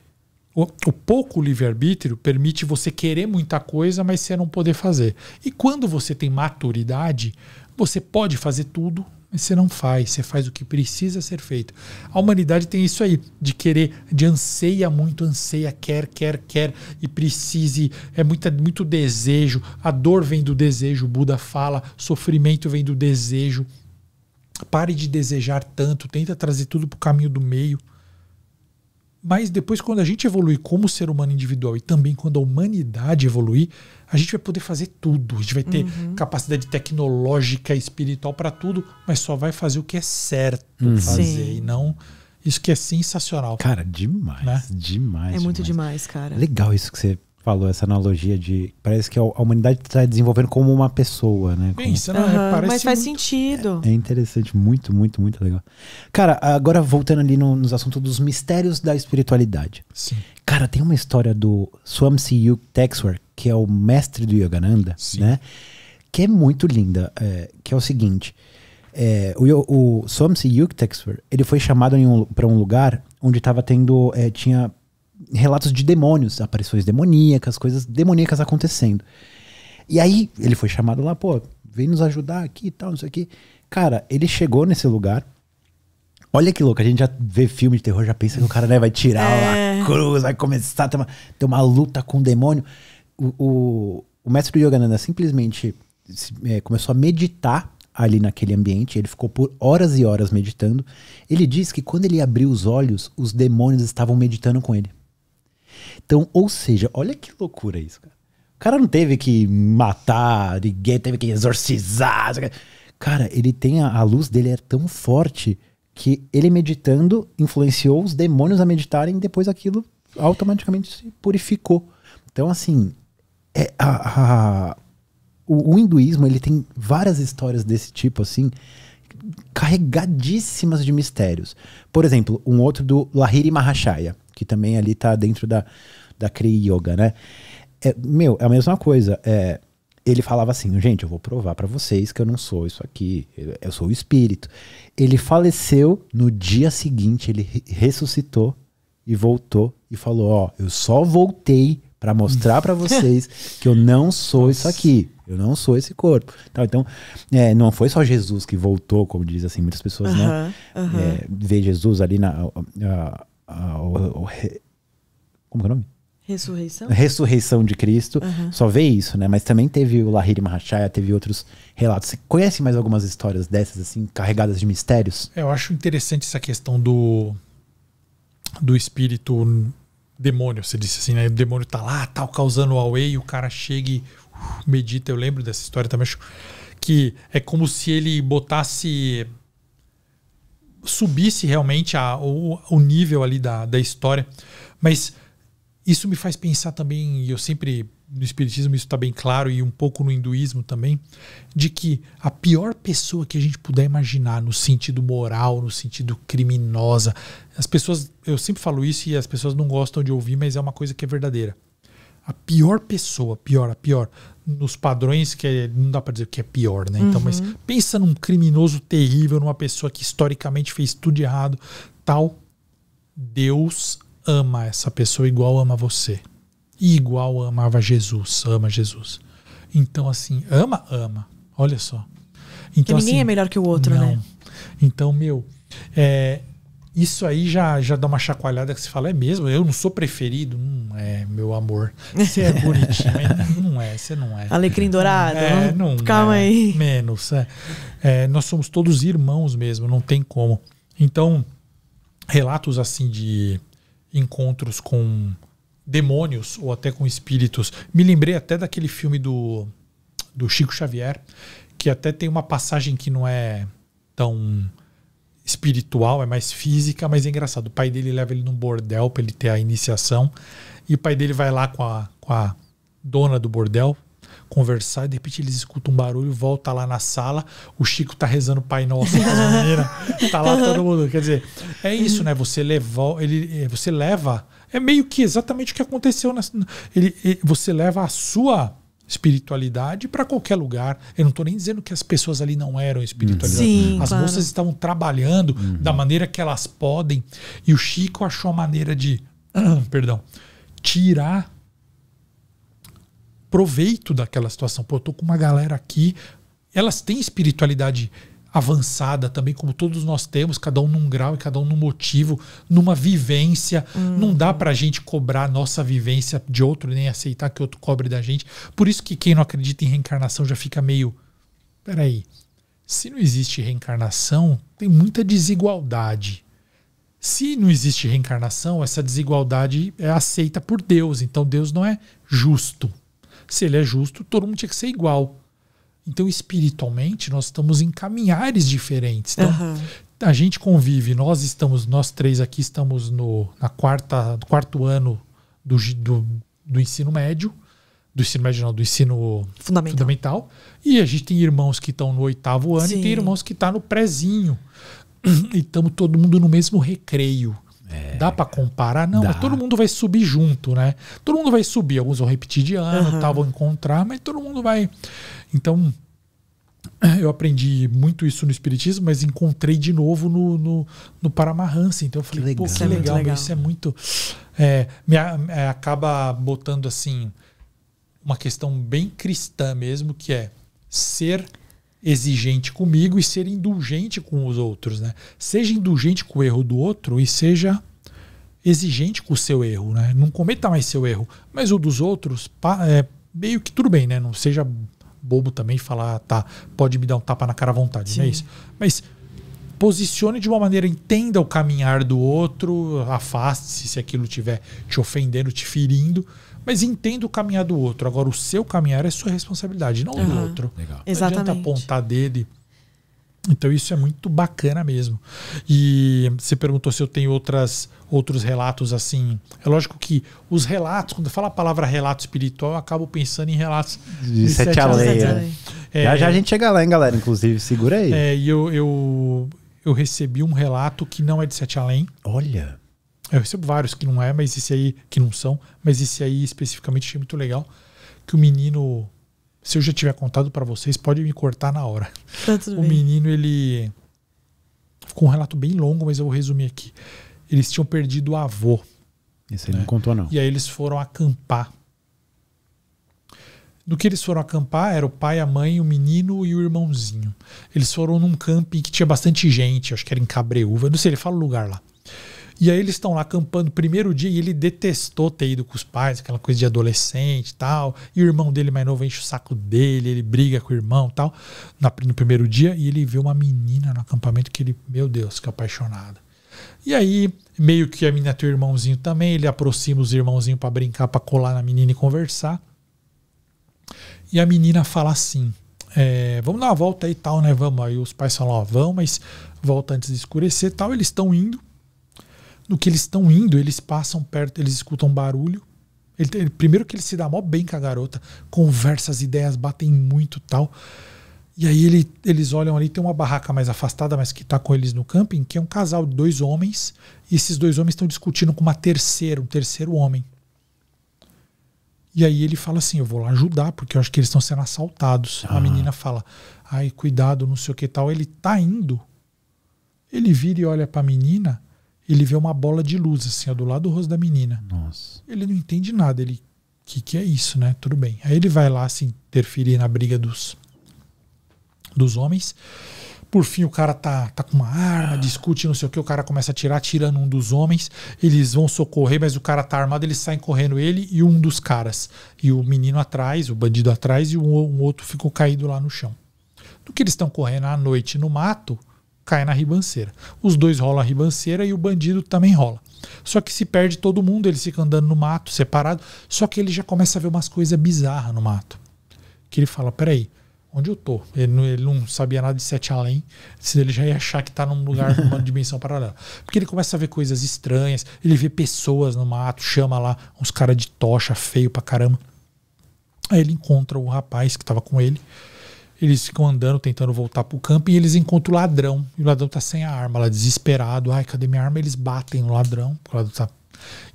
O, o, pouco livre-arbítrio permite você querer muita coisa, mas você não poder fazer. E quando você tem maturidade, você pode fazer tudo, mas você não faz, você faz o que precisa ser feito. A humanidade tem isso aí, de querer, de anseia muito, anseia, quer, quer, quer e precise, é muito, muito desejo. A dor vem do desejo, o Buda fala, sofrimento vem do desejo. Pare de desejar tanto, tenta trazer tudo para o caminho do meio. Mas depois, quando a gente evolui como ser humano individual e também quando a humanidade evoluir, a gente vai poder fazer tudo. A gente vai ter uhum. capacidade tecnológica, espiritual para tudo, mas só vai fazer o que é certo uhum. fazer Sim. e não isso que é sensacional. Cara, demais, né? demais. É muito demais. demais, cara. Legal isso que você falou essa analogia de parece que a humanidade está desenvolvendo como uma pessoa, né? Como... Isso não né? uhum, parece mas faz muito... sentido. É, é, interessante, muito, muito, muito legal. Cara, agora voltando ali no, nos assuntos dos mistérios da espiritualidade. Sim. Cara, tem uma história do Swamsi Yuk que é o mestre do Yogananda, Sim. né? Que é muito linda, é, que é o seguinte. É, o, o Somsi Yukteswar, ele foi chamado um, para um lugar onde estava tendo, é, tinha relatos de demônios, aparições demoníacas, coisas demoníacas acontecendo. E aí ele foi chamado lá, pô, vem nos ajudar aqui e tal, não sei o quê. Cara, ele chegou nesse lugar. Olha que louco, a gente já vê filme de terror, já pensa que o cara né, vai tirar é. a cruz, vai começar a ter uma, ter uma luta com o demônio o, o, mestre Yogananda simplesmente é, começou a meditar ali naquele ambiente, ele ficou por horas e horas meditando. Ele diz que quando ele abriu os olhos, os demônios estavam meditando com ele. Então, ou seja, olha que loucura isso, cara. O cara não teve que matar ninguém, teve que exorcizar. Cara, ele tem a, a luz dele é tão forte que ele meditando influenciou os demônios a meditarem e depois aquilo automaticamente se purificou. Então, assim, é a, a, o, o, hinduísmo ele tem várias histórias desse tipo assim carregadíssimas de mistérios. Por exemplo, um outro do Lahiri Mahashaya, que também ali está dentro da, da Kriya Yoga, né? É, meu, é a mesma coisa. É, ele falava assim, gente, eu vou provar para vocês que eu não sou isso aqui, eu sou o espírito. Ele faleceu, no dia seguinte ele ressuscitou e voltou e falou, ó, eu só voltei para mostrar para vocês que eu não sou isso aqui. Eu não sou esse corpo. Então, então é, não foi só Jesus que voltou, como diz assim muitas pessoas, uh né? Uh é, Jesus ali na. A, a, a, como é o nome? Ressurreição? Ressurreição de Cristo. Uhum. Só vê isso, né? Mas também teve o Lahiri Mahachaya, teve outros relatos. Você conhece mais algumas histórias dessas, assim, carregadas de mistérios? É, eu acho interessante essa questão do, do espírito demônio, você disse assim, né? O demônio tá lá, tal, tá causando o Huawei, e o cara chega e uh, medita. Eu lembro dessa história também, acho que é como se ele botasse. subisse realmente a, o, o nível ali da, da história. Mas isso me faz pensar também, e eu sempre no espiritismo isso está bem claro e um pouco no hinduísmo também, de que a pior pessoa que a gente puder imaginar no sentido moral, no sentido criminosa, as pessoas, eu sempre falo isso e as pessoas não gostam de ouvir, mas é uma coisa que é verdadeira. A pior pessoa, pior, a pior, nos padrões que é, não dá para dizer que é pior, né? Então, uhum. mas pensa num criminoso terrível, numa pessoa que historicamente fez tudo de errado, tal. Deus ama essa pessoa igual ama você igual amava Jesus, ama Jesus. Então, assim, ama, ama. Olha só. Então, ninguém assim, é melhor que o outro, não. né? Então, meu, é, isso aí já, já dá uma chacoalhada que se fala, é mesmo? Eu não sou preferido? Não hum, é, meu amor. Você é bonitinho, não é, você não é. Alecrim dourado? É, não, é. Calma é, aí. Menos. É. é. nós somos todos irmãos mesmo, não tem como. Então, relatos assim de encontros com demônios ou até com espíritos. Me lembrei até daquele filme do, do Chico Xavier, que até tem uma passagem que não é tão espiritual, é mais física, mas é engraçado. O pai dele leva ele num bordel para ele ter a iniciação e o pai dele vai lá com a, com a dona do bordel, conversar, e de repente eles escutam um barulho, volta lá na sala, o Chico tá rezando Pai Nosso com as meninas, tá lá todo mundo. Quer dizer, é isso, né? Você leva ele, eh, você leva. É meio que exatamente o que aconteceu. Nessa, ele, ele eh, você leva a sua espiritualidade para qualquer lugar. Eu não estou nem dizendo que as pessoas ali não eram espiritualizadas. Sim, as claro. moças estavam trabalhando uhum. da maneira que elas podem. E o Chico achou a maneira de, perdão, tirar proveito daquela situação. Pô, eu tô com uma galera aqui, elas têm espiritualidade avançada também, como todos nós temos, cada um num grau e cada um num motivo, numa vivência. Não dá uhum. pra gente cobrar nossa vivência de outro, nem aceitar que outro cobre da gente. Por isso que quem não acredita em reencarnação já fica meio. Peraí. Se não existe reencarnação, tem muita desigualdade. Se não existe reencarnação, essa desigualdade é aceita por Deus, então Deus não é justo se ele é justo, todo mundo tinha que ser igual. Então, espiritualmente, nós estamos em caminhares diferentes. Então, uhum. a gente convive, nós estamos, nós três aqui estamos no na quarta, quarto ano do, do, do ensino médio, do ensino médio não, do ensino fundamental. fundamental. E a gente tem irmãos que estão no oitavo ano Sim. e tem irmãos que estão tá no prezinho e estamos todo mundo no mesmo recreio. É, Dá para comparar? Não, mas todo mundo vai subir junto, né? Todo mundo vai subir. Alguns vão repetir de ano, uhum. tal, vão encontrar, mas todo mundo vai. Então, eu aprendi muito isso no Espiritismo, mas encontrei de novo no, no, no Paramahansa. Então eu falei, que legal. pô, que legal, é legal. isso é muito. É, me, é, acaba botando assim uma questão bem cristã mesmo, que é ser exigente comigo e ser indulgente com os outros, né? Seja indulgente com o erro do outro e seja exigente com o seu erro, né? Não cometa mais seu erro, mas o dos outros, é, meio que tudo bem, né? Não seja bobo também falar, ah, tá, pode me dar um tapa na cara à vontade, não é isso? Mas posicione de uma maneira, entenda o caminhar do outro, afaste-se se aquilo tiver te ofendendo, te ferindo, mas entenda o caminhar do outro. Agora, o seu caminhar é sua responsabilidade, não uhum. do outro. Legal. Não Exatamente. adianta apontar dele. Então isso é muito bacana mesmo. E você perguntou se eu tenho outras, outros relatos assim. É lógico que os relatos, quando fala a palavra relato espiritual, eu acabo pensando em relatos de, de sete, sete além. É, já já a gente chega lá, hein, galera? Inclusive, segura aí. É, e eu, eu, eu recebi um relato que não é de sete além. Olha. Eu recebo vários que não é, mas esse aí, que não são, mas esse aí especificamente achei muito legal. Que o menino, se eu já tiver contado para vocês, pode me cortar na hora. Tá o bem. menino, ele. Ficou um relato bem longo, mas eu vou resumir aqui. Eles tinham perdido o avô. Isso aí né? não contou, não. E aí eles foram acampar. No que eles foram acampar era o pai, a mãe, o menino e o irmãozinho. Eles foram num camping que tinha bastante gente, acho que era em Cabreúva, não sei, ele fala o lugar lá. E aí eles estão lá acampando primeiro dia e ele detestou ter ido com os pais, aquela coisa de adolescente e tal. E o irmão dele mais novo enche o saco dele, ele briga com o irmão e tal, no primeiro dia. E ele vê uma menina no acampamento que ele, meu Deus, que apaixonada. E aí, meio que a menina tem o irmãozinho também, ele aproxima os irmãozinhos para brincar, para colar na menina e conversar. E a menina fala assim: é, vamos dar uma volta aí e tal, né? Vamos. Aí os pais falam: ó, vão, mas volta antes de escurecer tal. Eles estão indo no que eles estão indo, eles passam perto, eles escutam barulho. Ele, ele, primeiro que ele se dá mó bem com a garota, conversa as ideias, batem muito tal. E aí ele, eles olham ali, tem uma barraca mais afastada, mas que está com eles no camping, que é um casal de dois homens, e esses dois homens estão discutindo com uma terceira, um terceiro homem. E aí ele fala assim: Eu vou lá ajudar, porque eu acho que eles estão sendo assaltados. A menina fala: Ai, cuidado, não sei o que tal. Ele tá indo. Ele vira e olha pra menina ele vê uma bola de luz, assim, ó, do lado do rosto da menina. Nossa. Ele não entende nada. Ele, o que, que é isso, né? Tudo bem. Aí ele vai lá se assim, interferir na briga dos, dos homens. Por fim, o cara tá, tá com uma arma, discute, não sei o que. O cara começa a tirar, atirando um dos homens. Eles vão socorrer, mas o cara tá armado. Eles saem correndo, ele e um dos caras. E o menino atrás, o bandido atrás, e um, um outro ficou caído lá no chão. Do que eles estão correndo à noite no mato, cai na ribanceira. Os dois rolam a ribanceira e o bandido também rola. Só que se perde todo mundo, eles ficam andando no mato, separado. Só que ele já começa a ver umas coisas bizarras no mato. Que ele fala: peraí, onde eu tô? Ele não, ele não sabia nada de sete além, se ele já ia achar que tá num lugar, numa dimensão paralela. Porque ele começa a ver coisas estranhas, ele vê pessoas no mato, chama lá uns caras de tocha, feio pra caramba. Aí ele encontra o rapaz que tava com ele, eles ficam andando, tentando voltar pro campo e eles encontram o ladrão. E o ladrão tá sem a arma, lá desesperado. Ai, cadê minha arma? Eles batem no ladrão. O ladrão tá.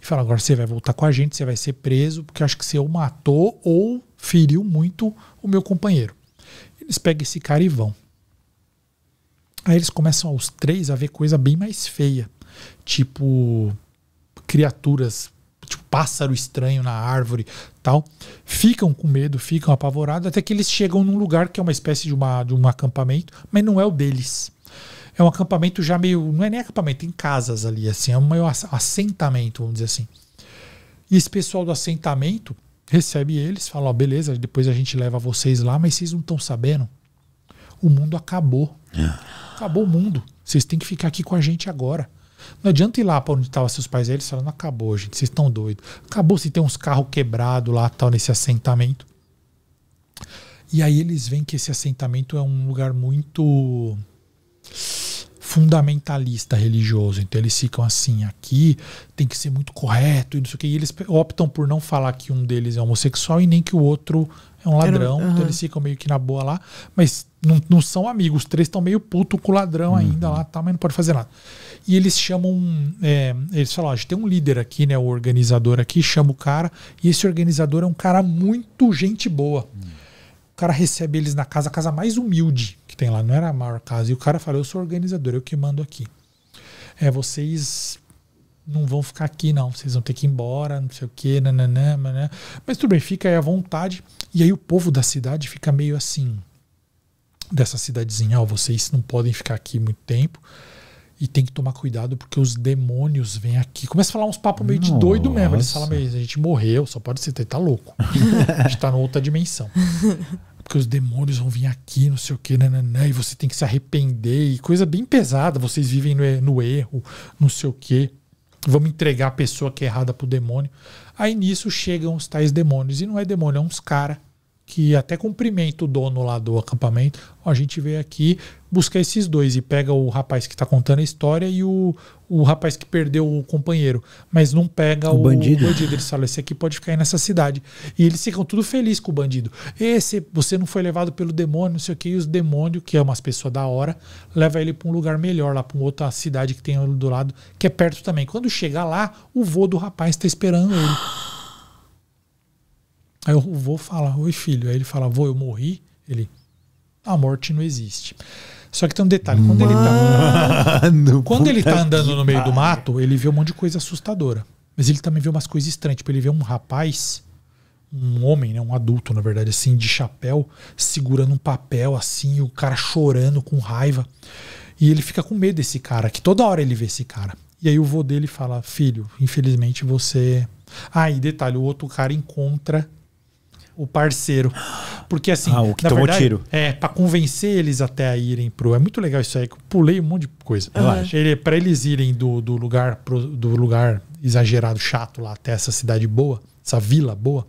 E fala: agora você vai voltar com a gente, você vai ser preso, porque acho que você ou matou ou feriu muito o meu companheiro. Eles pegam esse cara e vão. Aí eles começam os três a ver coisa bem mais feia. Tipo, criaturas tipo, pássaro estranho na árvore tal. Ficam com medo, ficam apavorados, até que eles chegam num lugar que é uma espécie de, uma, de um acampamento, mas não é o deles. É um acampamento já meio. Não é nem acampamento, tem casas ali, assim. É um meio assentamento, vamos dizer assim. E esse pessoal do assentamento recebe eles, fala: Ó, oh, beleza, depois a gente leva vocês lá, mas vocês não estão sabendo. O mundo acabou. É. Acabou o mundo. Vocês têm que ficar aqui com a gente agora. Não adianta ir lá para onde estavam seus pais. Eles falaram: acabou, gente, vocês estão doidos. Acabou se tem uns carros quebrados lá, tal, nesse assentamento. E aí eles veem que esse assentamento é um lugar muito fundamentalista religioso. Então eles ficam assim, aqui tem que ser muito correto e não sei o que. E eles optam por não falar que um deles é homossexual e nem que o outro é um ladrão. Era, Então eles ficam meio que na boa lá. Mas não, não são amigos, os três estão meio puto com o ladrão uhum. ainda lá, tá, mas não pode fazer nada. E eles chamam. É, eles falam: ó, a gente tem um líder aqui, né? O organizador aqui, chama o cara. E esse organizador é um cara muito gente boa. Uhum. O cara recebe eles na casa, a casa mais humilde que tem lá, não era a maior casa. E o cara fala: eu sou organizador, eu que mando aqui. É, vocês não vão ficar aqui, não. Vocês vão ter que ir embora, não sei o quê, nananã. Mas tudo bem, fica aí à vontade. E aí o povo da cidade fica meio assim dessa cidadezinha, ó, oh, ah, vocês não podem ficar aqui muito tempo e tem que tomar cuidado porque os demônios vêm aqui. Começa a falar uns papos meio Nossa. de doido mesmo. Eles falam meio, a gente morreu, só pode ser, tá louco. a gente tá outra dimensão. Porque os demônios vão vir aqui, não sei o que, né? e você tem que se arrepender, e coisa bem pesada. Vocês vivem no, no erro, não sei o que. Vamos entregar a pessoa que é errada pro demônio. Aí nisso chegam os tais demônios, e não é demônio, é uns caras que até cumprimenta o dono lá do acampamento. Ó, a gente veio aqui buscar esses dois e pega o rapaz que está contando a história e o, o rapaz que perdeu o companheiro, mas não pega o, o bandido. O bandido. Eles falam: esse aqui pode ficar aí nessa cidade. E eles ficam tudo felizes com o bandido. Esse, você não foi levado pelo demônio, não sei o que. E os demônios, que é umas pessoas da hora, leva ele para um lugar melhor, lá para outra cidade que tem do lado, que é perto também. Quando chega lá, o vô do rapaz está esperando ele. Aí eu vou falar, oi filho. Aí ele fala, vou eu morri? Ele, a morte não existe. Só que tem um detalhe, quando Mano, ele tá. quando ele tá andando no meio do mato, ele vê um monte de coisa assustadora. Mas ele também vê umas coisas estranhas. Tipo, ele vê um rapaz, um homem, né? Um adulto, na verdade, assim, de chapéu, segurando um papel assim, e o cara chorando com raiva. E ele fica com medo desse cara, que toda hora ele vê esse cara. E aí o vô dele fala: Filho, infelizmente você. Ah, detalhe, o outro cara encontra o parceiro. Porque assim, ah, o que na verdade, tiro. é para convencer eles até a irem pro. É muito legal isso aí, que eu pulei um monte de coisa. Uhum. Ele, para eles irem do, do lugar pro, do lugar exagerado, chato lá até essa cidade boa, essa vila boa.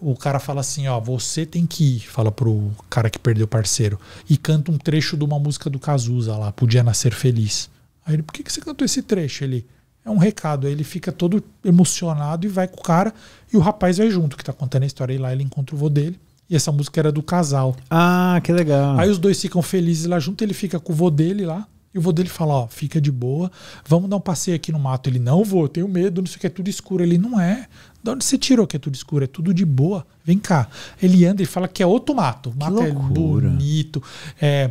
O cara fala assim, ó, você tem que ir, fala pro cara que perdeu o parceiro, e canta um trecho de uma música do Cazuza lá, Podia Nascer Feliz. Aí ele, por que, que você cantou esse trecho? Ele, é um recado. Aí ele fica todo emocionado e vai com o cara. E o rapaz vai junto, que tá contando a história. E lá ele encontra o vô dele. E essa música era do casal. Ah, que legal. Aí os dois ficam felizes lá junto. Ele fica com o vô dele lá. E o vô dele fala: Ó, fica de boa, vamos dar um passeio aqui no mato. Ele: Não, vô, eu tenho medo, não sei o que, é tudo escuro. Ele: Não é. De onde você tirou que é tudo escuro? É tudo de boa. Vem cá. Ele anda e fala que é outro mato. mato é bonito, é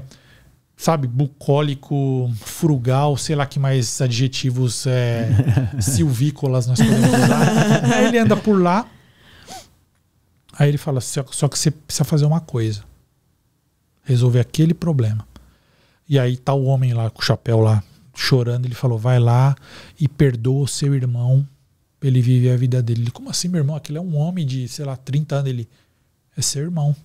sabe, bucólico, frugal, sei lá que mais adjetivos é, silvícolas nós podemos usar. aí ele anda por lá, aí ele fala: só, só que você precisa fazer uma coisa, resolver aquele problema. E aí tá o homem lá com o chapéu lá chorando, ele falou: vai lá e perdoa o seu irmão pra ele viver a vida dele. Ele, como assim, meu irmão? Aquilo é um homem de, sei lá, 30 anos. Ele é seu irmão.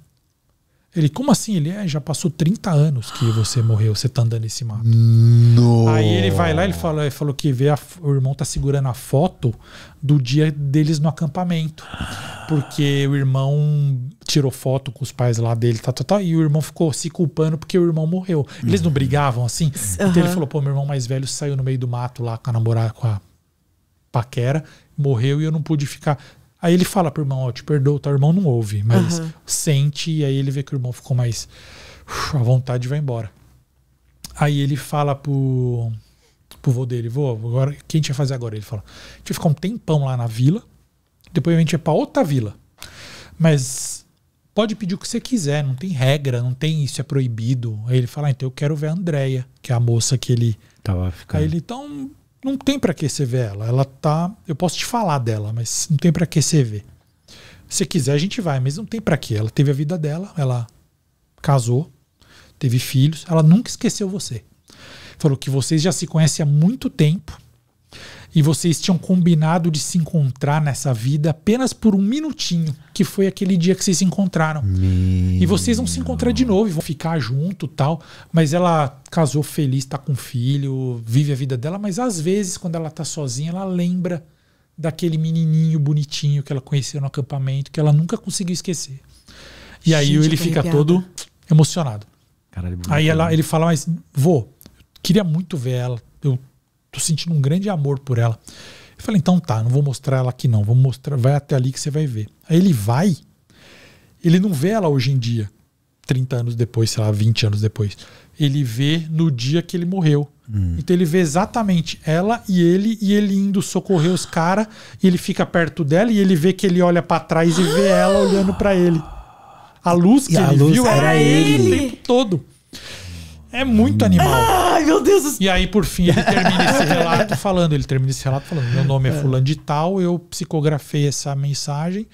Ele, como assim? Ele, é, já passou 30 anos que você morreu, você tá andando nesse mato. No. Aí ele vai lá, ele falou, ele falou que vê a, o irmão tá segurando a foto do dia deles no acampamento. Porque o irmão tirou foto com os pais lá dele, tá, tá, tá, e o irmão ficou se culpando porque o irmão morreu. Eles não brigavam assim? Uhum. Então ele falou, pô, meu irmão mais velho saiu no meio do mato lá com a namorada, com a paquera, morreu e eu não pude ficar. Aí ele fala pro irmão, ó, oh, te perdoo, teu tá? irmão não ouve, mas uhum. sente, e aí ele vê que o irmão ficou mais. Uf, a vontade vai embora. Aí ele fala pro, pro vô dele, vô, agora, o que a gente vai fazer agora? Ele fala, a gente vai ficar um tempão lá na vila, depois a gente vai pra outra vila. Mas pode pedir o que você quiser, não tem regra, não tem isso, é proibido. Aí ele fala, ah, então eu quero ver a Andrea, que é a moça que ele. Tava ficando. Aí ele, então não tem para que você ver ela. Ela tá. Eu posso te falar dela, mas não tem para que você ver. Se quiser, a gente vai, mas não tem para que. Ela teve a vida dela, ela casou, teve filhos, ela nunca esqueceu você. Falou que vocês já se conhecem há muito tempo, e vocês tinham combinado de se encontrar nessa vida apenas por um minutinho, que foi aquele dia que vocês se encontraram. Meu... E vocês vão se encontrar de novo, vão ficar junto tal. Mas ela casou feliz, tá com filho, vive a vida dela, mas às vezes, quando ela tá sozinha, ela lembra daquele menininho bonitinho que ela conheceu no acampamento, que ela nunca conseguiu esquecer. E Gente, aí ele fica todo emocionado. Caralho, aí ela, ele fala, mas vou, queria muito ver ela. Eu Tô sentindo um grande amor por ela. Eu falei, então tá, não vou mostrar ela aqui não, vou mostrar, vai até ali que você vai ver. Aí ele vai, ele não vê ela hoje em dia, 30 anos depois, sei lá, 20 anos depois. Ele vê no dia que ele morreu. Hum. Então ele vê exatamente ela e ele, e ele indo socorrer os caras, ele fica perto dela e ele vê que ele olha para trás e vê ela olhando para ele. A luz que e ele luz viu era, era ele o tempo todo. É muito animal. Ai, meu Deus do céu. E aí, por fim, ele termina esse relato falando, ele termina esse relato falando, meu nome é, é fulano de tal, eu psicografei essa mensagem,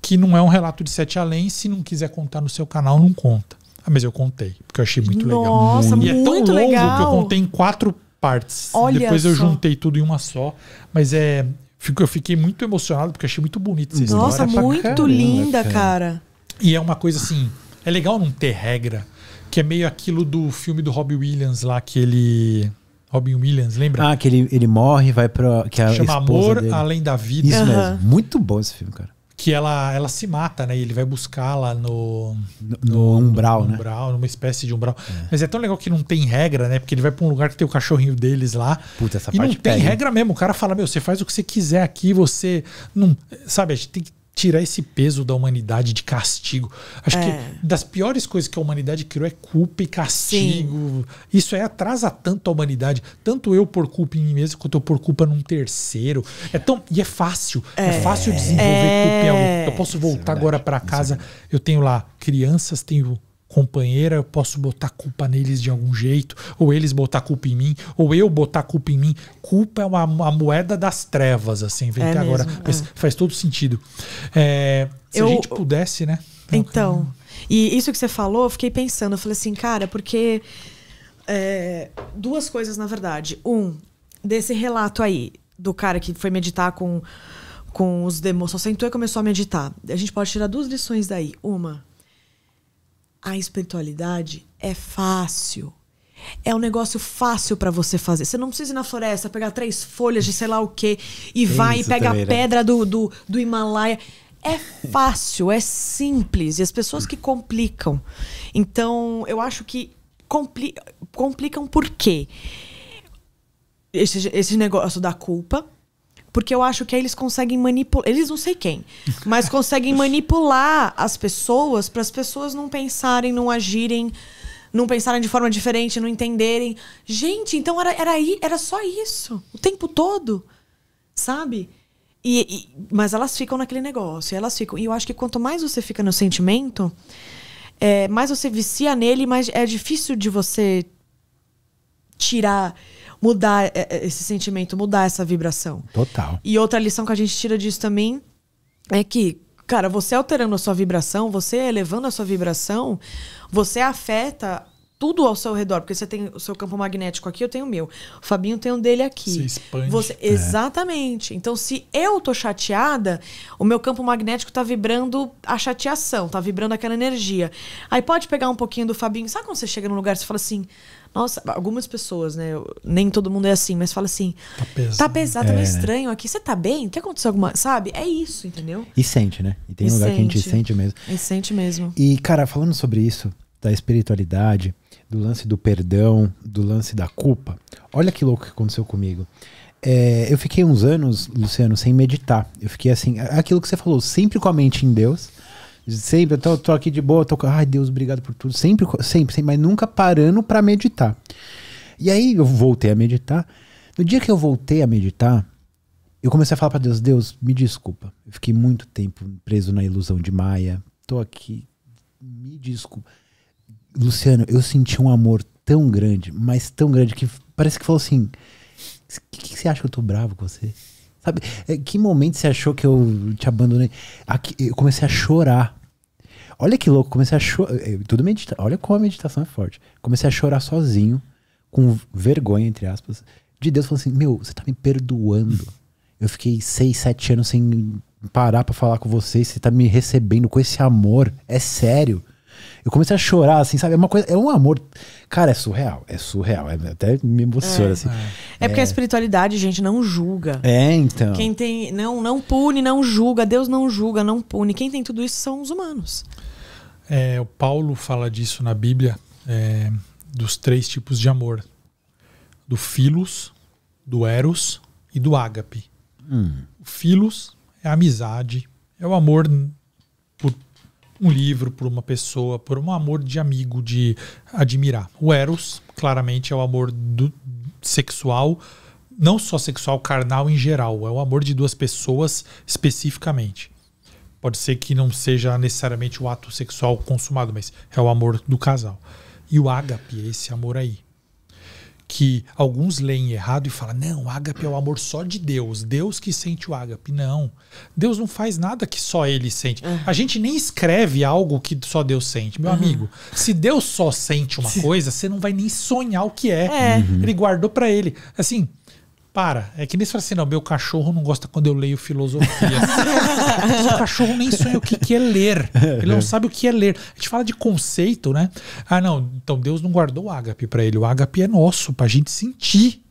que não é um relato de sete além, se não quiser contar no seu canal, não conta. Ah, mas eu contei, porque eu achei muito Nossa, legal. Nossa, muito, e é tão longo legal. que eu contei em quatro partes. Olha Depois eu só. juntei tudo em uma só, mas é... Eu fiquei muito emocionado, porque achei muito bonito essa Nossa, história. Nossa, muito caramba, linda, cara. cara. E é uma coisa assim, é legal não ter regra, que é meio aquilo do filme do Robbie Williams lá, que ele. Robin Williams, lembra? Ah, que ele, ele morre, vai pra. Que a Chama Amor dele. Além da Vida. Isso uhum. mesmo. Muito bom esse filme, cara. Que ela, ela se mata, né? E ele vai buscá-la no no, no, no, umbral, no, né? Umbral, numa espécie de umbral. É. Mas é tão legal que não tem regra, né? Porque ele vai pra um lugar que tem o cachorrinho deles lá. Puta, essa e parte. E não tem pega. regra mesmo. O cara fala: Meu, você faz o que você quiser aqui, você. não Sabe, a gente tem que tirar esse peso da humanidade de castigo. Acho é. que das piores coisas que a humanidade criou é culpa e castigo. Sim. Isso é atrasa tanto a humanidade, tanto eu por culpa em mim mesmo quanto eu por culpa num terceiro. É tão e é fácil, é, é fácil desenvolver é. culpa em alguém. Eu é. posso é voltar agora para é casa, eu tenho lá crianças, tenho companheira, eu posso botar culpa neles de algum jeito, ou eles botar culpa em mim, ou eu botar culpa em mim. Culpa é uma, uma moeda das trevas, assim, vem é agora. É. Faz todo sentido. É, se eu, a gente pudesse, né? Então, tá e isso que você falou, eu fiquei pensando, eu falei assim, cara, porque é, duas coisas, na verdade. Um, desse relato aí, do cara que foi meditar com, com os demônios, só sentou e começou a meditar. A gente pode tirar duas lições daí. Uma, a espiritualidade é fácil. É um negócio fácil para você fazer. Você não precisa ir na floresta, pegar três folhas de sei lá o quê e Tem vai e pega também, a né? pedra né? do, do, do Himalaia. É fácil, é simples. E as pessoas que complicam. Então, eu acho que compli complicam por quê? Esse, esse negócio da culpa porque eu acho que aí eles conseguem manipular. Eles não sei quem, mas conseguem manipular as pessoas para as pessoas não pensarem, não agirem, não pensarem de forma diferente, não entenderem. Gente, então era, era, era só isso. O tempo todo. Sabe? E, e, mas elas ficam naquele negócio, elas ficam. E eu acho que quanto mais você fica no sentimento, é, mais você vicia nele, mais é difícil de você tirar mudar é, é, esse sentimento, mudar essa vibração. Total. E outra lição que a gente tira disso também é que, cara, você alterando a sua vibração, você elevando a sua vibração, você afeta tudo ao seu redor, porque você tem o seu campo magnético aqui, eu tenho o meu. O Fabinho tem o um dele aqui. Se expande. Você, é. Exatamente. Então, se eu tô chateada, o meu campo magnético tá vibrando a chateação, tá vibrando aquela energia. Aí pode pegar um pouquinho do Fabinho. Sabe quando você chega num lugar e você fala assim: nossa, algumas pessoas, né? Eu, nem todo mundo é assim, mas fala assim. Tá pesado. Tá pesado, é. tá é. meio estranho aqui. Você tá bem? O que aconteceu alguma. Sabe? É isso, entendeu? E sente, né? E tem e lugar sente. que a gente sente mesmo. E sente mesmo. E, cara, falando sobre isso, da espiritualidade, do lance do perdão, do lance da culpa, olha que louco que aconteceu comigo. É, eu fiquei uns anos, Luciano, sem meditar. Eu fiquei assim, aquilo que você falou, sempre com a mente em Deus Sempre, eu tô, tô, aqui de boa, tô ai Deus, obrigado por tudo. Sempre, sempre, sempre mas nunca parando para meditar. E aí eu voltei a meditar. No dia que eu voltei a meditar, eu comecei a falar para Deus, Deus, me desculpa. Eu fiquei muito tempo preso na ilusão de Maia. Tô aqui, me desculpa. Luciano, eu senti um amor tão grande, mas tão grande que parece que falou assim: "O que, que, você acha que eu tô bravo com você?" Sabe, é, que momento você achou que eu te abandonei? Aqui, eu comecei a chorar. Olha que louco, comecei a chorar. É, tudo medita Olha como a meditação é forte. Comecei a chorar sozinho, com vergonha, entre aspas, de Deus falando assim: Meu, você tá me perdoando. Eu fiquei seis, sete anos sem parar para falar com você. Você tá me recebendo com esse amor. É sério. Eu comecei a chorar, assim, sabe? É uma coisa, é um amor Cara, é surreal, é surreal. É, até me emociona, é, assim. É. é. porque a é. espiritualidade, gente, não julga. É, então. Quem tem. Não, não pune, não julga. Deus não julga, não pune. Quem tem tudo isso são os humanos. É, o Paulo fala disso na Bíblia, é, dos três tipos de amor: do filos, do eros e do ágape. Hum. O filos é a amizade, é o amor um livro, por uma pessoa, por um amor de amigo, de admirar. O Eros, claramente, é o amor do, sexual, não só sexual, carnal em geral. É o amor de duas pessoas especificamente. Pode ser que não seja necessariamente o ato sexual consumado, mas é o amor do casal. E o ágape, esse amor aí que alguns leem errado e falam: não, ágape é o amor só de Deus, Deus que sente o ágape. Não. Deus não faz nada que só ele sente. Uhum. A gente nem escreve algo que só Deus sente. Meu uhum. amigo, se Deus só sente uma coisa, você não vai nem sonhar o que é. é. Uhum. Ele guardou para ele. Assim, para. É que nem se fala assim, não, meu cachorro não gosta quando eu leio filosofia. o cachorro nem sonha o que, que é ler. Ele não sabe o que é ler. A gente fala de conceito, né? Ah, não, então Deus não guardou o ágape para ele. O ágape é nosso, para a gente sentir.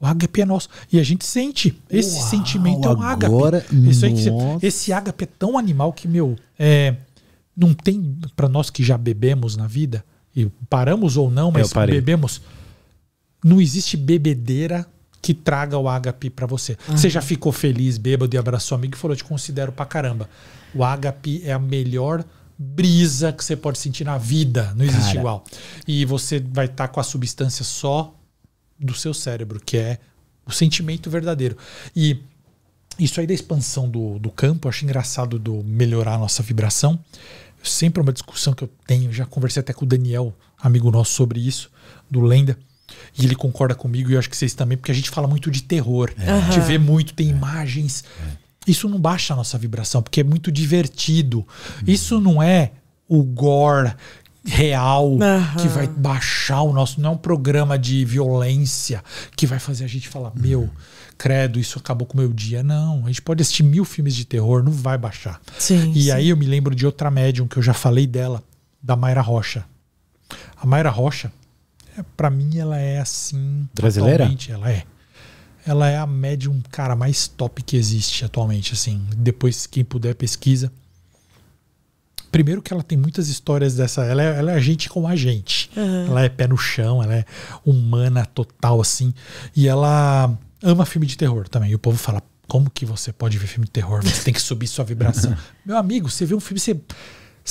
O ágape é nosso. E a gente sente. Esse Uau, sentimento é um ágape. Agora, Isso aí que, esse ágape é tão animal que, meu, é, não tem, para nós que já bebemos na vida, e paramos ou não, mas bebemos, não existe bebedeira que traga o ágape para você. Uhum. Você já ficou feliz, bêbado e abraçou amigo e falou: te considero pra caramba. O ágape é a melhor brisa que você pode sentir na vida. Não existe Cara. igual. E você vai estar tá com a substância só do seu cérebro, que é o sentimento verdadeiro. E isso aí da expansão do, do campo, eu acho engraçado do melhorar a nossa vibração. Sempre é uma discussão que eu tenho, já conversei até com o Daniel, amigo nosso, sobre isso, do Lenda. E ele concorda comigo e eu acho que vocês também, porque a gente fala muito de terror. É. Uhum. A gente vê muito, tem é. imagens. É. Isso não baixa a nossa vibração, porque é muito divertido. Uhum. Isso não é o gore real uhum. que vai baixar o nosso. Não é um programa de violência que vai fazer a gente falar, meu uhum. credo, isso acabou com o meu dia. Não, a gente pode assistir mil filmes de terror, não vai baixar. Sim, e sim. aí eu me lembro de outra médium que eu já falei dela, da Mayra Rocha. A Mayra Rocha, para mim, ela é assim. Brasileira? Ela é. Ela é a médium, cara, mais top que existe atualmente, assim. Depois, quem puder, pesquisa. Primeiro que ela tem muitas histórias dessa. Ela é, ela é a gente com a gente. Uhum. Ela é pé no chão, ela é humana total, assim. E ela ama filme de terror também. E o povo fala: como que você pode ver filme de terror? Você tem que subir sua vibração. Meu amigo, você vê um filme, você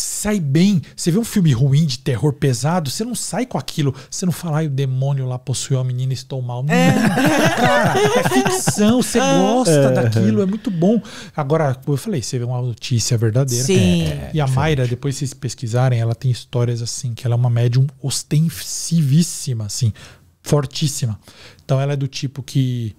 sai bem. Você vê um filme ruim de terror pesado, você não sai com aquilo. Você não fala, ai, o demônio lá possuiu a menina, estou mal. É. Não, é. cara, é ficção, você é. gosta é. daquilo, é muito bom. Agora, eu falei, você vê uma notícia verdadeira. Sim. É, é e a Mayra, depois vocês pesquisarem, ela tem histórias assim, que ela é uma médium ostensivíssima, assim, fortíssima. Então ela é do tipo que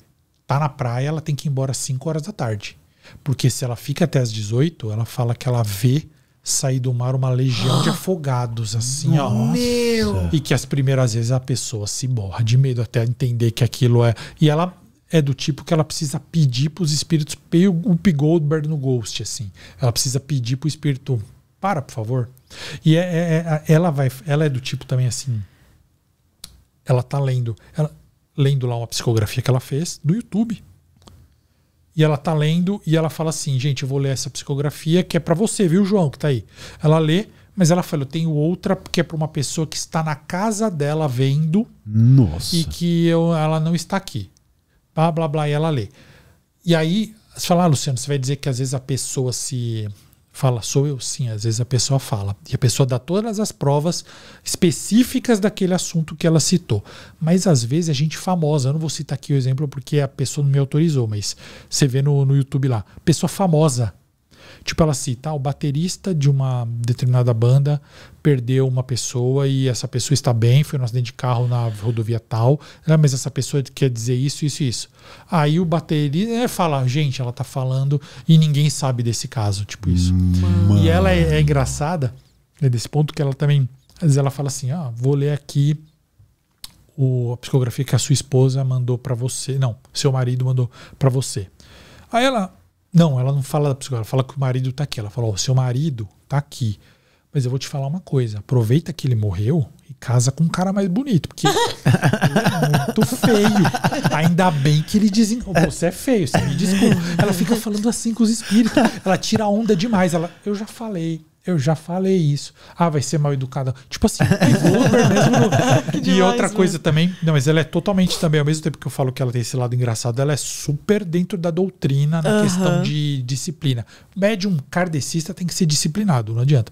tá na praia, ela tem que ir embora às 5 horas da tarde. Porque se ela fica até as 18, ela fala que ela vê sair do mar uma legião de afogados, assim, Nossa. ó. Meu. E que as primeiras vezes a pessoa se borra de medo até entender que aquilo é. E ela é do tipo que ela precisa pedir para os espíritos, o P. Goldberg no Ghost, assim. Ela precisa pedir para o espírito, para, por favor. E é, é, é, ela vai, ela é do tipo também assim. Ela tá lendo, ela, lendo lá uma psicografia que ela fez do YouTube e ela tá lendo e ela fala assim: gente, eu vou ler essa psicografia que é para você, viu, João, que tá aí. Ela lê, mas ela fala: eu tenho outra que é para uma pessoa que está na casa dela vendo Nossa. e que eu, ela não está aqui. Blá, blá, blá, e ela lê. E aí, você fala, ah, Luciano, você vai dizer que às vezes a pessoa se Fala, sou eu sim. Às vezes a pessoa fala. E a pessoa dá todas as provas específicas daquele assunto que ela citou. Mas às vezes a gente é famosa. Eu não vou citar aqui o exemplo porque a pessoa não me autorizou, mas você vê no, no YouTube lá. Pessoa famosa. Tipo, ela cita ah, o baterista de uma determinada banda perdeu uma pessoa e essa pessoa está bem, foi um acidente de carro na rodovia tal, né? mas essa pessoa quer dizer isso, isso e isso. Aí o baterista fala, gente, ela tá falando e ninguém sabe desse caso, tipo isso. Mano. E ela é, é engraçada, é desse ponto que ela também, às vezes ela fala assim, ah, vou ler aqui o, a psicografia que a sua esposa mandou para você, não, seu marido mandou para você. Aí ela, não, ela não fala da psicografia, ela fala que o marido tá aqui. Ela falou: oh, seu marido tá aqui. Mas eu vou te falar uma coisa: aproveita que ele morreu e casa com um cara mais bonito, porque ele é muito feio. Ainda bem que ele dizem. você é feio, você me desculpa. Ela fica falando assim com os espíritos. Ela tira onda demais. Ela, eu já falei. Eu já falei isso. Ah, vai ser mal educada. Tipo assim, Uber é mesmo. demais, é? e outra coisa né? também. Não, mas ela é totalmente também, ao mesmo tempo que eu falo que ela tem esse lado engraçado, ela é super dentro da doutrina na uhum. questão de disciplina. Médium kardecista tem que ser disciplinado, não adianta.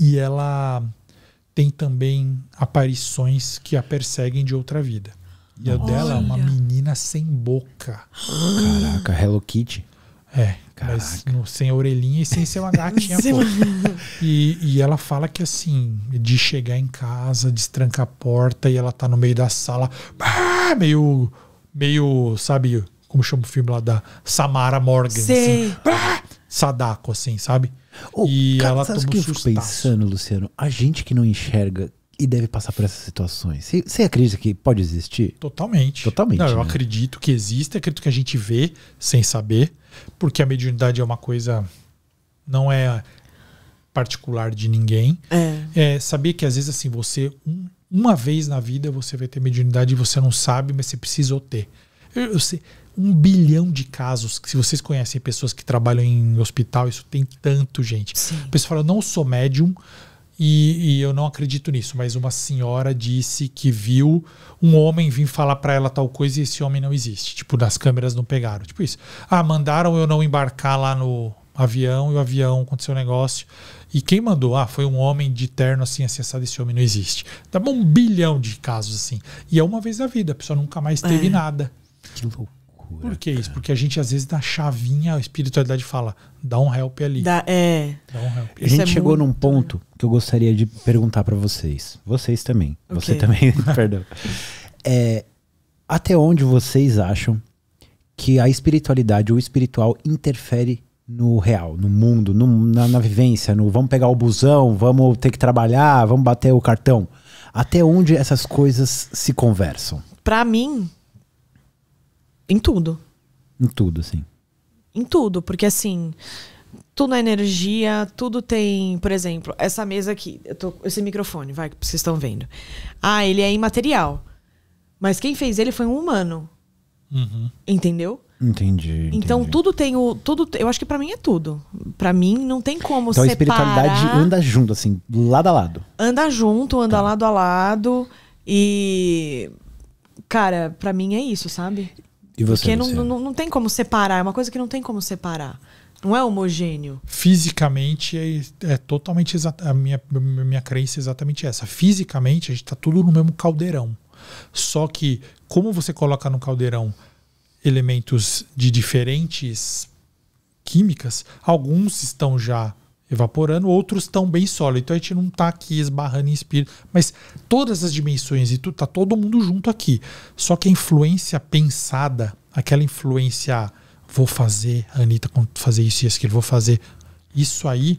E ela tem também aparições que a perseguem de outra vida. E a dela é uma menina sem boca. Caraca, Hello Kitty. É, mas no, sem a orelhinha e sem ser uma gatinha. e, e ela fala que assim, de chegar em casa, destrancar a porta e ela tá no meio da sala, bah, meio, meio, sabe, como chama o filme lá da Samara Morgan. sim Assim, Sadako, assim, sabe? Oh, e cara, ela sabe o que um eu fico pensando, Luciano? A gente que não enxerga e deve passar por essas situações. Você acredita que pode existir? Totalmente. Totalmente. Não, né? eu acredito que existe, acredito que a gente vê sem saber porque a mediunidade é uma coisa. não é particular de ninguém. É. é saber que às vezes, assim, você. Um, uma vez na vida você vai ter mediunidade e você não sabe, mas você precisa ter. Eu, eu sei um bilhão de casos. Que, se vocês conhecem pessoas que trabalham em hospital, isso tem tanto, gente. Sim. A pessoa fala, não sou médium, e, e, eu não acredito nisso, mas uma senhora disse que viu um homem vir falar para ela tal coisa e esse homem não existe. Tipo, nas câmeras não pegaram. Tipo isso. Ah, mandaram eu não embarcar lá no avião e o avião aconteceu um negócio. E quem mandou? Ah, foi um homem de terno assim, acessado. Assim, esse homem não existe. Dá tá um bilhão de casos assim. E é uma vez na vida, a pessoa nunca mais teve é. nada. Que louco loucura. Por que isso? Cara. Porque a gente às vezes dá chavinha, a espiritualidade fala, dá um help ali. Dá, é. Dá um help. A gente é chegou muito... num ponto que eu gostaria de perguntar para vocês. Vocês também. Okay. Você também, perdão. É, até onde vocês acham que a espiritualidade ou espiritual interfere no real, no mundo, no, na, na, vivência, no vamos pegar o busão, vamos ter que trabalhar, vamos bater o cartão. Até onde essas coisas se conversam? Para mim, em tudo. Em tudo, sim. Em tudo, porque assim, tudo é energia, tudo tem, por exemplo, essa mesa aqui, tô, esse microfone, vai, que vocês estão vendo. Ah, ele é imaterial. Mas quem fez ele foi um humano. Uhum. Entendeu? Entendi. Então entendi. tudo tem o tudo, eu acho que para mim é tudo. Para mim não tem como então, separar. Então a espiritualidade anda junto assim, lado a lado. Anda junto, anda tá. lado a lado e cara, para mim é isso, sabe? E você, Porque não, não, não, tem como separar, é uma coisa que não tem como separar. Não é homogêneo. Fisicamente é, é totalmente a minha, minha crença é exatamente essa. Fisicamente a gente está tudo no mesmo caldeirão. Só que como você coloca no caldeirão elementos de diferentes químicas, alguns estão já evaporando, outros estão bem sólidos. Então a gente não está aqui esbarrando em espírito, mas todas as dimensões e tudo, tá todo mundo junto aqui. Só que a influência pensada, aquela influência, ah, vou fazer, Anitta fazer isso e aquilo, vou fazer isso aí,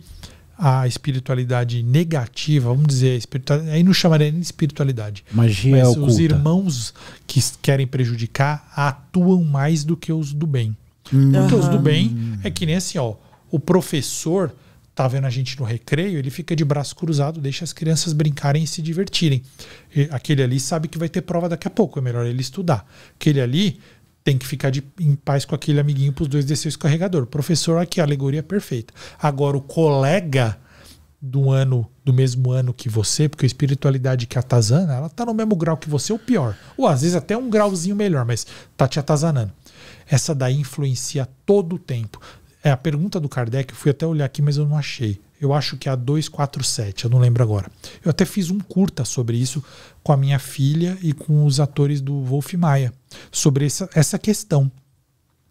a espiritualidade negativa, vamos dizer, espiritualidade, aí não chamaria nem de espiritualidade. Magia mas oculta. os irmãos que querem prejudicar atuam mais do que os do bem. Uhum. Porque os do bem é que nem assim, ó, o professor tá vendo a gente no recreio, ele fica de braço cruzado, deixa as crianças brincarem e se divertirem. E aquele ali sabe que vai ter prova daqui a pouco, é melhor ele estudar. Aquele ali tem que ficar de, em paz com aquele amiguinho para os dois descer o escorregador. Professor, aqui, alegoria perfeita. Agora, o colega do ano, do mesmo ano que você, porque a espiritualidade que atazana, ela tá no mesmo grau que você, ou pior. Ou às vezes até um grauzinho melhor, mas tá te atazanando. Essa daí influencia todo o tempo. É, a pergunta do Kardec, eu fui até olhar aqui, mas eu não achei. Eu acho que é a 247, eu não lembro agora. Eu até fiz um curta sobre isso com a minha filha e com os atores do Wolf Maia, sobre essa, essa questão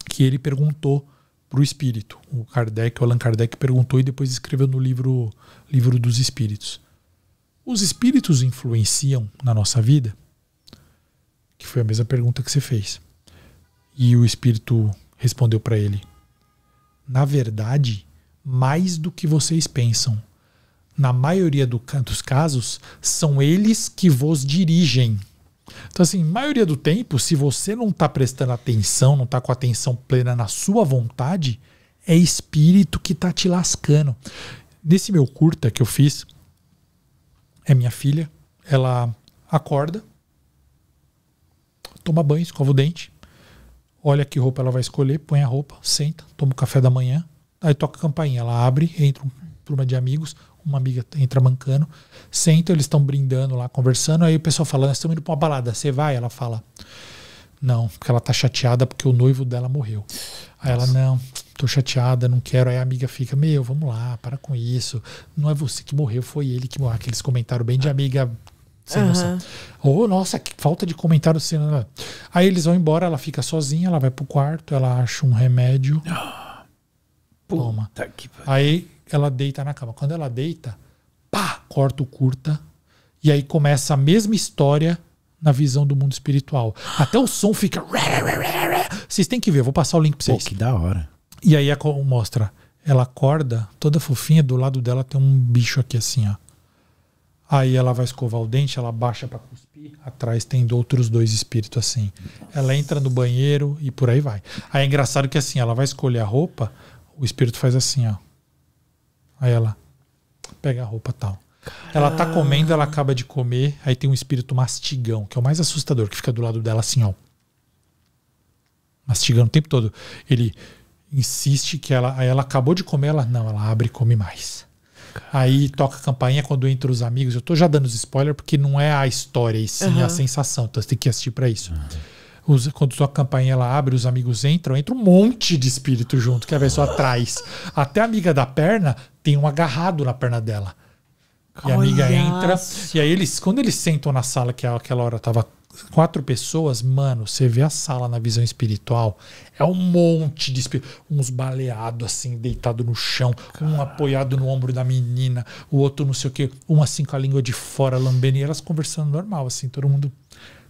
que ele perguntou para o espírito. O Kardec, o Allan Kardec perguntou e depois escreveu no livro Livro dos Espíritos. Os espíritos influenciam na nossa vida? Que foi a mesma pergunta que você fez. E o espírito respondeu para ele: na verdade, mais do que vocês pensam. Na maioria do, dos casos, são eles que vos dirigem. Então, assim, maioria do tempo, se você não está prestando atenção, não está com atenção plena na sua vontade, é espírito que está te lascando. Nesse meu curta que eu fiz, é minha filha, ela acorda, toma banho, escova o dente, olha que roupa ela vai escolher, põe a roupa, senta, toma o café da manhã, aí toca a campainha, ela abre, entra uma turma de amigos, uma amiga entra mancando, senta, eles estão brindando lá, conversando, aí o pessoal fala, nós estamos indo para uma balada, você vai? Ela fala, não, porque ela tá chateada porque o noivo dela morreu. Aí ela, não, tô chateada, não quero. Aí a amiga fica, meu, vamos lá, para com isso. Não é você que morreu, foi ele que morreu. Aqueles comentários bem de ah. amiga sem uhum. noção. Ou, oh, nossa, que falta de comentário. Sem... Né? Aí eles vão embora, ela fica sozinha, ela vai pro quarto, ela acha um remédio. Ah, toma. Aí ela deita na cama. Quando ela deita, pá, corta o curta. E aí começa a mesma história na visão do mundo espiritual. Até o som fica. Vocês têm que ver, vou passar o link pra vocês. Pô, que da hora. E aí mostra. Ela acorda, toda fofinha, do lado dela tem um bicho aqui assim, ó. Aí ela vai escovar o dente, ela baixa para cuspir, atrás tem outros dois espíritos assim. Ela entra no banheiro e por aí vai. Aí é engraçado que assim, ela vai escolher a roupa, o espírito faz assim, ó. Aí ela pega a roupa tal. Caramba. Ela tá comendo, ela acaba de comer, aí tem um espírito mastigão, que é o mais assustador, que fica do lado dela assim, ó. Mastigando o tempo todo. Ele insiste que ela, aí ela acabou de comer, ela não, ela abre e come mais. Aí toca a campainha quando entra os amigos. Eu tô já dando os spoilers porque não é a história e sim uhum. a sensação. Então você tem que assistir para isso. Uhum. Os, quando sua campainha ela abre, os amigos entram, entra um monte de espírito junto que a pessoa traz. Até a amiga da perna tem um agarrado na perna dela. E a Olha amiga entra. Isso. E aí eles, quando eles sentam na sala, que é aquela hora tava quatro pessoas, mano, você vê a sala na visão espiritual, é um monte de espíritos. uns baleados assim, deitado no chão, Caraca. um apoiado no ombro da menina, o outro não sei o que, um assim com a língua de fora lambendo, e elas conversando normal, assim, todo mundo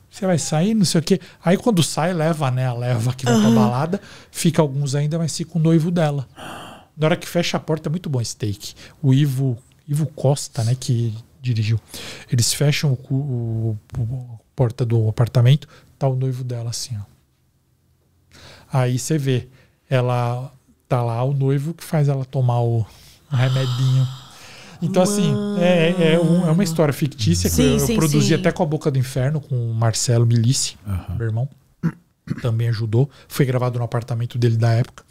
você vai sair, não sei o quê. Aí quando sai, leva, né? A leva que vai uhum. pra balada. Fica alguns ainda, mas fica o noivo dela. Na hora que fecha a porta, é muito bom esse take. O Ivo Ivo Costa, né, que dirigiu. Eles fecham o, o, o porta do apartamento, tá o noivo dela assim, ó. Aí você vê, ela tá lá o noivo que faz ela tomar o remedinho. Então, Mano. assim, é, é, é, é uma história fictícia sim, que eu, sim, produzi sim. até com a Boca do Inferno, com o Marcelo Milici, uhum. meu irmão. Também ajudou. Foi gravado no apartamento dele da época.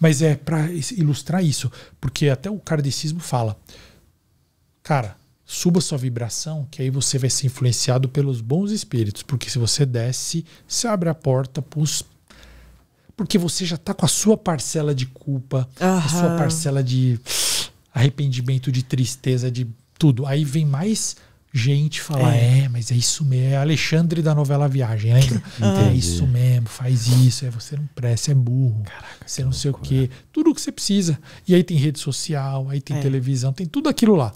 Mas é para ilustrar isso, porque até o cardecismo fala cara, suba sua vibração, que aí você vai ser influenciado pelos bons espíritos, porque se você desce, você abre a porta para os porque você já está com a sua parcela de culpa, a sua parcela de arrependimento, de tristeza, de tudo. Aí vem mais gente fala, é. é, mas é isso mesmo. É Alexandre da novela Viagem, lembra? ah, é isso mesmo, faz isso. É você não presta, é burro. Caraca, você não sei o quê. Tudo o que você precisa. E aí tem rede social, aí tem é. televisão, tem tudo aquilo lá.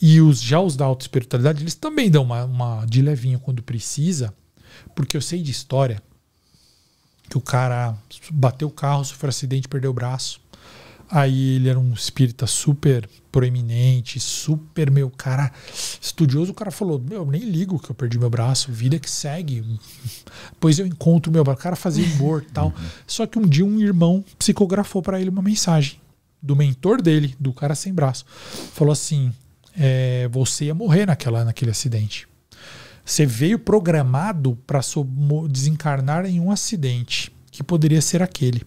E os já os da auto-espiritualidade, eles também dão uma, uma de levinho quando precisa, porque eu sei de história que o cara bateu o carro, sofreu acidente, perdeu o braço. Aí ele era um espírita super proeminente, super meu cara estudioso. O cara falou: Meu, nem ligo que eu perdi meu braço, vida que segue. Pois eu encontro meu braço. O cara fazia humor e tal. Uhum. Só que um dia um irmão psicografou para ele uma mensagem do mentor dele, do cara sem braço. Falou assim: é, Você ia morrer naquela, naquele acidente. Você veio programado para desencarnar em um acidente que poderia ser aquele.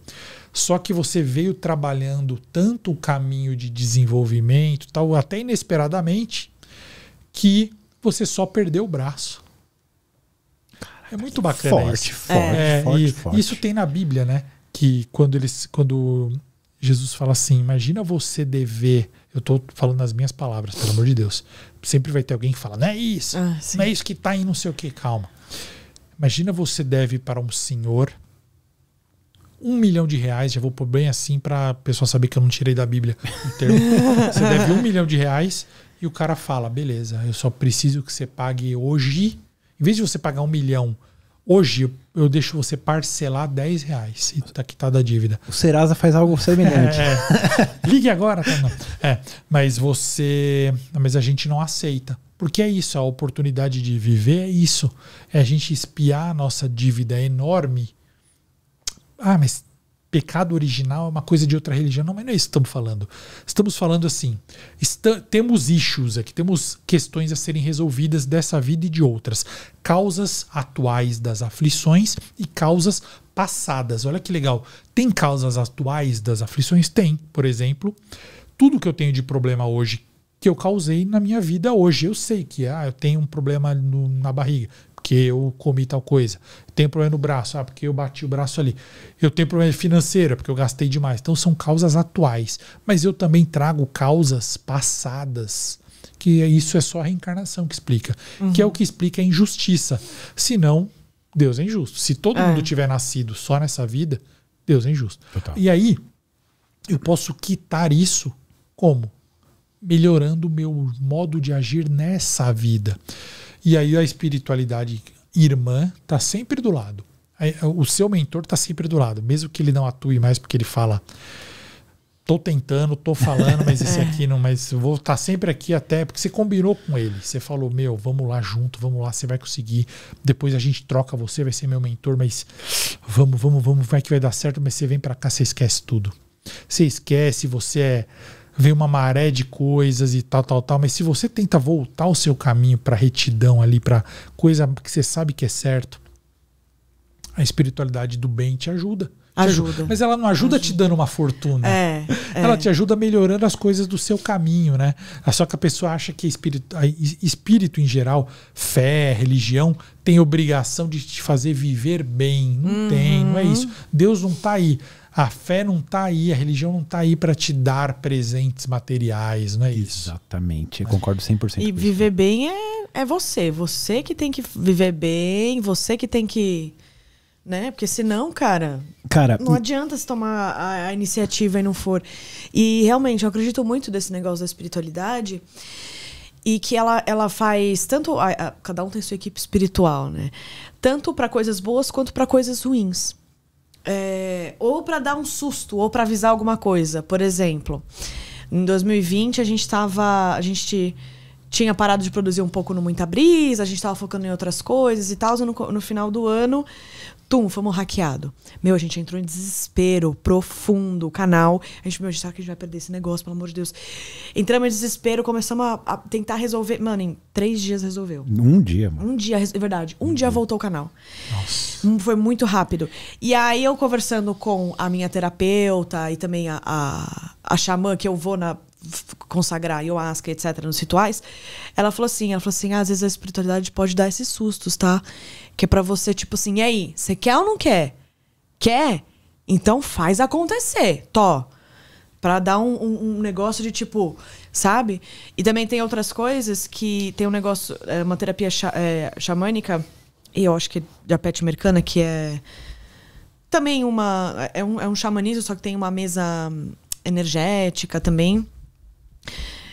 Só que você veio trabalhando tanto o caminho de desenvolvimento, tal, até inesperadamente, que você só perdeu o braço. Caraca, é muito bacana. Forte, isso. forte, é, forte, e forte. Isso tem na Bíblia, né? Que quando eles, quando Jesus fala assim, imagina você dever eu estou falando nas minhas palavras, pelo amor de Deus. Sempre vai ter alguém que fala, não é isso, ah, não é isso que está em não sei o que, calma. Imagina você deve para um senhor um milhão de reais, já vou pôr bem assim para a pessoa saber que eu não tirei da Bíblia o termo. você deve um milhão de reais e o cara fala: beleza, eu só preciso que você pague hoje. Em vez de você pagar um milhão hoje, eu deixo você parcelar 10 reais e tá quitada a dívida. O Serasa faz algo semelhante. é, é. Ligue agora. Tá, é, mas você. Mas a gente não aceita. Porque é isso, a oportunidade de viver é isso. É a gente espiar a nossa dívida enorme ah, mas pecado original é uma coisa de outra religião. Não, mas não é isso que estamos falando. Estamos falando assim: temos issues aqui, temos questões a serem resolvidas dessa vida e de outras. Causas atuais das aflições e causas passadas. Olha que legal. Tem causas atuais das aflições? Tem, por exemplo. Tudo que eu tenho de problema hoje que eu causei na minha vida hoje. Eu sei que ah, eu tenho um problema no, na barriga porque eu comi tal coisa. Tem problema no braço, ah, porque eu bati o braço ali. Eu tenho problema financeiro, é porque eu gastei demais. Então são causas atuais. Mas eu também trago causas passadas que é, isso é só a reencarnação que explica, uhum. que é o uhum. que explica a injustiça. Senão, Deus é injusto. Se todo é. mundo tiver nascido só nessa vida, Deus é injusto. Total. E aí, eu posso quitar isso como? Melhorando o meu modo de agir nessa vida. E aí a espiritualidade irmã está sempre do lado. O seu mentor está sempre do lado, mesmo que ele não atue mais, porque ele fala: tô tentando, tô falando, mas esse é. aqui não, mas vou estar tá sempre aqui até, porque você combinou com ele. Você falou: meu, vamos lá junto, vamos lá, você vai conseguir. Depois a gente troca você, vai ser meu mentor, mas vamos, vamos, vamos, vai que vai dar certo, mas você vem para cá, você esquece tudo. Você esquece, você é vem uma maré de coisas e tal, tal, tal. Mas se você tenta voltar o seu caminho para retidão ali, para coisa que você sabe que é certo, a espiritualidade do bem te ajuda. Ajuda. ajuda. Mas ela não ajuda, ajuda, te dando uma fortuna. É, é. ela é. te ajuda melhorando as coisas do seu caminho, né? Só que a pessoa acha que espírito, espírito em geral, fé, religião, tem obrigação de te fazer viver bem. Não uhum. tem, não é uhum. isso. Deus não está aí a fé não está aí, a religião não está aí para te dar presentes materiais, não é isso? Exatamente, eu concordo 100%. E viver isso. bem é, é você, você que tem que viver bem, você que tem que né? Porque senão, cara, cara não adianta se tomar a, a, iniciativa e não for. E realmente, eu acredito muito nesse negócio da espiritualidade e que ela, ela faz tanto a, a, cada um tem sua equipe espiritual, né? Tanto para coisas boas quanto para coisas ruins. É, ou para dar um susto, ou para avisar alguma coisa. Por exemplo, em 2020 a gente estava. A gente tinha parado de produzir um pouco no Muita Brisa, a gente estava focando em outras coisas e tal. No, no final do ano, Tum, fomos hackeado. Meu, a gente entrou em desespero profundo, o canal. A gente, meu, a gente sabe que a gente vai perder esse negócio, pelo amor de Deus. Entramos em desespero, começamos a, a tentar resolver. Mano, em três dias resolveu. Um dia, mano. Um dia, é verdade. Um, um dia, dia, voltou o canal. Nossa. Hum, foi muito rápido. E aí eu conversando com a minha terapeuta e também a, a, a xamã, que eu vou na consagrar ayahuasca, etc., nos rituais, ela falou assim, ela falou assim, ah, às vezes a espiritualidade pode dar esses sustos, tá? Que é pra você, tipo assim, e aí, você quer ou não quer? Quer? Então faz acontecer, to? Pra dar um, um, um, negócio de tipo, sabe? E também tem outras coisas que tem um negócio, é, uma terapia é, xamânica, e eu acho que é de apete pet americana, que é também uma. É um, é um xamanismo, só que tem uma mesa hum, energética também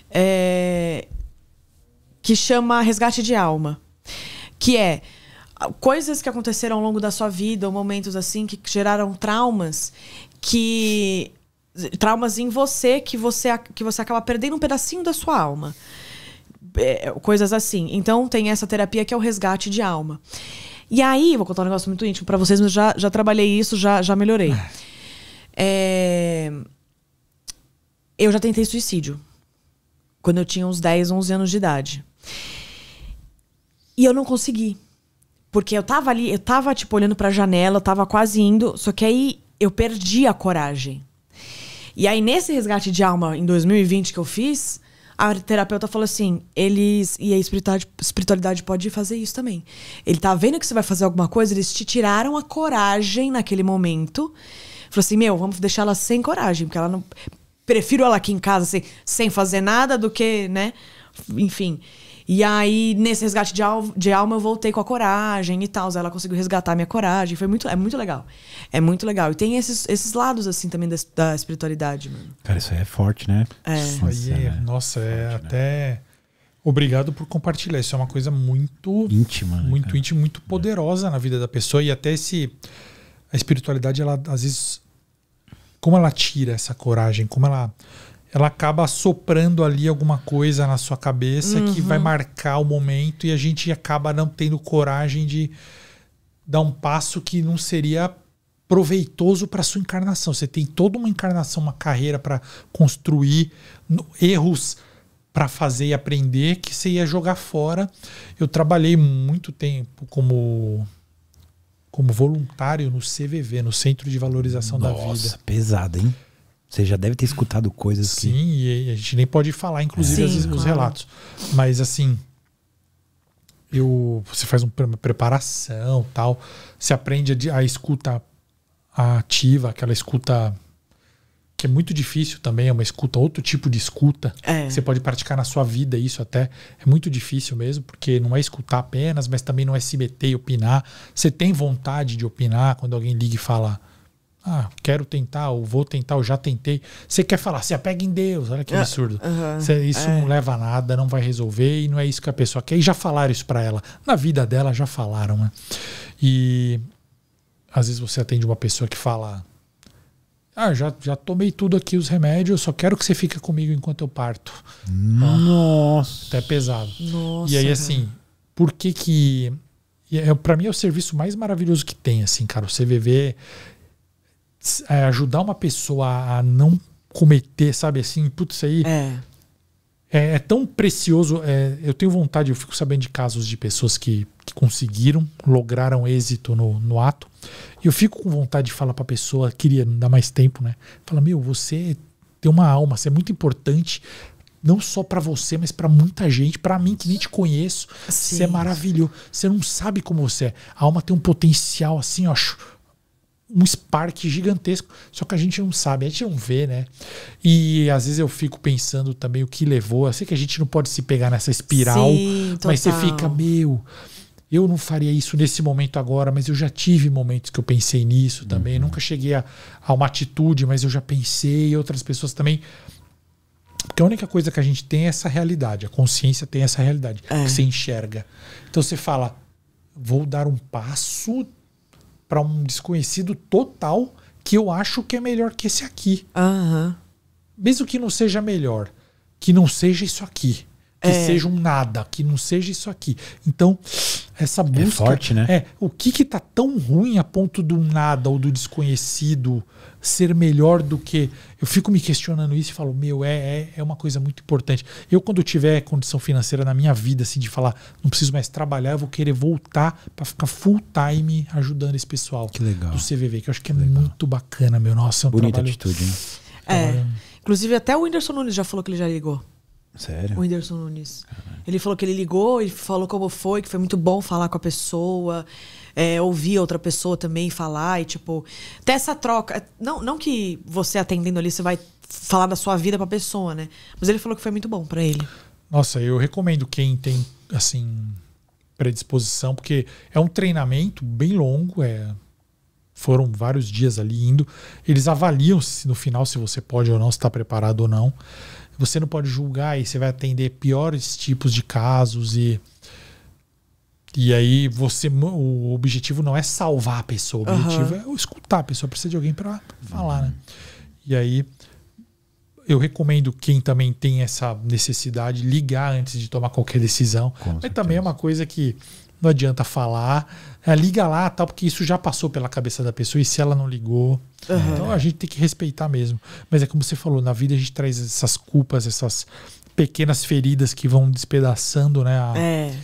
é, que chama Resgate de Alma. Que é coisas que aconteceram ao longo da sua vida, ou momentos assim, que geraram traumas, que. Traumas em você que você, que você acaba perdendo um pedacinho da sua alma. É, coisas assim. Então tem essa terapia que é o resgate de alma. E aí, vou contar um negócio muito íntimo para vocês, mas já, já trabalhei isso, já, já melhorei. É... é eu já tentei suicídio quando eu tinha uns 10, 11 anos de idade. E eu não consegui. Porque eu tava ali, eu tava, tipo, olhando pra janela, eu tava quase indo, só que aí eu perdi a coragem. E aí, nesse resgate de alma em 2020 que eu fiz, a terapeuta falou assim: eles. E a espiritualidade, espiritualidade pode fazer isso também. Ele tá vendo que você vai fazer alguma coisa, eles te tiraram a coragem naquele momento. Falou assim: meu, vamos deixar ela sem coragem, porque ela não prefiro ela aqui em casa assim, sem fazer nada do que, né? Enfim. E aí, nesse resgate de, al de alma, eu voltei com a coragem e tal. Ela conseguiu resgatar a minha coragem. Foi muito, é muito legal. É muito legal. E tem esses, esses lados, assim, também da, da espiritualidade, mano. Cara, isso aí é forte, né? É. Isso aí, é, é nossa, é forte, é até. Né? Obrigado por compartilhar. Isso é uma coisa muito íntima, né, muito cara? íntima, muito poderosa é. na vida da pessoa e até esse a espiritualidade ela às vezes como ela tira essa coragem, como ela ela acaba soprando ali alguma coisa na sua cabeça uhum. que vai marcar o momento e a gente acaba não tendo coragem de dar um passo que não seria proveitoso para sua encarnação. Você tem toda uma encarnação, uma carreira para construir, erros para fazer e aprender que você ia jogar fora. Eu trabalhei muito tempo como como voluntário no CVV, no Centro de Valorização Nossa, da Vida. Nossa, pesado, hein? Você já deve ter escutado coisas Sim, que... e a gente nem pode falar, inclusive, Sim, as, claro. os relatos. Mas, assim, eu, você faz uma preparação tal, você aprende a, a escuta ativa, aquela escuta que é muito difícil também, é uma escuta, outro tipo de escuta. É. Você pode praticar na sua vida isso até. É muito difícil mesmo, porque não é escutar apenas, mas também não é se meter e opinar. Você tem vontade de opinar quando alguém liga e fala. Ah, quero tentar, ou vou tentar, ou já tentei. Você quer falar, se apega em Deus, olha que ah, absurdo. isso é. não leva a nada, não vai resolver, e não é isso que a pessoa quer. E já falaram isso para ela. Na vida dela já falaram, né? E às vezes você atende uma pessoa que fala ah, já, já tomei tudo aqui, os remédios, só quero que você fique comigo enquanto eu parto. Nossa. Até pesado. Nossa. E aí, assim, cara. por que que. É, para mim é o serviço mais maravilhoso que tem, assim, cara. O CVV é ajudar uma pessoa a não cometer, sabe assim? Putz, isso aí. É. É, é tão precioso. É, eu tenho vontade, eu fico sabendo de casos de pessoas que, que conseguiram, lograram êxito no, no ato. E eu fico com vontade de falar para a pessoa, queria, dar mais tempo, né? Fala, meu, você tem uma alma, você é muito importante não só para você, mas para muita gente, para mim que nem te conheço. Sim. Você é maravilhoso. Você não sabe como você é. A alma tem um potencial assim, ó, um spark gigantesco, só que a gente não sabe, a gente não vê, né? E às vezes eu fico pensando também o que levou. Eu sei que a gente não pode se pegar nessa espiral, Sim, mas você fica, meu, eu não faria isso nesse momento agora, mas eu já tive momentos que eu pensei nisso também. Uhum. Nunca cheguei a, a uma atitude, mas eu já pensei, outras pessoas também. Porque a única coisa que a gente tem é essa realidade, a consciência tem essa realidade, é. que você enxerga. Então você fala, vou dar um passo para um desconhecido total que eu acho que é melhor que esse aqui. Uhum. Mesmo que não seja melhor, que não seja isso aqui que é. seja um nada, que não seja isso aqui. Então, essa é busca. É forte, né? É, o que que tá tão ruim a ponto do nada ou do desconhecido ser melhor do que. Eu fico me questionando isso e falo, meu, é, é, é uma coisa muito importante. Eu, quando tiver condição financeira na minha vida, assim, de falar, não preciso mais trabalhar, eu vou querer voltar para ficar full time ajudando esse pessoal. Que legal. Do CVV, que eu acho que, é que é legal. muito bacana, meu. Nossa, é um Bonita trabalho... atitude, hein? É. Trabalho... É. Inclusive, até o Whindersson Nunes já falou que ele já ligou. Sério? O Whindersson Nunes. Caramba. Ele falou que ele ligou e falou como foi, que foi muito bom falar com a pessoa, é, ouvir outra pessoa também falar e, tipo, ter essa troca. Não, não que você atendendo ali você vai falar da sua vida pra pessoa, né? Mas ele falou que foi muito bom para ele. Nossa, eu recomendo quem tem, assim, predisposição, porque é um treinamento bem longo, é foram vários dias ali indo. Eles avaliam se no final se você pode ou não, se está preparado ou não você não pode julgar e você vai atender piores tipos de casos e e aí você o objetivo não é salvar a pessoa, o uhum. objetivo é escutar a pessoa, precisa de alguém para falar, né? uhum. né? E aí eu recomendo quem também tem essa necessidade ligar antes de tomar qualquer decisão. Com mas certeza. também é uma coisa que não adianta falar. É, liga lá, tal, porque isso já passou pela cabeça da pessoa e se ela não ligou. Uhum. Então a gente tem que respeitar mesmo. Mas é como você falou, na vida a gente traz essas culpas, essas pequenas feridas que vão despedaçando, né? A, é.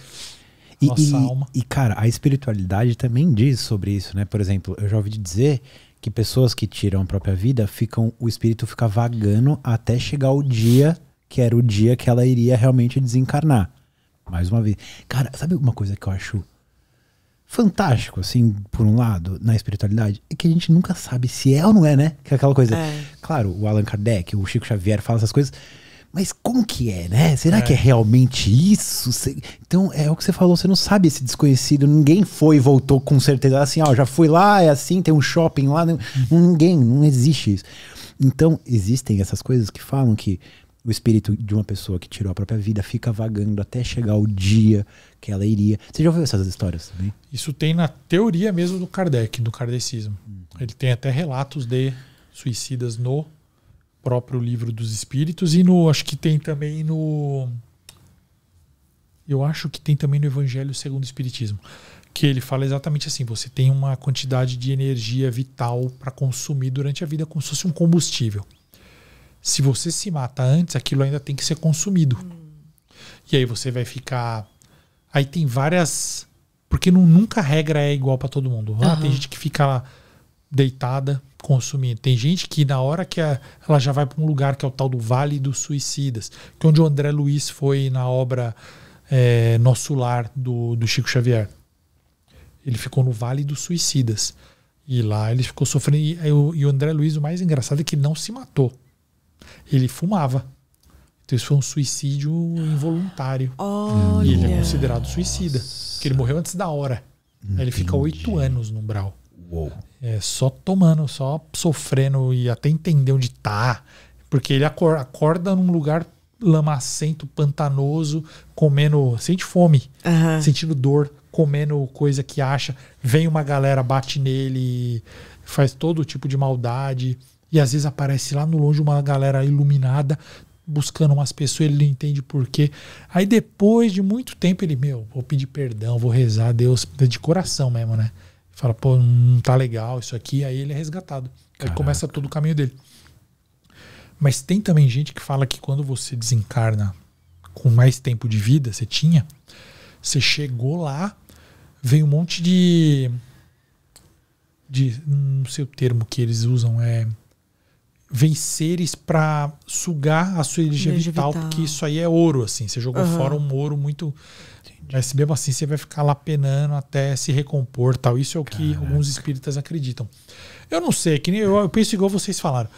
nossa e, e, alma. E, cara, a espiritualidade também diz sobre isso, né? Por exemplo, eu já ouvi dizer que pessoas que tiram a própria vida ficam. O espírito fica vagando até chegar o dia que era o dia que ela iria realmente desencarnar mais uma vez. Cara, sabe uma coisa que eu acho fantástico, assim, por um lado, na espiritualidade? É que a gente nunca sabe se é ou não é, né? Que é aquela coisa. É. Claro, o Allan Kardec, o Chico Xavier falam essas coisas. Mas como que é, né? Será é. que é realmente isso? Então, é o que você falou, você não sabe esse desconhecido. Ninguém foi e voltou com certeza. Assim, ó, já fui lá, é assim, tem um shopping lá. Hum. Ninguém, não existe isso. Então, existem essas coisas que falam que o espírito de uma pessoa que tirou a própria vida fica vagando até chegar o dia que ela iria. Você já ouviu essas histórias também? Isso tem na teoria mesmo do Kardec, do kardecismo. Uhum. Ele tem até relatos de suicidas no próprio livro dos espíritos e no acho que tem também no eu acho que tem também no Evangelho segundo o Espiritismo, que ele fala exatamente assim: você tem uma quantidade de energia vital para consumir durante a vida, como se fosse um combustível. Se você se mata antes, aquilo ainda tem que ser consumido. Hum. E aí você vai ficar. Aí tem várias. Porque não, nunca a regra é igual para todo mundo. Ah, Tem gente que fica deitada consumindo. Tem gente que na hora que a, ela já vai para um lugar que é o tal do Vale dos Suicidas, que é onde o André Luiz foi na obra é, Nosso Lar do, do Chico Xavier. Ele ficou no Vale dos Suicidas. E lá ele ficou sofrendo. E, e o André Luiz, o mais engraçado é que ele não se matou. Ele fumava. Então isso foi um suicídio involuntário. Olha. E ele é considerado suicida. Porque ele morreu antes da hora. Entendi. Ele fica oito anos no umbral. Uou. É, só tomando, só sofrendo e até entender onde tá. Porque ele acorda num lugar lamacento, pantanoso, comendo. Sente fome, uhum. sentindo dor, comendo coisa que acha. Vem uma galera, bate nele, faz todo tipo de maldade. E às vezes aparece lá no longe uma galera iluminada buscando umas pessoas, ele não entende porquê. Aí depois de muito tempo ele, meu, vou pedir perdão, vou rezar a Deus de coração mesmo, né? Fala, pô, não tá legal isso aqui, aí ele é resgatado. Caraca. Aí começa todo o caminho dele. Mas tem também gente que fala que quando você desencarna com mais tempo de vida, você tinha, você chegou lá, veio um monte de de não sei o termo que eles usam, é venceres para sugar a sua energia, energia vital, vital, porque isso aí é ouro, assim. Você jogou uhum. fora um ouro muito. Mas mesmo assim você vai ficar lá penando até se recompor tal. Isso é o Caraca. que alguns espíritas acreditam. Eu não sei, é que nem eu, eu penso igual vocês falaram.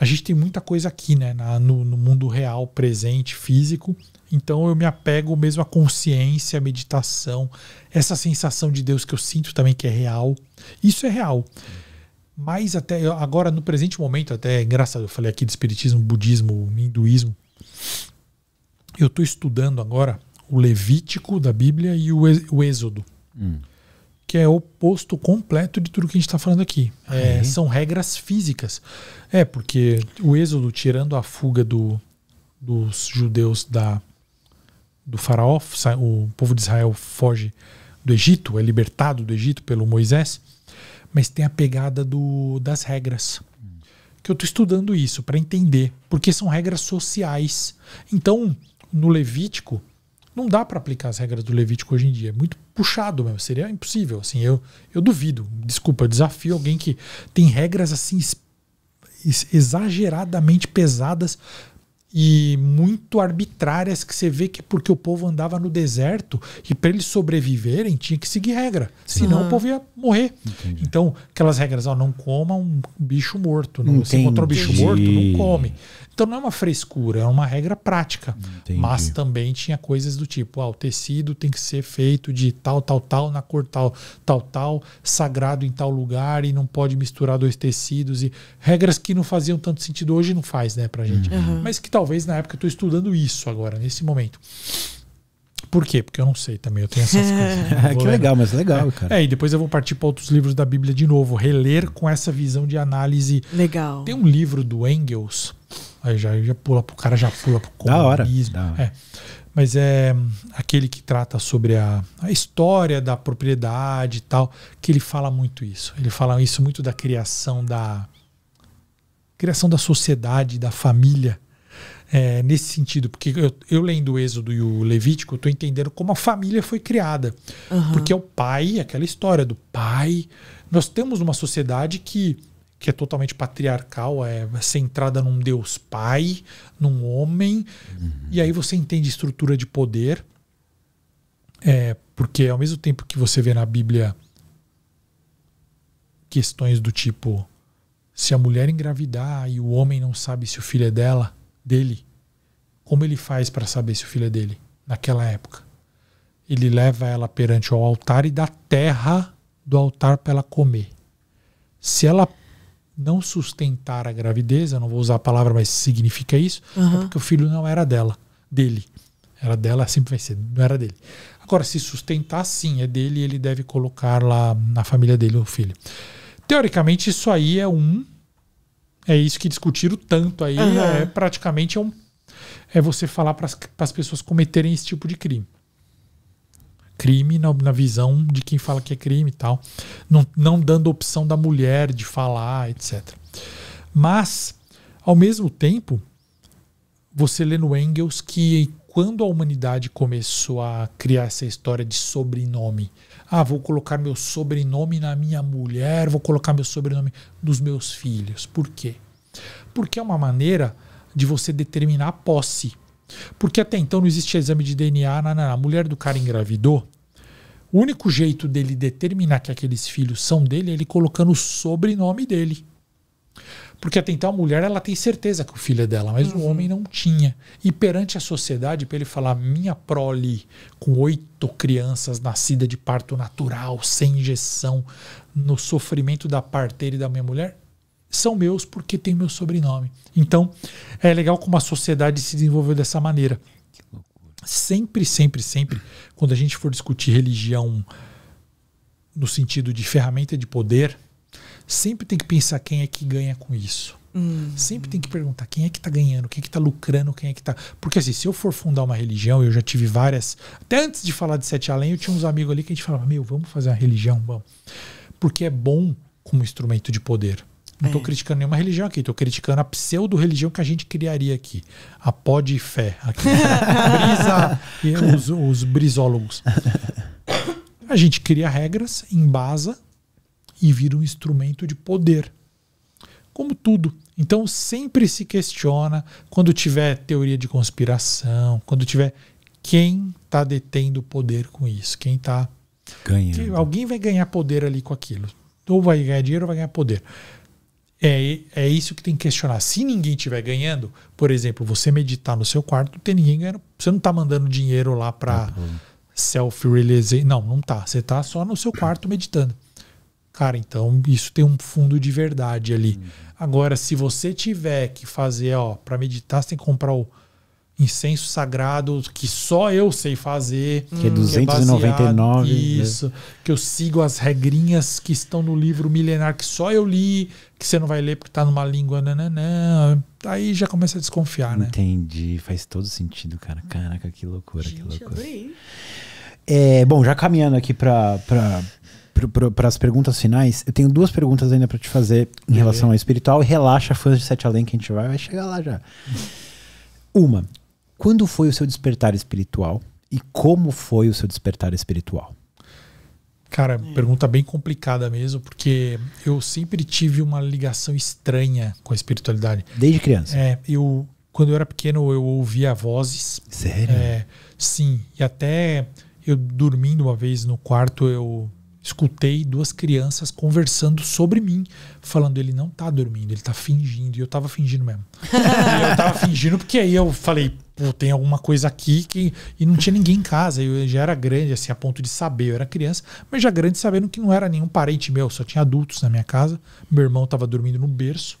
A gente tem muita coisa aqui, né? Na, no, no mundo real, presente, físico. Então eu me apego mesmo à consciência, à meditação, essa sensação de Deus que eu sinto também que é real. Isso é real. Sim. Mas até agora, no presente momento, até é engraçado, eu falei aqui de espiritismo, budismo, hinduísmo. Eu estou estudando agora o Levítico da Bíblia e o Êxodo, hum. que é o oposto completo de tudo que a gente está falando aqui. Ah, é, é? São regras físicas. É, porque o Êxodo, tirando a fuga do, dos judeus da, do faraó, o povo de Israel foge do Egito, é libertado do Egito pelo Moisés mas tem a pegada do, das regras. Que eu estou estudando isso para entender, porque são regras sociais. Então, no Levítico, não dá para aplicar as regras do Levítico hoje em dia. É muito puxado mesmo. Seria impossível. Assim, eu, eu duvido. Desculpa, eu desafio alguém que tem regras assim exageradamente pesadas e muito arbitrárias que você vê que é porque o povo andava no deserto e para eles sobreviverem tinha que seguir regra, senão uhum. o povo ia morrer. Entendi. Então, aquelas regras, ó, não coma um bicho morto, não, se você encontrou um bicho morto, não come. Então não é uma frescura, é uma regra prática. Entendi. Mas também tinha coisas do tipo: ah, o tecido tem que ser feito de tal, tal, tal, na cor tal, tal, tal, sagrado em tal lugar e não pode misturar dois tecidos. e Regras que não faziam tanto sentido hoje, não faz, né, pra gente. Uhum. Mas que talvez na época eu tô estudando isso agora, nesse momento. Por quê? Porque eu não sei também, eu tenho essas coisas. É, que legal, mas legal, é. cara. É, e depois eu vou partir para outros livros da Bíblia de novo, reler com essa visão de análise. Legal. Tem um livro do Engels, Aí já, já pula pro cara, já pula pro comunismo. Da hora. Da hora. É. Mas é aquele que trata sobre a, a história da propriedade e tal, que ele fala muito isso. Ele fala isso muito da criação da criação da sociedade, da família. É, nesse sentido, porque eu, eu lendo o Êxodo e o Levítico, eu estou entendendo como a família foi criada. Uhum. Porque é o pai, aquela história do pai. Nós temos uma sociedade que que é totalmente patriarcal, é centrada num Deus Pai, num homem, uhum. e aí você entende estrutura de poder, é, porque ao mesmo tempo que você vê na Bíblia questões do tipo se a mulher engravidar e o homem não sabe se o filho é dela, dele, como ele faz para saber se o filho é dele naquela época? Ele leva ela perante ao altar e dá terra do altar para ela comer. Se ela não sustentar a gravidez, eu não vou usar a palavra, mas significa isso, uhum. é porque o filho não era dela, dele. Era dela, sempre vai ser, não era dele. Agora, se sustentar, sim, é dele e ele deve colocar lá na família dele o filho. Teoricamente, isso aí é um. É isso que discutiram tanto aí. Uhum. É praticamente é um. É você falar para as pessoas cometerem esse tipo de crime crime na, na, visão de quem fala que é crime e tal, não, não dando opção da mulher de falar, etc. Mas, ao mesmo tempo, você lê no Engels que quando a humanidade começou a criar essa história de sobrenome, ah, vou colocar meu sobrenome na minha mulher, vou colocar meu sobrenome dos meus filhos. Por quê? Porque é uma maneira de você determinar a posse. Porque até então não existia exame de DNA. na a mulher do cara engravidou. O único jeito dele determinar que aqueles filhos são dele é ele colocando o sobrenome dele. Porque até então a mulher ela tem certeza que o filho é dela, mas uhum. o homem não tinha. E perante a sociedade, para ele falar minha prole com oito crianças nascidas de parto natural, sem injeção, no sofrimento da parteira e da minha mulher, são meus porque tem meu sobrenome. Então, é legal como a sociedade se desenvolveu dessa maneira. Sempre, sempre, sempre, quando a gente for discutir religião no sentido de ferramenta de poder, sempre tem que pensar quem é que ganha com isso. Hum. Sempre tem que perguntar quem é que está ganhando, quem é que está lucrando, quem é que está. Porque assim, se eu for fundar uma religião, eu já tive várias. Até antes de falar de Sete Além, eu tinha uns amigos ali que a gente falava: Meu, vamos fazer uma religião, vamos. Porque é bom como instrumento de poder. Não estou é. criticando nenhuma religião aqui, estou criticando a pseudo-religião que a gente criaria aqui. A pó de fé. Aqui, brisa, e os, os brisólogos. A gente cria regras, embasa e vira um instrumento de poder. Como tudo. Então sempre se questiona quando tiver teoria de conspiração, quando tiver quem está detendo o poder com isso, quem está. Ganhando. alguém vai ganhar poder ali com aquilo. Ou vai ganhar dinheiro ou vai ganhar poder. É, é isso que tem que questionar. Se ninguém estiver ganhando, por exemplo, você meditar no seu quarto, não tem ninguém ganhando. Você não está mandando dinheiro lá para uhum. Tá self-release. Não, não tá. Você está só no seu quarto meditando. Cara, então isso tem um fundo de verdade ali. Uhum. Agora, se você tiver que fazer, ó, para meditar, você tem que comprar o incenso sagrado que só eu sei fazer. Hum. Que é 299. Que é isso. Né? Que eu sigo as regrinhas que estão no livro milenar que só eu li que você não vai ler porque está numa língua né. Aí já começa a desconfiar, né? Entendi, faz todo sentido, cara. Caraca, que loucura, Gente, que loucura. Adorei. É, bom, já caminhando aqui para para as perguntas finais, eu tenho duas perguntas ainda para te fazer em relação ao espiritual. relaxa, fãs de Sete Além, que a gente vai, vai chegar lá já. Uma, quando foi o seu despertar espiritual e como foi o seu despertar espiritual? Cara, é. pergunta bem complicada mesmo, porque eu sempre tive uma ligação estranha com a espiritualidade. Desde criança? É, eu quando eu era pequeno eu ouvia vozes. Sério? É, sim, e até eu dormindo uma vez no quarto eu escutei duas crianças conversando sobre mim, falando ele não tá dormindo, ele tá fingindo, e eu tava fingindo mesmo. eu tava fingindo porque aí eu falei, pô, tem alguma coisa aqui que. E não tinha ninguém em casa. Eu já era grande, assim, a ponto de saber. Eu era criança, mas já grande sabendo que não era nenhum parente meu, só tinha adultos na minha casa. Meu irmão estava dormindo no berço.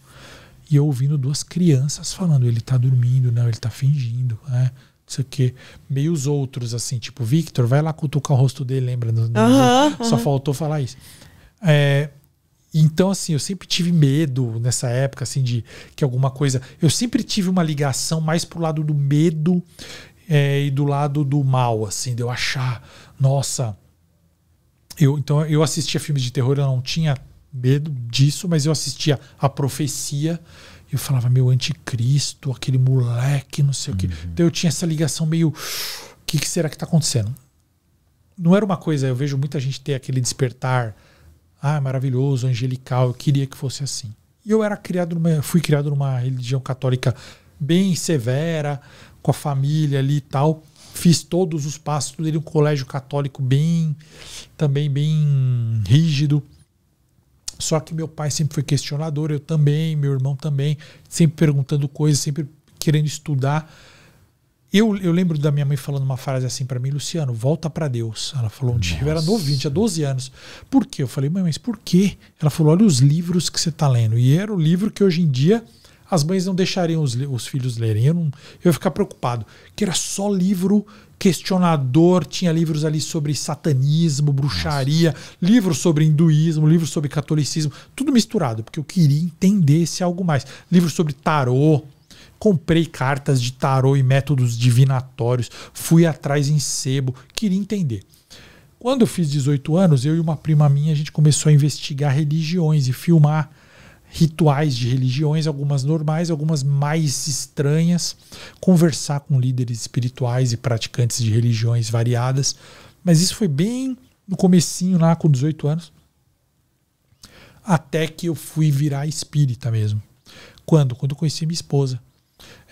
E eu ouvindo duas crianças falando: ele tá dormindo, não, ele tá fingindo, né? isso aqui Meio os outros, assim, tipo, Victor, vai lá cutucar o rosto dele, lembra? No, no, Só faltou falar isso. É, então, assim, eu sempre tive medo nessa época, assim, de que alguma coisa. Eu sempre tive uma ligação mais pro lado do medo é, e do lado do mal, assim, de eu achar, nossa. Eu, então, eu assistia filmes de terror, eu não tinha medo disso, mas eu assistia A Profecia. Eu falava, meu anticristo, aquele moleque, não sei uhum. o quê. Uhum. Então, eu tinha essa ligação meio. O que, que será que tá acontecendo? Não era uma coisa, eu vejo muita gente ter aquele despertar ah, maravilhoso, angelical, eu queria que fosse assim. E eu era criado numa, fui criado numa religião católica bem severa, com a família ali e tal. Fiz todos os passos, tudo ele um colégio católico bem, também bem rígido. Só que meu pai sempre foi questionador, eu também, meu irmão também, sempre perguntando coisas, sempre querendo estudar. Eu, eu lembro da minha mãe falando uma frase assim para mim, Luciano, volta para Deus. Ela falou um dia, eu era novinho, tinha 12 anos. Por quê? Eu falei, mãe, mas por quê? Ela falou, olha os livros que você tá lendo. E era o livro que hoje em dia as mães não deixariam os, os filhos lerem. Eu, não, eu ia ficar preocupado, que era só livro questionador, tinha livros ali sobre satanismo, bruxaria, Nossa. livros sobre hinduísmo, livros sobre catolicismo, tudo misturado, porque eu queria entender se algo mais. Livros sobre tarô, Comprei cartas de tarô e métodos divinatórios, fui atrás em sebo, queria entender. Quando eu fiz 18 anos, eu e uma prima minha, a gente começou a investigar religiões e filmar rituais de religiões, algumas normais, algumas mais estranhas, conversar com líderes espirituais e praticantes de religiões variadas. Mas isso foi bem no comecinho lá com 18 anos. Até que eu fui virar espírita mesmo. Quando? Quando eu conheci minha esposa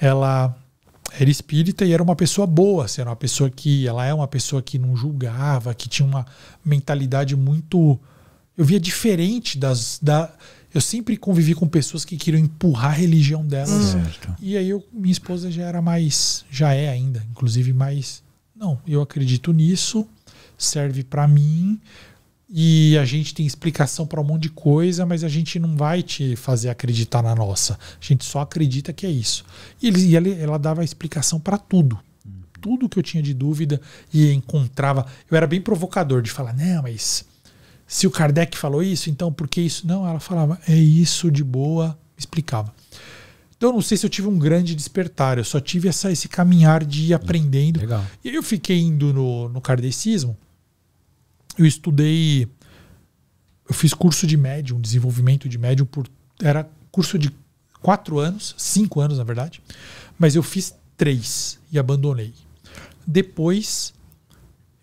ela era espírita e era uma pessoa boa, assim, era uma pessoa que ela é uma pessoa que não julgava, que tinha uma mentalidade muito eu via diferente das da eu sempre convivi com pessoas que queriam empurrar a religião delas. Hum. Certo. E aí eu, minha esposa já era mais, já é ainda, inclusive mais, não, eu acredito nisso, serve para mim, e a gente tem explicação para um monte de coisa, mas a gente não vai te fazer acreditar na nossa. A gente só acredita que é isso. E, ele, e ela, ela dava explicação para tudo. Tudo que eu tinha de dúvida e encontrava. Eu era bem provocador de falar, né? mas se o Kardec falou isso, então por que isso? Não, ela falava, é isso de boa, explicava. Então eu não sei se eu tive um grande despertar, eu só tive essa, esse caminhar de ir hum, aprendendo. Legal. E eu fiquei indo no, no kardecismo eu estudei. Eu fiz curso de médium, desenvolvimento de médium, por, era curso de quatro anos, cinco anos na verdade, mas eu fiz três e abandonei. Depois,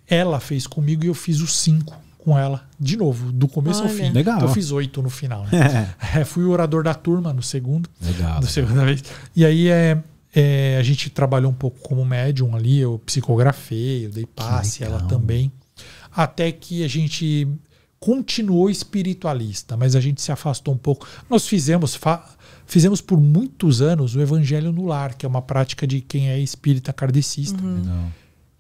ela fez comigo e eu fiz os cinco com ela, de novo, do começo Olha. ao fim. Legal. Então eu fiz oito no final. Né? É. é. fui o orador da turma no segundo. Legal. segunda vez. E aí é, é, a gente trabalhou um pouco como médium ali, eu psicografei, eu dei passe, ela também até que a gente continuou espiritualista, mas a gente se afastou um pouco. Nós fizemos, fizemos por muitos anos o Evangelho no Lar, que é uma prática de quem é espírita kardecista. Uhum.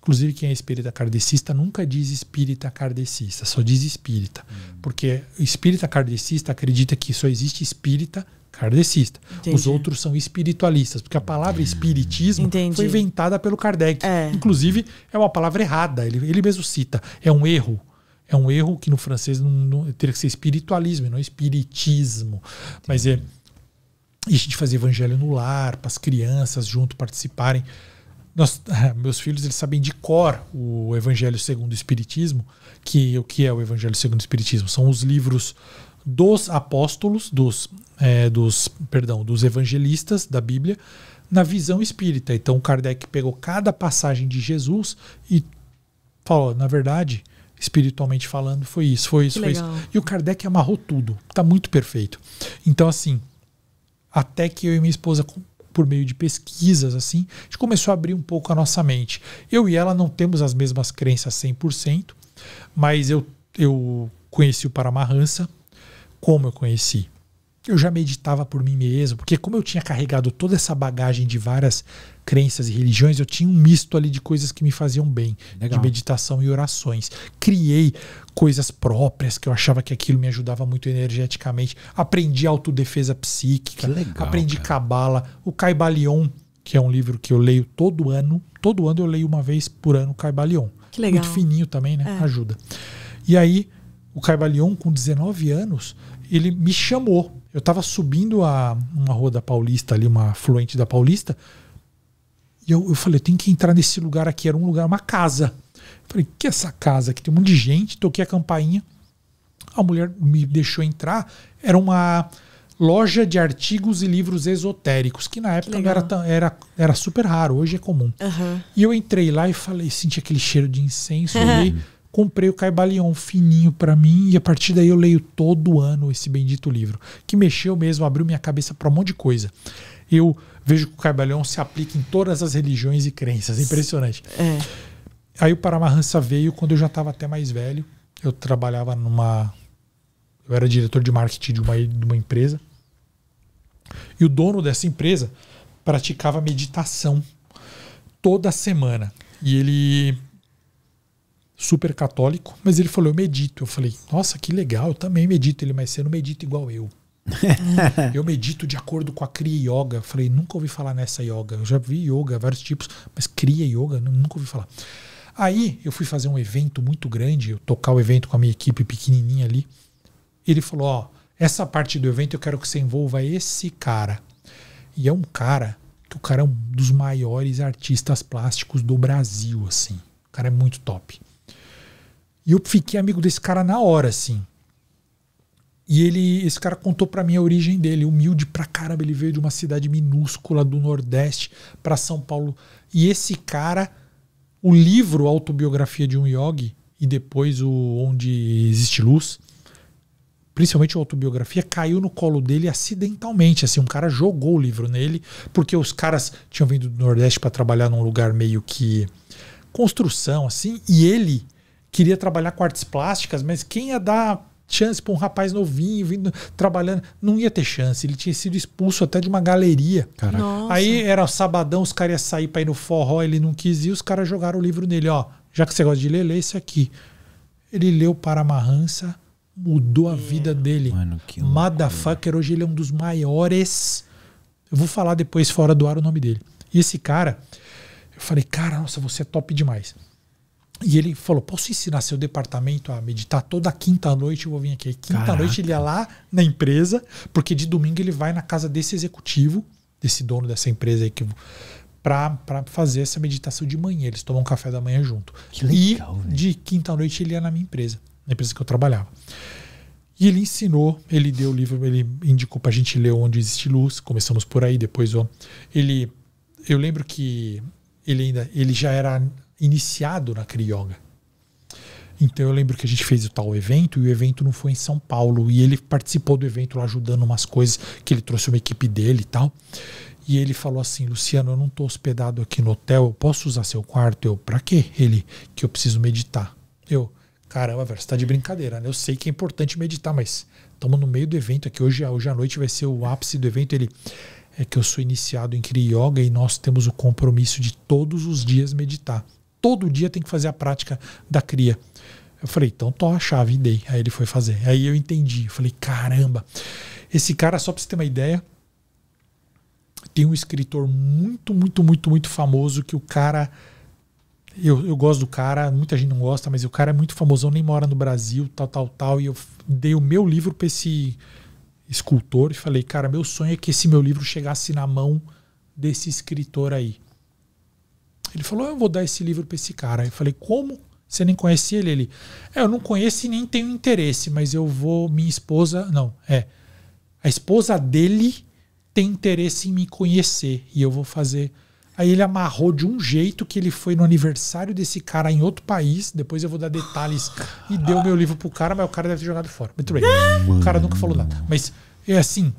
Inclusive, quem é espírita kardecista nunca diz espírita kardecista, só diz espírita. Uhum. Porque espírita kardecista acredita que só existe espírita kardecista. Entendi. Os outros são espiritualistas, porque a palavra espiritismo Entendi. foi inventada pelo Kardec. É. Inclusive, é uma palavra errada, ele, ele mesmo cita. É um erro. É um erro que no francês não, não teria que ser espiritualismo, não é espiritismo. Entendi. Mas é. e a gente fazer evangelho no lar, para as crianças junto participarem. Nós, meus filhos eles sabem de cor o Evangelho segundo o Espiritismo, que o que é o Evangelho segundo o Espiritismo? São os livros dos apóstolos, dos, é, dos, perdão, dos evangelistas da Bíblia, na visão espírita. Então Kardec pegou cada passagem de Jesus e falou, na verdade, espiritualmente falando, foi isso, foi isso, foi isso. E o Kardec amarrou tudo, está muito perfeito. Então assim, até que eu e minha esposa por meio de pesquisas assim, a gente começou a abrir um pouco a nossa mente. Eu e ela não temos as mesmas crenças 100%, mas eu eu conheci o Paramahansa, como eu conheci. Eu já meditava por mim mesmo, porque como eu tinha carregado toda essa bagagem de várias crenças e religiões, eu tinha um misto ali de coisas que me faziam bem, Legal. de meditação e orações. Criei coisas próprias que eu achava que aquilo me ajudava muito energeticamente. Aprendi autodefesa psíquica, legal, aprendi cabala, o Caibalion, que é um livro que eu leio todo ano. Todo ano eu leio uma vez por ano o Caibalion. Que legal. Muito fininho também, né? É. Ajuda. E aí, o Caibalion, com 19 anos, ele me chamou. Eu estava subindo a, uma rua da Paulista ali, uma fluente da Paulista, e eu, eu falei, eu tenho que entrar nesse lugar aqui. Era um lugar, uma casa. Eu falei, que é essa casa aqui? Tem um monte de gente. Toquei a campainha. A mulher me deixou entrar. Era uma loja de artigos e livros esotéricos, que na época que não era, era, era super raro, hoje é comum. Uhum. E eu entrei lá e falei, senti aquele cheiro de incenso, olhei comprei o Caibalion fininho para mim e a partir daí eu leio todo ano esse bendito livro, que mexeu mesmo, abriu minha cabeça para um monte de coisa. Eu vejo que o Caibalion se aplica em todas as religiões e crenças, é impressionante. É. Aí o Paramahansa veio quando eu já estava até mais velho. Eu trabalhava numa eu era diretor de marketing de uma, de uma empresa. E o dono dessa empresa praticava meditação toda semana. E ele super católico, mas ele falou: Eu medito. Eu falei: Nossa, que legal, eu também medito. Ele, mas você não medita igual eu. eu medito de acordo com a Kriya Yoga. Eu falei: Nunca ouvi falar nessa yoga. Eu já vi yoga, vários tipos, mas Kriya Yoga, nunca ouvi falar. Aí eu fui fazer um evento muito grande, eu tocar o evento com a minha equipe pequenininha ali. Ele falou: Ó, essa parte do evento eu quero que você envolva esse cara. E é um cara que o cara é um dos maiores artistas plásticos do Brasil, assim. O cara é muito top. E eu fiquei amigo desse cara na hora, assim. E ele, esse cara contou para mim a origem dele, humilde pra caramba, ele veio de uma cidade minúscula do Nordeste para São Paulo. E esse cara, o livro Autobiografia de um Yogi e depois o Onde Existe Luz, principalmente a autobiografia, caiu no colo dele acidentalmente. Assim, um cara jogou o livro nele, porque os caras tinham vindo do Nordeste para trabalhar num lugar meio que construção, assim, e ele queria trabalhar com artes plásticas, mas quem ia dar chance para um rapaz novinho vindo trabalhando, não ia ter chance. Ele tinha sido expulso até de uma galeria. Aí era o sabadão, os caras iam sair para ir no forró, ele não quis ir, os caras jogaram o livro nele, ó. Já que você gosta de ler, lê esse aqui. Ele leu para mudou a é. vida dele. Mano, que Motherfucker, hoje ele é um dos maiores. Eu vou falar depois fora do ar o nome dele. E esse cara, eu falei, cara, nossa, você é top demais. E ele falou: posso ensinar seu departamento a meditar toda quinta-noite? Eu vou vir aqui. Quinta-noite ele ia lá na empresa, porque de domingo ele vai na casa desse executivo, desse dono dessa empresa aí que para fazer essa meditação de manhã. Eles tomam café da manhã junto. Que legal, e né? de quinta-noite ele ia na minha empresa, na empresa que eu trabalhava. E ele ensinou, ele deu o livro, ele indicou para a gente ler Onde Existe Luz. Começamos por aí, depois ó, ele, eu lembro que ele ainda, ele já era iniciado na Kri Yoga. Então eu lembro que a gente fez o tal evento e o evento não foi em São Paulo e ele participou do evento lá ajudando umas coisas que ele trouxe uma equipe dele e tal. E ele falou assim: "Luciano, eu não estou hospedado aqui no hotel, eu posso usar seu quarto?" Eu: "Para quê?" Ele: "Que eu preciso meditar." Eu: "Caramba, velho, você tá de brincadeira, né? Eu sei que é importante meditar, mas estamos no meio do evento aqui hoje, hoje à noite vai ser o ápice do evento." Ele: "É que eu sou iniciado em Kri Yoga e nós temos o compromisso de todos os dias meditar." todo dia tem que fazer a prática da cria. Eu falei, então tô a chave e dei. Aí ele foi fazer. Aí eu entendi. Eu falei, caramba, esse cara, só para você ter uma ideia, tem um escritor muito, muito, muito, muito famoso que o cara. Eu, eu gosto do cara, muita gente não gosta, mas o cara é muito famosão, nem mora no Brasil, tal, tal, tal. E eu dei o meu livro para esse escultor e falei, cara, meu sonho é que esse meu livro chegasse na mão desse escritor aí. Ele falou: Eu vou dar esse livro para esse cara. Eu falei: Como? Você nem conhece ele? Ele: É, eu não conheço e nem tenho interesse, mas eu vou. Minha esposa. Não, é. A esposa dele tem interesse em me conhecer e eu vou fazer. Aí ele amarrou de um jeito que ele foi no aniversário desse cara em outro país. Depois eu vou dar detalhes e deu meu livro pro cara, mas o cara deve ter jogado fora. Muito bem. O cara nunca falou nada. Mas é assim,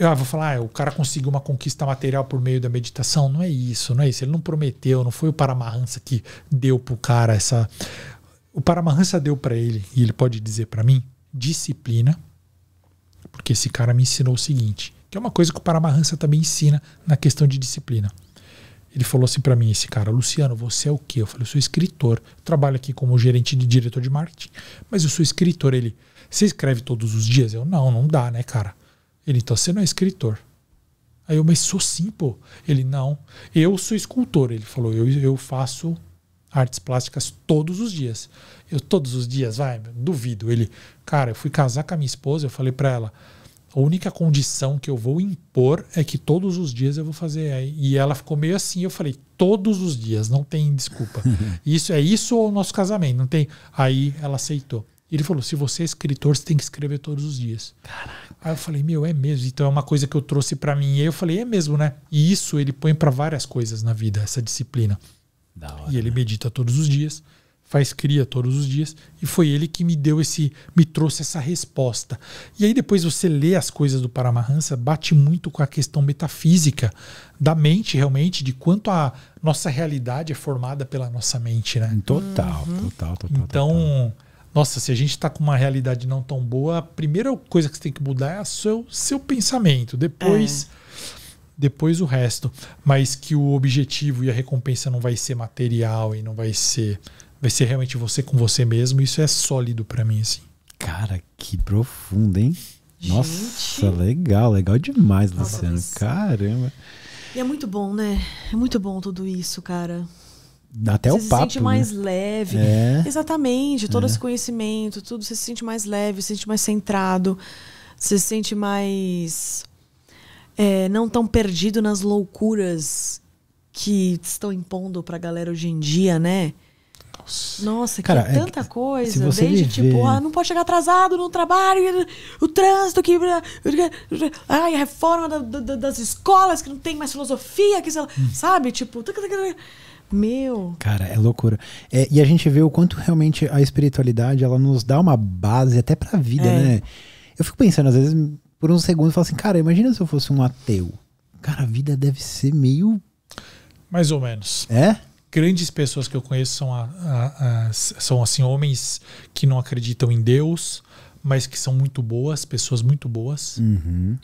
eu ah, vou falar, ah, o cara conseguiu uma conquista material por meio da meditação. Não é isso, não é isso. Ele não prometeu, não foi o Paramahansa que deu pro cara essa. O Paramahansa deu para ele, e ele pode dizer para mim, disciplina, porque esse cara me ensinou o seguinte, que é uma coisa que o Paramahansa também ensina na questão de disciplina. Ele falou assim para mim, esse cara, Luciano, você é o quê? Eu falei, eu sou escritor, trabalho aqui como gerente de diretor de marketing, mas eu sou escritor. Ele, você escreve todos os dias? Eu, não, não dá, né, cara? Ele, então você não é escritor. Aí eu, mas sou sim, pô. Ele, não. Eu sou escultor. Ele falou, eu, eu faço artes plásticas todos os dias. Eu, todos os dias, vai, duvido. Ele, cara, eu fui casar com a minha esposa, eu falei para ela, a única condição que eu vou impor é que todos os dias eu vou fazer. E ela ficou meio assim, eu falei, todos os dias, não tem desculpa. isso É isso ou o nosso casamento? Não tem. Aí ela aceitou. Ele falou, se você é escritor, você tem que escrever todos os dias. Caraca. Aí eu falei, meu, é mesmo. Então é uma coisa que eu trouxe para mim. E aí eu falei, é mesmo, né? E isso ele põe para várias coisas na vida, essa disciplina. Hora, e ele né? medita todos os dias, faz cria todos os dias. E foi ele que me deu esse, me trouxe essa resposta. E aí depois você lê as coisas do Paramahansa, bate muito com a questão metafísica da mente, realmente, de quanto a nossa realidade é formada pela nossa mente, né? Total, uhum. total, total. Então. Total nossa, se a gente está com uma realidade não tão boa, a primeira coisa que você tem que mudar é o seu, seu pensamento. Depois. É. Depois o resto, mas que o objetivo e a recompensa não vai ser material e não vai ser, vai ser realmente você com você mesmo. Isso é sólido para mim, assim. Cara, que profundo, hein? Nossa, legal, legal demais, Luciano. Caramba. E é muito bom, né? É muito bom tudo isso, cara até você o papo. Você se sente né? mais né? leve. É. Exatamente, todo é. esse conhecimento, tudo, você se sente mais leve, se sente mais centrado, você se sente mais. É, não tão perdido nas loucuras que estão impondo pra galera hoje em dia, né? Nossa, cara, que é tanta coisa. Se você desde viver... tipo, ah, não pode chegar atrasado no trabalho, o trânsito que. Ai, a reforma da, da, das escolas que não tem mais filosofia, que, sei lá, hum. sabe? Tipo. Meu. Cara, é loucura. É, e a gente vê o quanto realmente a espiritualidade ela nos dá uma base até pra vida, é. né? Eu fico pensando, às vezes, por uns segundos, eu falo assim, cara, imagina se eu fosse um ateu. Cara, a vida deve ser meio. Mais ou menos. É? Grandes pessoas que eu conheço são, a, a, a, são assim, homens que não acreditam em Deus, mas que são muito boas, pessoas muito boas. Uhum.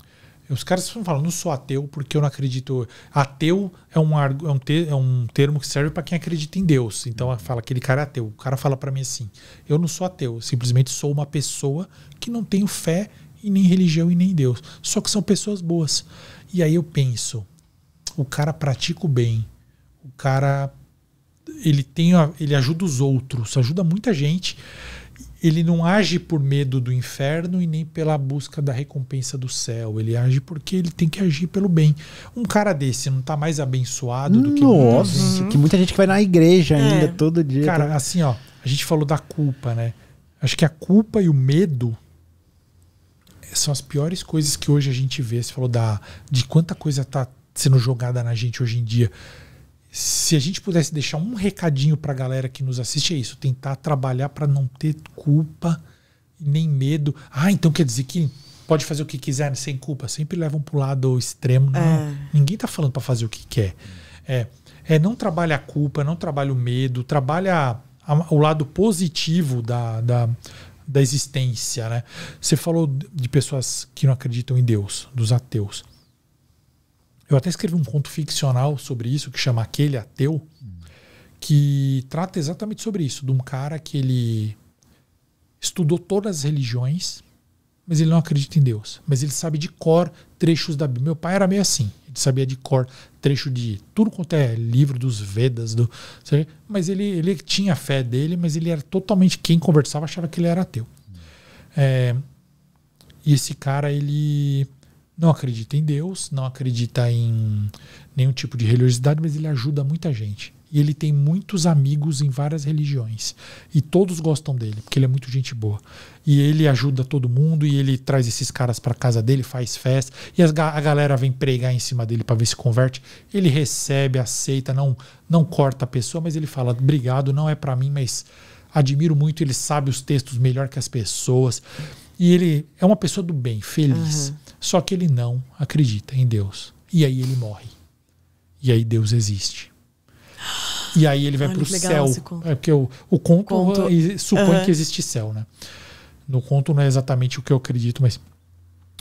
Os caras falam, não sou ateu porque eu não acredito. Ateu é um, é um, te, é um termo que serve para quem acredita em Deus. Então uhum. fala, aquele cara é ateu. O cara fala para mim assim: eu não sou ateu, simplesmente sou uma pessoa que não tenho fé e nem religião e nem Deus. Só que são pessoas boas. E aí eu penso: o cara pratica o bem, o cara ele tem ele ajuda os outros, ajuda muita gente ele não age por medo do inferno e nem pela busca da recompensa do céu. Ele age porque ele tem que agir pelo bem. Um cara desse não está mais abençoado do que Nossa, que muita gente que vai na igreja é. ainda todo dia. Cara, tá... assim, ó, a gente falou da culpa, né? Acho que a culpa e o medo são as piores coisas que hoje a gente vê. Você falou da de quanta coisa está sendo jogada na gente hoje em dia se a gente pudesse deixar um recadinho para a galera que nos assiste, é isso: tentar trabalhar para não ter culpa nem medo. Ah, então quer dizer que pode fazer o que quiser sem culpa? Sempre levam para o lado extremo. Não, é. Ninguém está falando para fazer o que quer. É, é não trabalha a culpa, não trabalha o medo, trabalha o lado positivo da, da, da existência. Né? Você falou de pessoas que não acreditam em Deus, dos ateus. Eu até escrevi um conto ficcional sobre isso, que chama Aquele Ateu, que trata exatamente sobre isso, de um cara que ele estudou todas as religiões, mas ele não acredita em Deus. Mas ele sabe de cor trechos da Bíblia. Meu pai era meio assim. Ele sabia de cor trecho de tudo quanto é livro dos Vedas. Do, mas ele, ele tinha a fé dele, mas ele era totalmente. Quem conversava achava que ele era ateu. É, e esse cara, ele não acredita em Deus, não acredita em nenhum tipo de religiosidade, mas ele ajuda muita gente. E ele tem muitos amigos em várias religiões. E todos gostam dele, porque ele é muito gente boa. E ele ajuda todo mundo, e ele traz esses caras para casa dele, faz festa, e as, a galera vem pregar em cima dele para ver se converte. Ele recebe, aceita, não não corta a pessoa, mas ele fala: "Obrigado, não é para mim, mas admiro muito, ele sabe os textos melhor que as pessoas". E ele é uma pessoa do bem, feliz. Uhum. Só que ele não acredita em Deus. E aí ele morre. E aí Deus existe. E aí ele vai para o céu. É porque o, o conto, conto. Eh, supõe uhum. que existe céu, né? No conto não é exatamente o que eu acredito, mas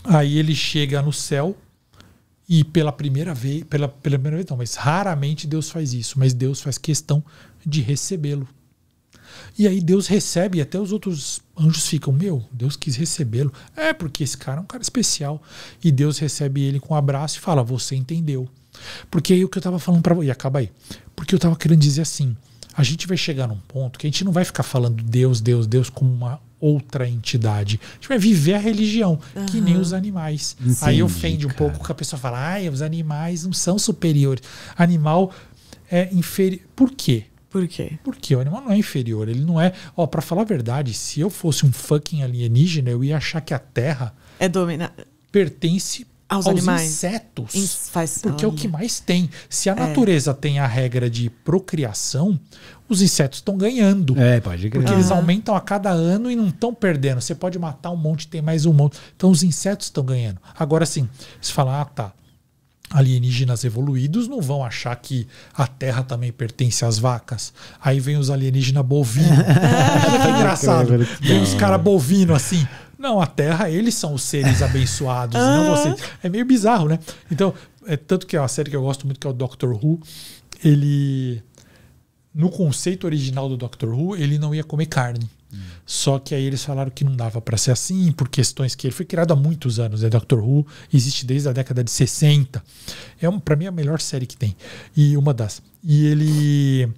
aí ele chega no céu e pela primeira vez, pela, pela primeira vez não, mas raramente Deus faz isso, mas Deus faz questão de recebê-lo e aí Deus recebe, e até os outros anjos ficam, meu, Deus quis recebê-lo. É, porque esse cara é um cara especial. E Deus recebe ele com um abraço e fala: Você entendeu. Porque aí o que eu estava falando para E acaba aí. Porque eu estava querendo dizer assim: a gente vai chegar num ponto que a gente não vai ficar falando Deus, Deus, Deus como uma outra entidade. A gente vai viver a religião, uhum. que nem os animais. Entendi, aí ofende cara. um pouco que a pessoa fala: ai, os animais não são superiores. Animal é inferior. Por quê? Por quê? Porque o animal não é inferior, ele não é. Ó, para falar a verdade, se eu fosse um fucking alienígena, eu ia achar que a Terra é domina... pertence aos, aos animais. insetos. Isso faz... Porque Olha. é o que ah. mais tem. Se a é. natureza é. tem a regra de procriação, os insetos estão ganhando. É, pode crer. Porque uhum. eles aumentam a cada ano e não estão perdendo. Você pode matar um monte, tem mais um monte. Então os insetos estão ganhando. Agora sim, se falar, ah, tá, alienígenas evoluídos não vão achar que a Terra também pertence às vacas. Aí vem os alienígenas bovinos. tá engraçado. Vem os caras bovinos assim. Não, a Terra, eles são os seres abençoados, não ah. vocês. É meio bizarro, né? Então, é tanto que é uma série que eu gosto muito, que é o Doctor Who. Ele. No conceito original do Doctor Who, ele não ia comer carne. Só que aí eles falaram que não dava para ser assim, por questões que ele foi criado há muitos anos. É Doctor Who, existe desde a década de 60. É um, para mim é a melhor série que tem e uma das. E ele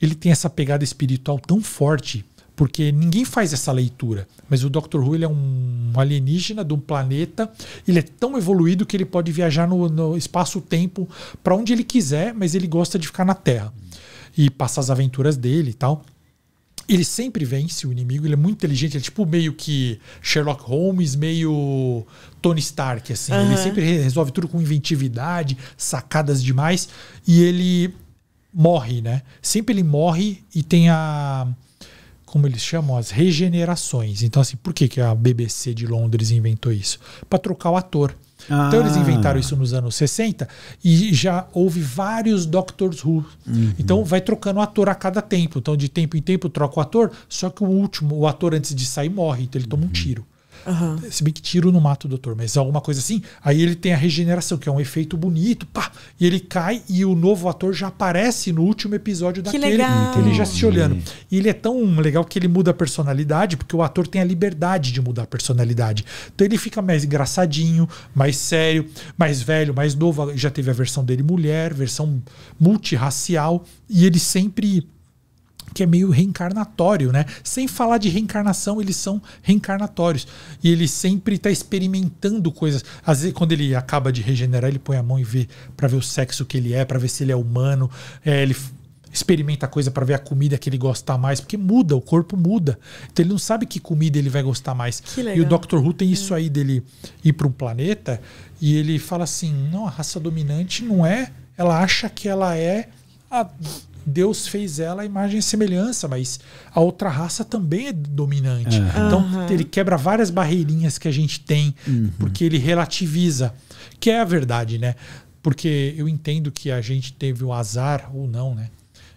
ele tem essa pegada espiritual tão forte, porque ninguém faz essa leitura. Mas o Doctor Who ele é um alienígena de um planeta, ele é tão evoluído que ele pode viajar no, no espaço-tempo para onde ele quiser, mas ele gosta de ficar na Terra. E passa as aventuras dele e tal. Ele sempre vence o inimigo, ele é muito inteligente, ele é tipo meio que Sherlock Holmes, meio Tony Stark, assim. Uhum. Ele sempre resolve tudo com inventividade, sacadas demais, e ele morre, né? Sempre ele morre e tem a. Como eles chamam? As regenerações. Então, assim, por que, que a BBC de Londres inventou isso? Para trocar o ator. Ah. Então eles ah. inventaram isso nos anos 60 e já houve vários Doctors Who. Uhum. Então vai trocando o ator a cada tempo. Então de tempo em tempo troca o ator, só que o último, o ator antes de sair morre, então ele toma uhum. um tiro. Uhum. Se bem que tiro no mato doutor, mas alguma coisa assim. Aí ele tem a regeneração, que é um efeito bonito, pá, e ele cai e o novo ator já aparece no último episódio que daquele. Legal. Ele já se olhando. E ele é tão legal que ele muda a personalidade, porque o ator tem a liberdade de mudar a personalidade. Então ele fica mais engraçadinho, mais sério, mais velho, mais novo. Já teve a versão dele mulher, versão multirracial, e ele sempre que é meio reencarnatório, né? Sem falar de reencarnação, eles são reencarnatórios. E ele sempre está experimentando coisas. Às vezes, quando ele acaba de regenerar, ele põe a mão e vê para ver o sexo que ele é, para ver se ele é humano. É, ele experimenta coisa para ver a comida que ele gosta mais, porque muda, o corpo muda. Então ele não sabe que comida ele vai gostar mais. E o Dr. Who tem isso é. aí dele ir para um planeta e ele fala assim: "Não, a raça dominante não é, ela acha que ela é a Deus fez ela a imagem e semelhança, mas a outra raça também é dominante. Uhum. Então uhum. ele quebra várias barreirinhas que a gente tem, uhum. porque ele relativiza, que é a verdade, né? Porque eu entendo que a gente teve o azar, ou não, né?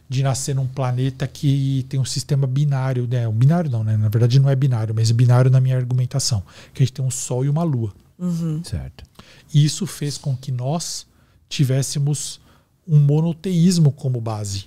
De nascer num planeta que tem um sistema binário, né? Um binário não, né? Na verdade não é binário, mas é binário na minha argumentação. Que a gente tem um sol e uma lua. Uhum. Certo. E isso fez com que nós tivéssemos um monoteísmo como base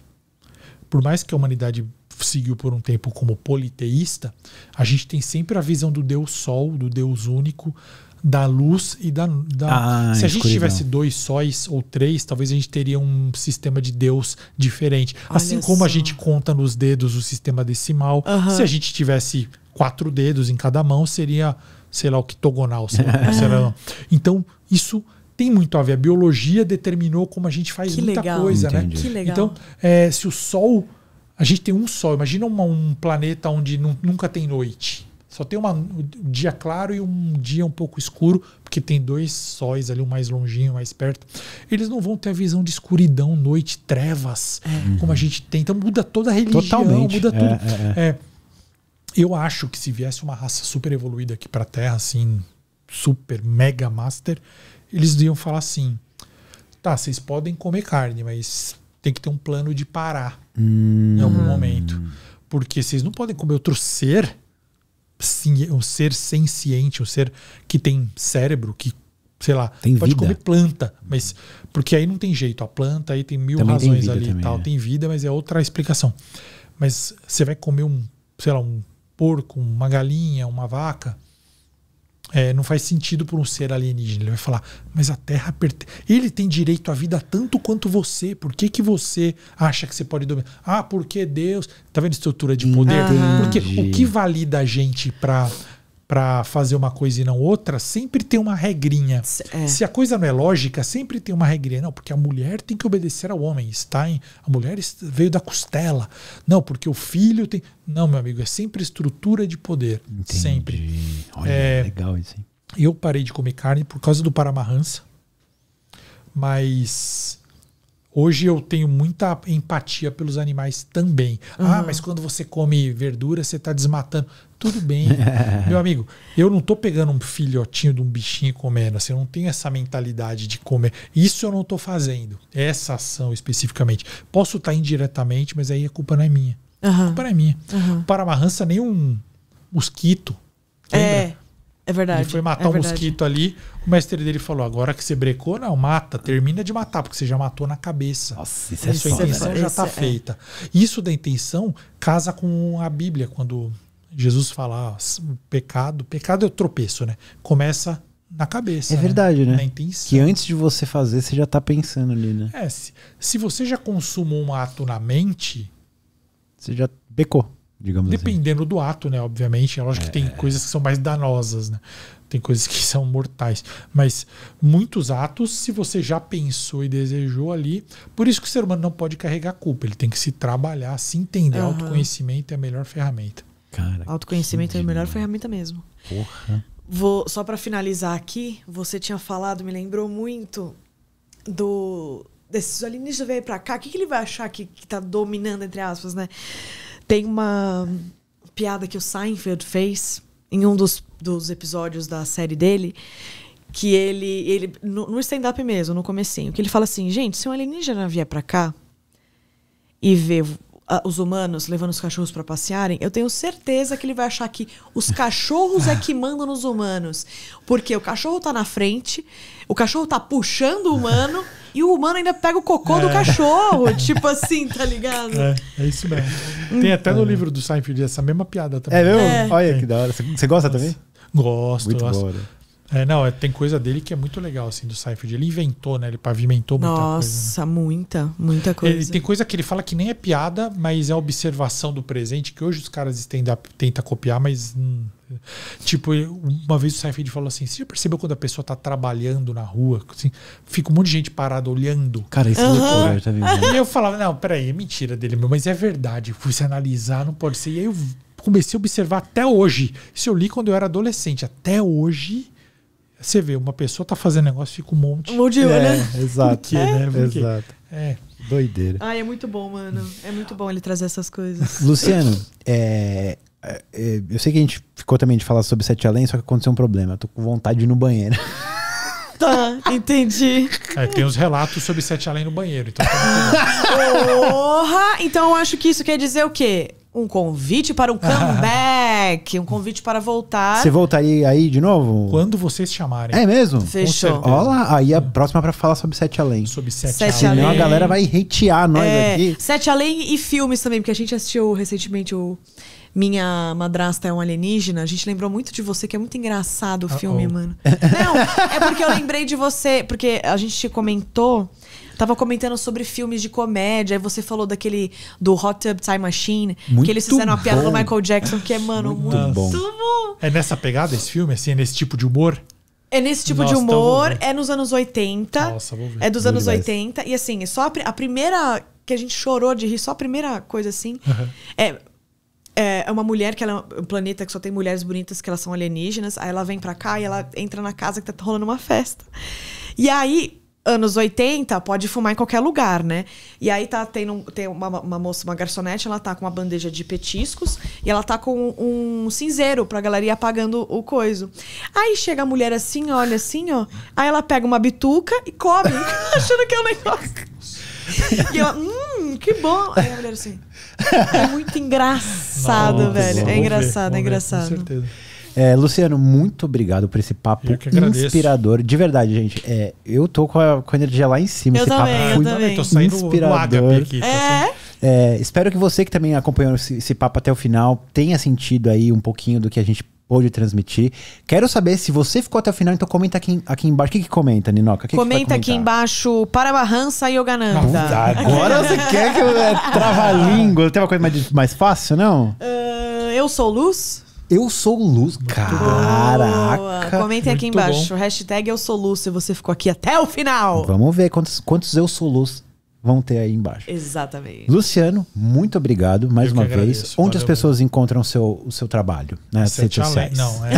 por mais que a humanidade seguiu por um tempo como politeísta, a gente tem sempre a visão do Deus Sol, do Deus único, da luz e da. da... Ah, Se a gente tivesse dois sóis ou três, talvez a gente teria um sistema de Deus diferente. Olha assim como a gente conta nos dedos o sistema decimal, uh -huh. se a gente tivesse quatro dedos em cada mão, seria, sei lá, octogonal. Sei lá, sei lá. É. Então, isso tem muito a ver. A biologia determinou como a gente faz que muita legal. coisa, né? Entendi. né? Que legal. Então, é, se o Sol. A gente tem um Sol. Imagina uma, um planeta onde nunca tem noite. Só tem uma, um dia claro e um dia um pouco escuro, porque tem dois sóis ali, um mais longinho, um mais perto. Eles não vão ter a visão de escuridão, noite, trevas, é. Uhum. como a gente tem. Então muda toda a religião, Totalmente. muda é, tudo. É, é. é, eu acho que se viesse uma raça super evoluída aqui para a Terra, assim, super mega master, eles iam falar assim: tá, vocês podem comer carne, mas tem que ter um plano de parar hum. em algum hum. momento. Porque vocês não podem comer outro ser, um ser senciente, um ser que tem cérebro, que, sei lá, tem pode vida. comer planta, mas. Porque aí não tem jeito. A planta aí tem mil também razões tem ali também, e tal. É. Tem vida, mas é outra explicação. Mas você vai comer um, sei lá, um porco, uma galinha, uma vaca é, não faz sentido para um ser alienígena. Ele vai falar, mas a Terra ele tem direito à vida tanto quanto você. Por que, que você acha que você pode dominar? Ah, porque Deus. Tá vendo a estrutura de poder? Entendi. Porque o que valida a gente para para fazer uma coisa e não outra, sempre tem uma regrinha. É. Se a coisa não é lógica, sempre tem uma regrinha. Não, porque a mulher tem que obedecer ao homem. em a mulher veio da costela. Não, porque o filho tem. Não, meu amigo, é sempre estrutura de poder. Entendi. Sempre. Olha, é, legal isso, hein? Eu parei de comer carne por causa do Paramahansa. Mas Hoje eu tenho muita empatia pelos animais também. Ah, uhum. Ah, mas quando você come verdura, você está desmatando. Tudo bem, meu amigo. Eu não estou pegando um filhotinho de um bichinho comendo. Assim, eu não tenho essa mentalidade de comer. Isso eu não estou fazendo. Essa ação especificamente. Posso estar tá indiretamente, mas aí a culpa não é minha. Uhum. A culpa não é minha. Uhum. Para a marrança, nem um mosquito. Lembra? É. É verdade. Ele foi é matar é um verdade. mosquito ali. O mestre dele falou: agora que você brecou, não, mata, termina de matar, porque você já matou na cabeça. Nossa, isso é Sua intenção né? já está feita. É. Isso da intenção casa com a Bíblia, quando Jesus fala: ó, ah, pecado, pecado é o tropeço, né? Começa na cabeça. É né? verdade, né? né? Que antes de você fazer, você já está pensando ali, né? É, se, se você já consuma um ato na mente. Você já becou digamos assim. Dependendo assim. do ato, né? Obviamente, é lógico é. que tem é. coisas que são mais danosas, né? Tem coisas que são mortais. Mas muitos atos, se você já pensou e desejou ali, por isso que o ser humano não pode carregar culpa. Ele tem que se trabalhar, se entender. Uhum. Autoconhecimento é a melhor ferramenta. Cara, Autoconhecimento é a melhor ferramenta mesmo. Porra. Vou, só para finalizar aqui, você tinha falado, me lembrou muito do desses alienígenas veio para cá. O que, que ele vai achar que, que tá dominando, entre aspas, né? Tem uma piada que o Seinfeld fez em um dos, dos episódios da série dele, que ele, ele no, no stand-up mesmo, no comecinho, que ele fala assim, gente, se um alienígena vier pra cá e ver os humanos levando os cachorros para passearem, eu tenho certeza que ele vai achar que os cachorros é que mandam nos humanos. Porque o cachorro tá na frente, o cachorro tá puxando o humano e o humano ainda pega o cocô é. do cachorro. tipo assim, tá ligado? É, é isso mesmo. Tem até no uhum. livro do Seinfeld essa mesma piada também. É mesmo? É. Olha que da hora. Você gosta Nossa. também? Gosto, Muito gosto. Boa. Né? É, não, é, tem coisa dele que é muito legal, assim, do Seinfeld. Ele inventou, né? Ele pavimentou muita né? Nossa, coisa. Nossa, né? muita, muita coisa. Ele, tem coisa que ele fala que nem é piada, mas é observação do presente, que hoje os caras stand-up tentam copiar, mas. Hum, tipo, uma vez o Seinfeld falou assim: você já percebeu quando a pessoa tá trabalhando na rua? Assim, fica um monte de gente parada olhando. Cara, isso uhum. é loucura, tá vendo? E eu falava, não, peraí, é mentira dele, meu, mas é verdade. Fui se analisar, não pode ser. E aí eu comecei a observar até hoje. Isso eu li quando eu era adolescente. Até hoje você vê, uma pessoa tá fazendo negócio, fica um monte. Um monte de é, né? Exato. Né? é, né? exato. É. Doideira. Ai, é muito bom, mano. É muito bom ele trazer essas coisas. Luciano, é, é, eu sei que a gente ficou também de falar sobre Sete Além, só que aconteceu um problema. Eu tô com vontade de ir no banheiro. Tá, entendi. É, tem uns relatos sobre Sete Além no banheiro. Então tá Porra! Então eu acho que isso quer dizer o quê? Um convite para um comeback, um convite para voltar. Você voltaria aí de novo? Quando vocês chamarem. É mesmo? Fechou. Olha aí a é. próxima é para falar sobre Sete Além. Sobre Sete, Sete Além. Senão a galera vai hatear nós é, aqui. Sete Além e filmes também, porque a gente assistiu recentemente o minha madrasta é um alienígena, a gente lembrou muito de você, que é muito engraçado o uh -oh. filme, mano. Não, é porque eu lembrei de você, porque a gente comentou Tava comentando sobre filmes de comédia, aí você falou daquele do Hot Tub Time Machine, muito que eles fizeram uma piada do Michael Jackson, que é, mano, muito, muito bom. bom. É nessa pegada esse filme, assim, é nesse tipo de humor? É nesse tipo Nossa, de então humor, é nos anos 80. Nossa, vou ver. É dos anos 80. E assim, só a, a, primeira que a gente chorou de rir, só a primeira coisa assim. Uhum. É, é uma mulher que ela é um planeta que só tem mulheres bonitas que elas são alienígenas. Aí ela vem pra cá e ela entra na casa que tá rolando uma festa. E aí anos 80, pode fumar em qualquer lugar, né? E aí tá tendo, tem uma, uma, moça, uma garçonete, ela tá com uma bandeja de petiscos e ela tá com um, cinzeiro pra galera ir apagando o coiso. Aí chega a mulher assim, olha assim, ó. Aí ela pega uma bituca e come, achando que é um negócio. E ela, hum, que bom. Aí a mulher assim, é muito engraçado, Nossa, velho. É engraçado, ver, é engraçado. Ver, com certeza. É, Luciano, muito obrigado por esse papo inspirador. De verdade, gente. É, eu tô com a, com a energia lá em cima. Eu esse também, papo é eu foi também. Tô saindo inspirador. Aqui, tô tá é? Assim. é? espero que você que também acompanhou esse, esse papo até o final tenha sentido aí um pouquinho do que a gente pôde transmitir. Quero saber se você ficou até o final, então comenta aqui, aqui embaixo. O que, que comenta, Ninoca? Que comenta que aqui embaixo para Barrança e Yogananda. Nossa, agora você quer que eu é, trava a língua. Tem uma coisa mais, mais fácil, não? Uh, eu sou luz. Eu sou luz. Caraca. Boa. Comentem aqui embaixo. Bom. Hashtag eu sou luz se você ficou aqui até o final. Vamos ver quantos, quantos eu sou luz vão ter aí embaixo. Exatamente. Luciano, muito obrigado mais Eu uma vez. Agradeço, Onde as pessoas encontram seu, o seu trabalho? Né? sete redes sociais. Não, é.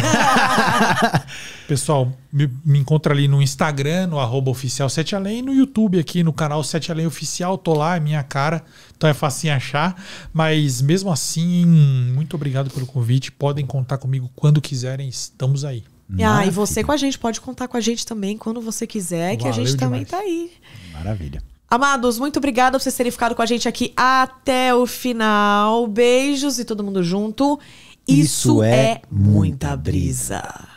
Pessoal, me, me, encontra ali no Instagram, no arroba oficial 7 Além, e no YouTube aqui, no canal 7 Além Oficial, tô lá, é minha cara, então é facinho achar. Mas mesmo assim, muito obrigado pelo convite. Podem contar comigo quando quiserem, estamos aí. Maravilha. Ah, e você com a gente, pode contar com a gente também quando você quiser, que Valeu a gente também está tá aí. Maravilha. Amados, muito obrigada por vocês terem ficado com a gente aqui até o final. Beijos e todo mundo junto. Isso, Isso é, é muita brisa.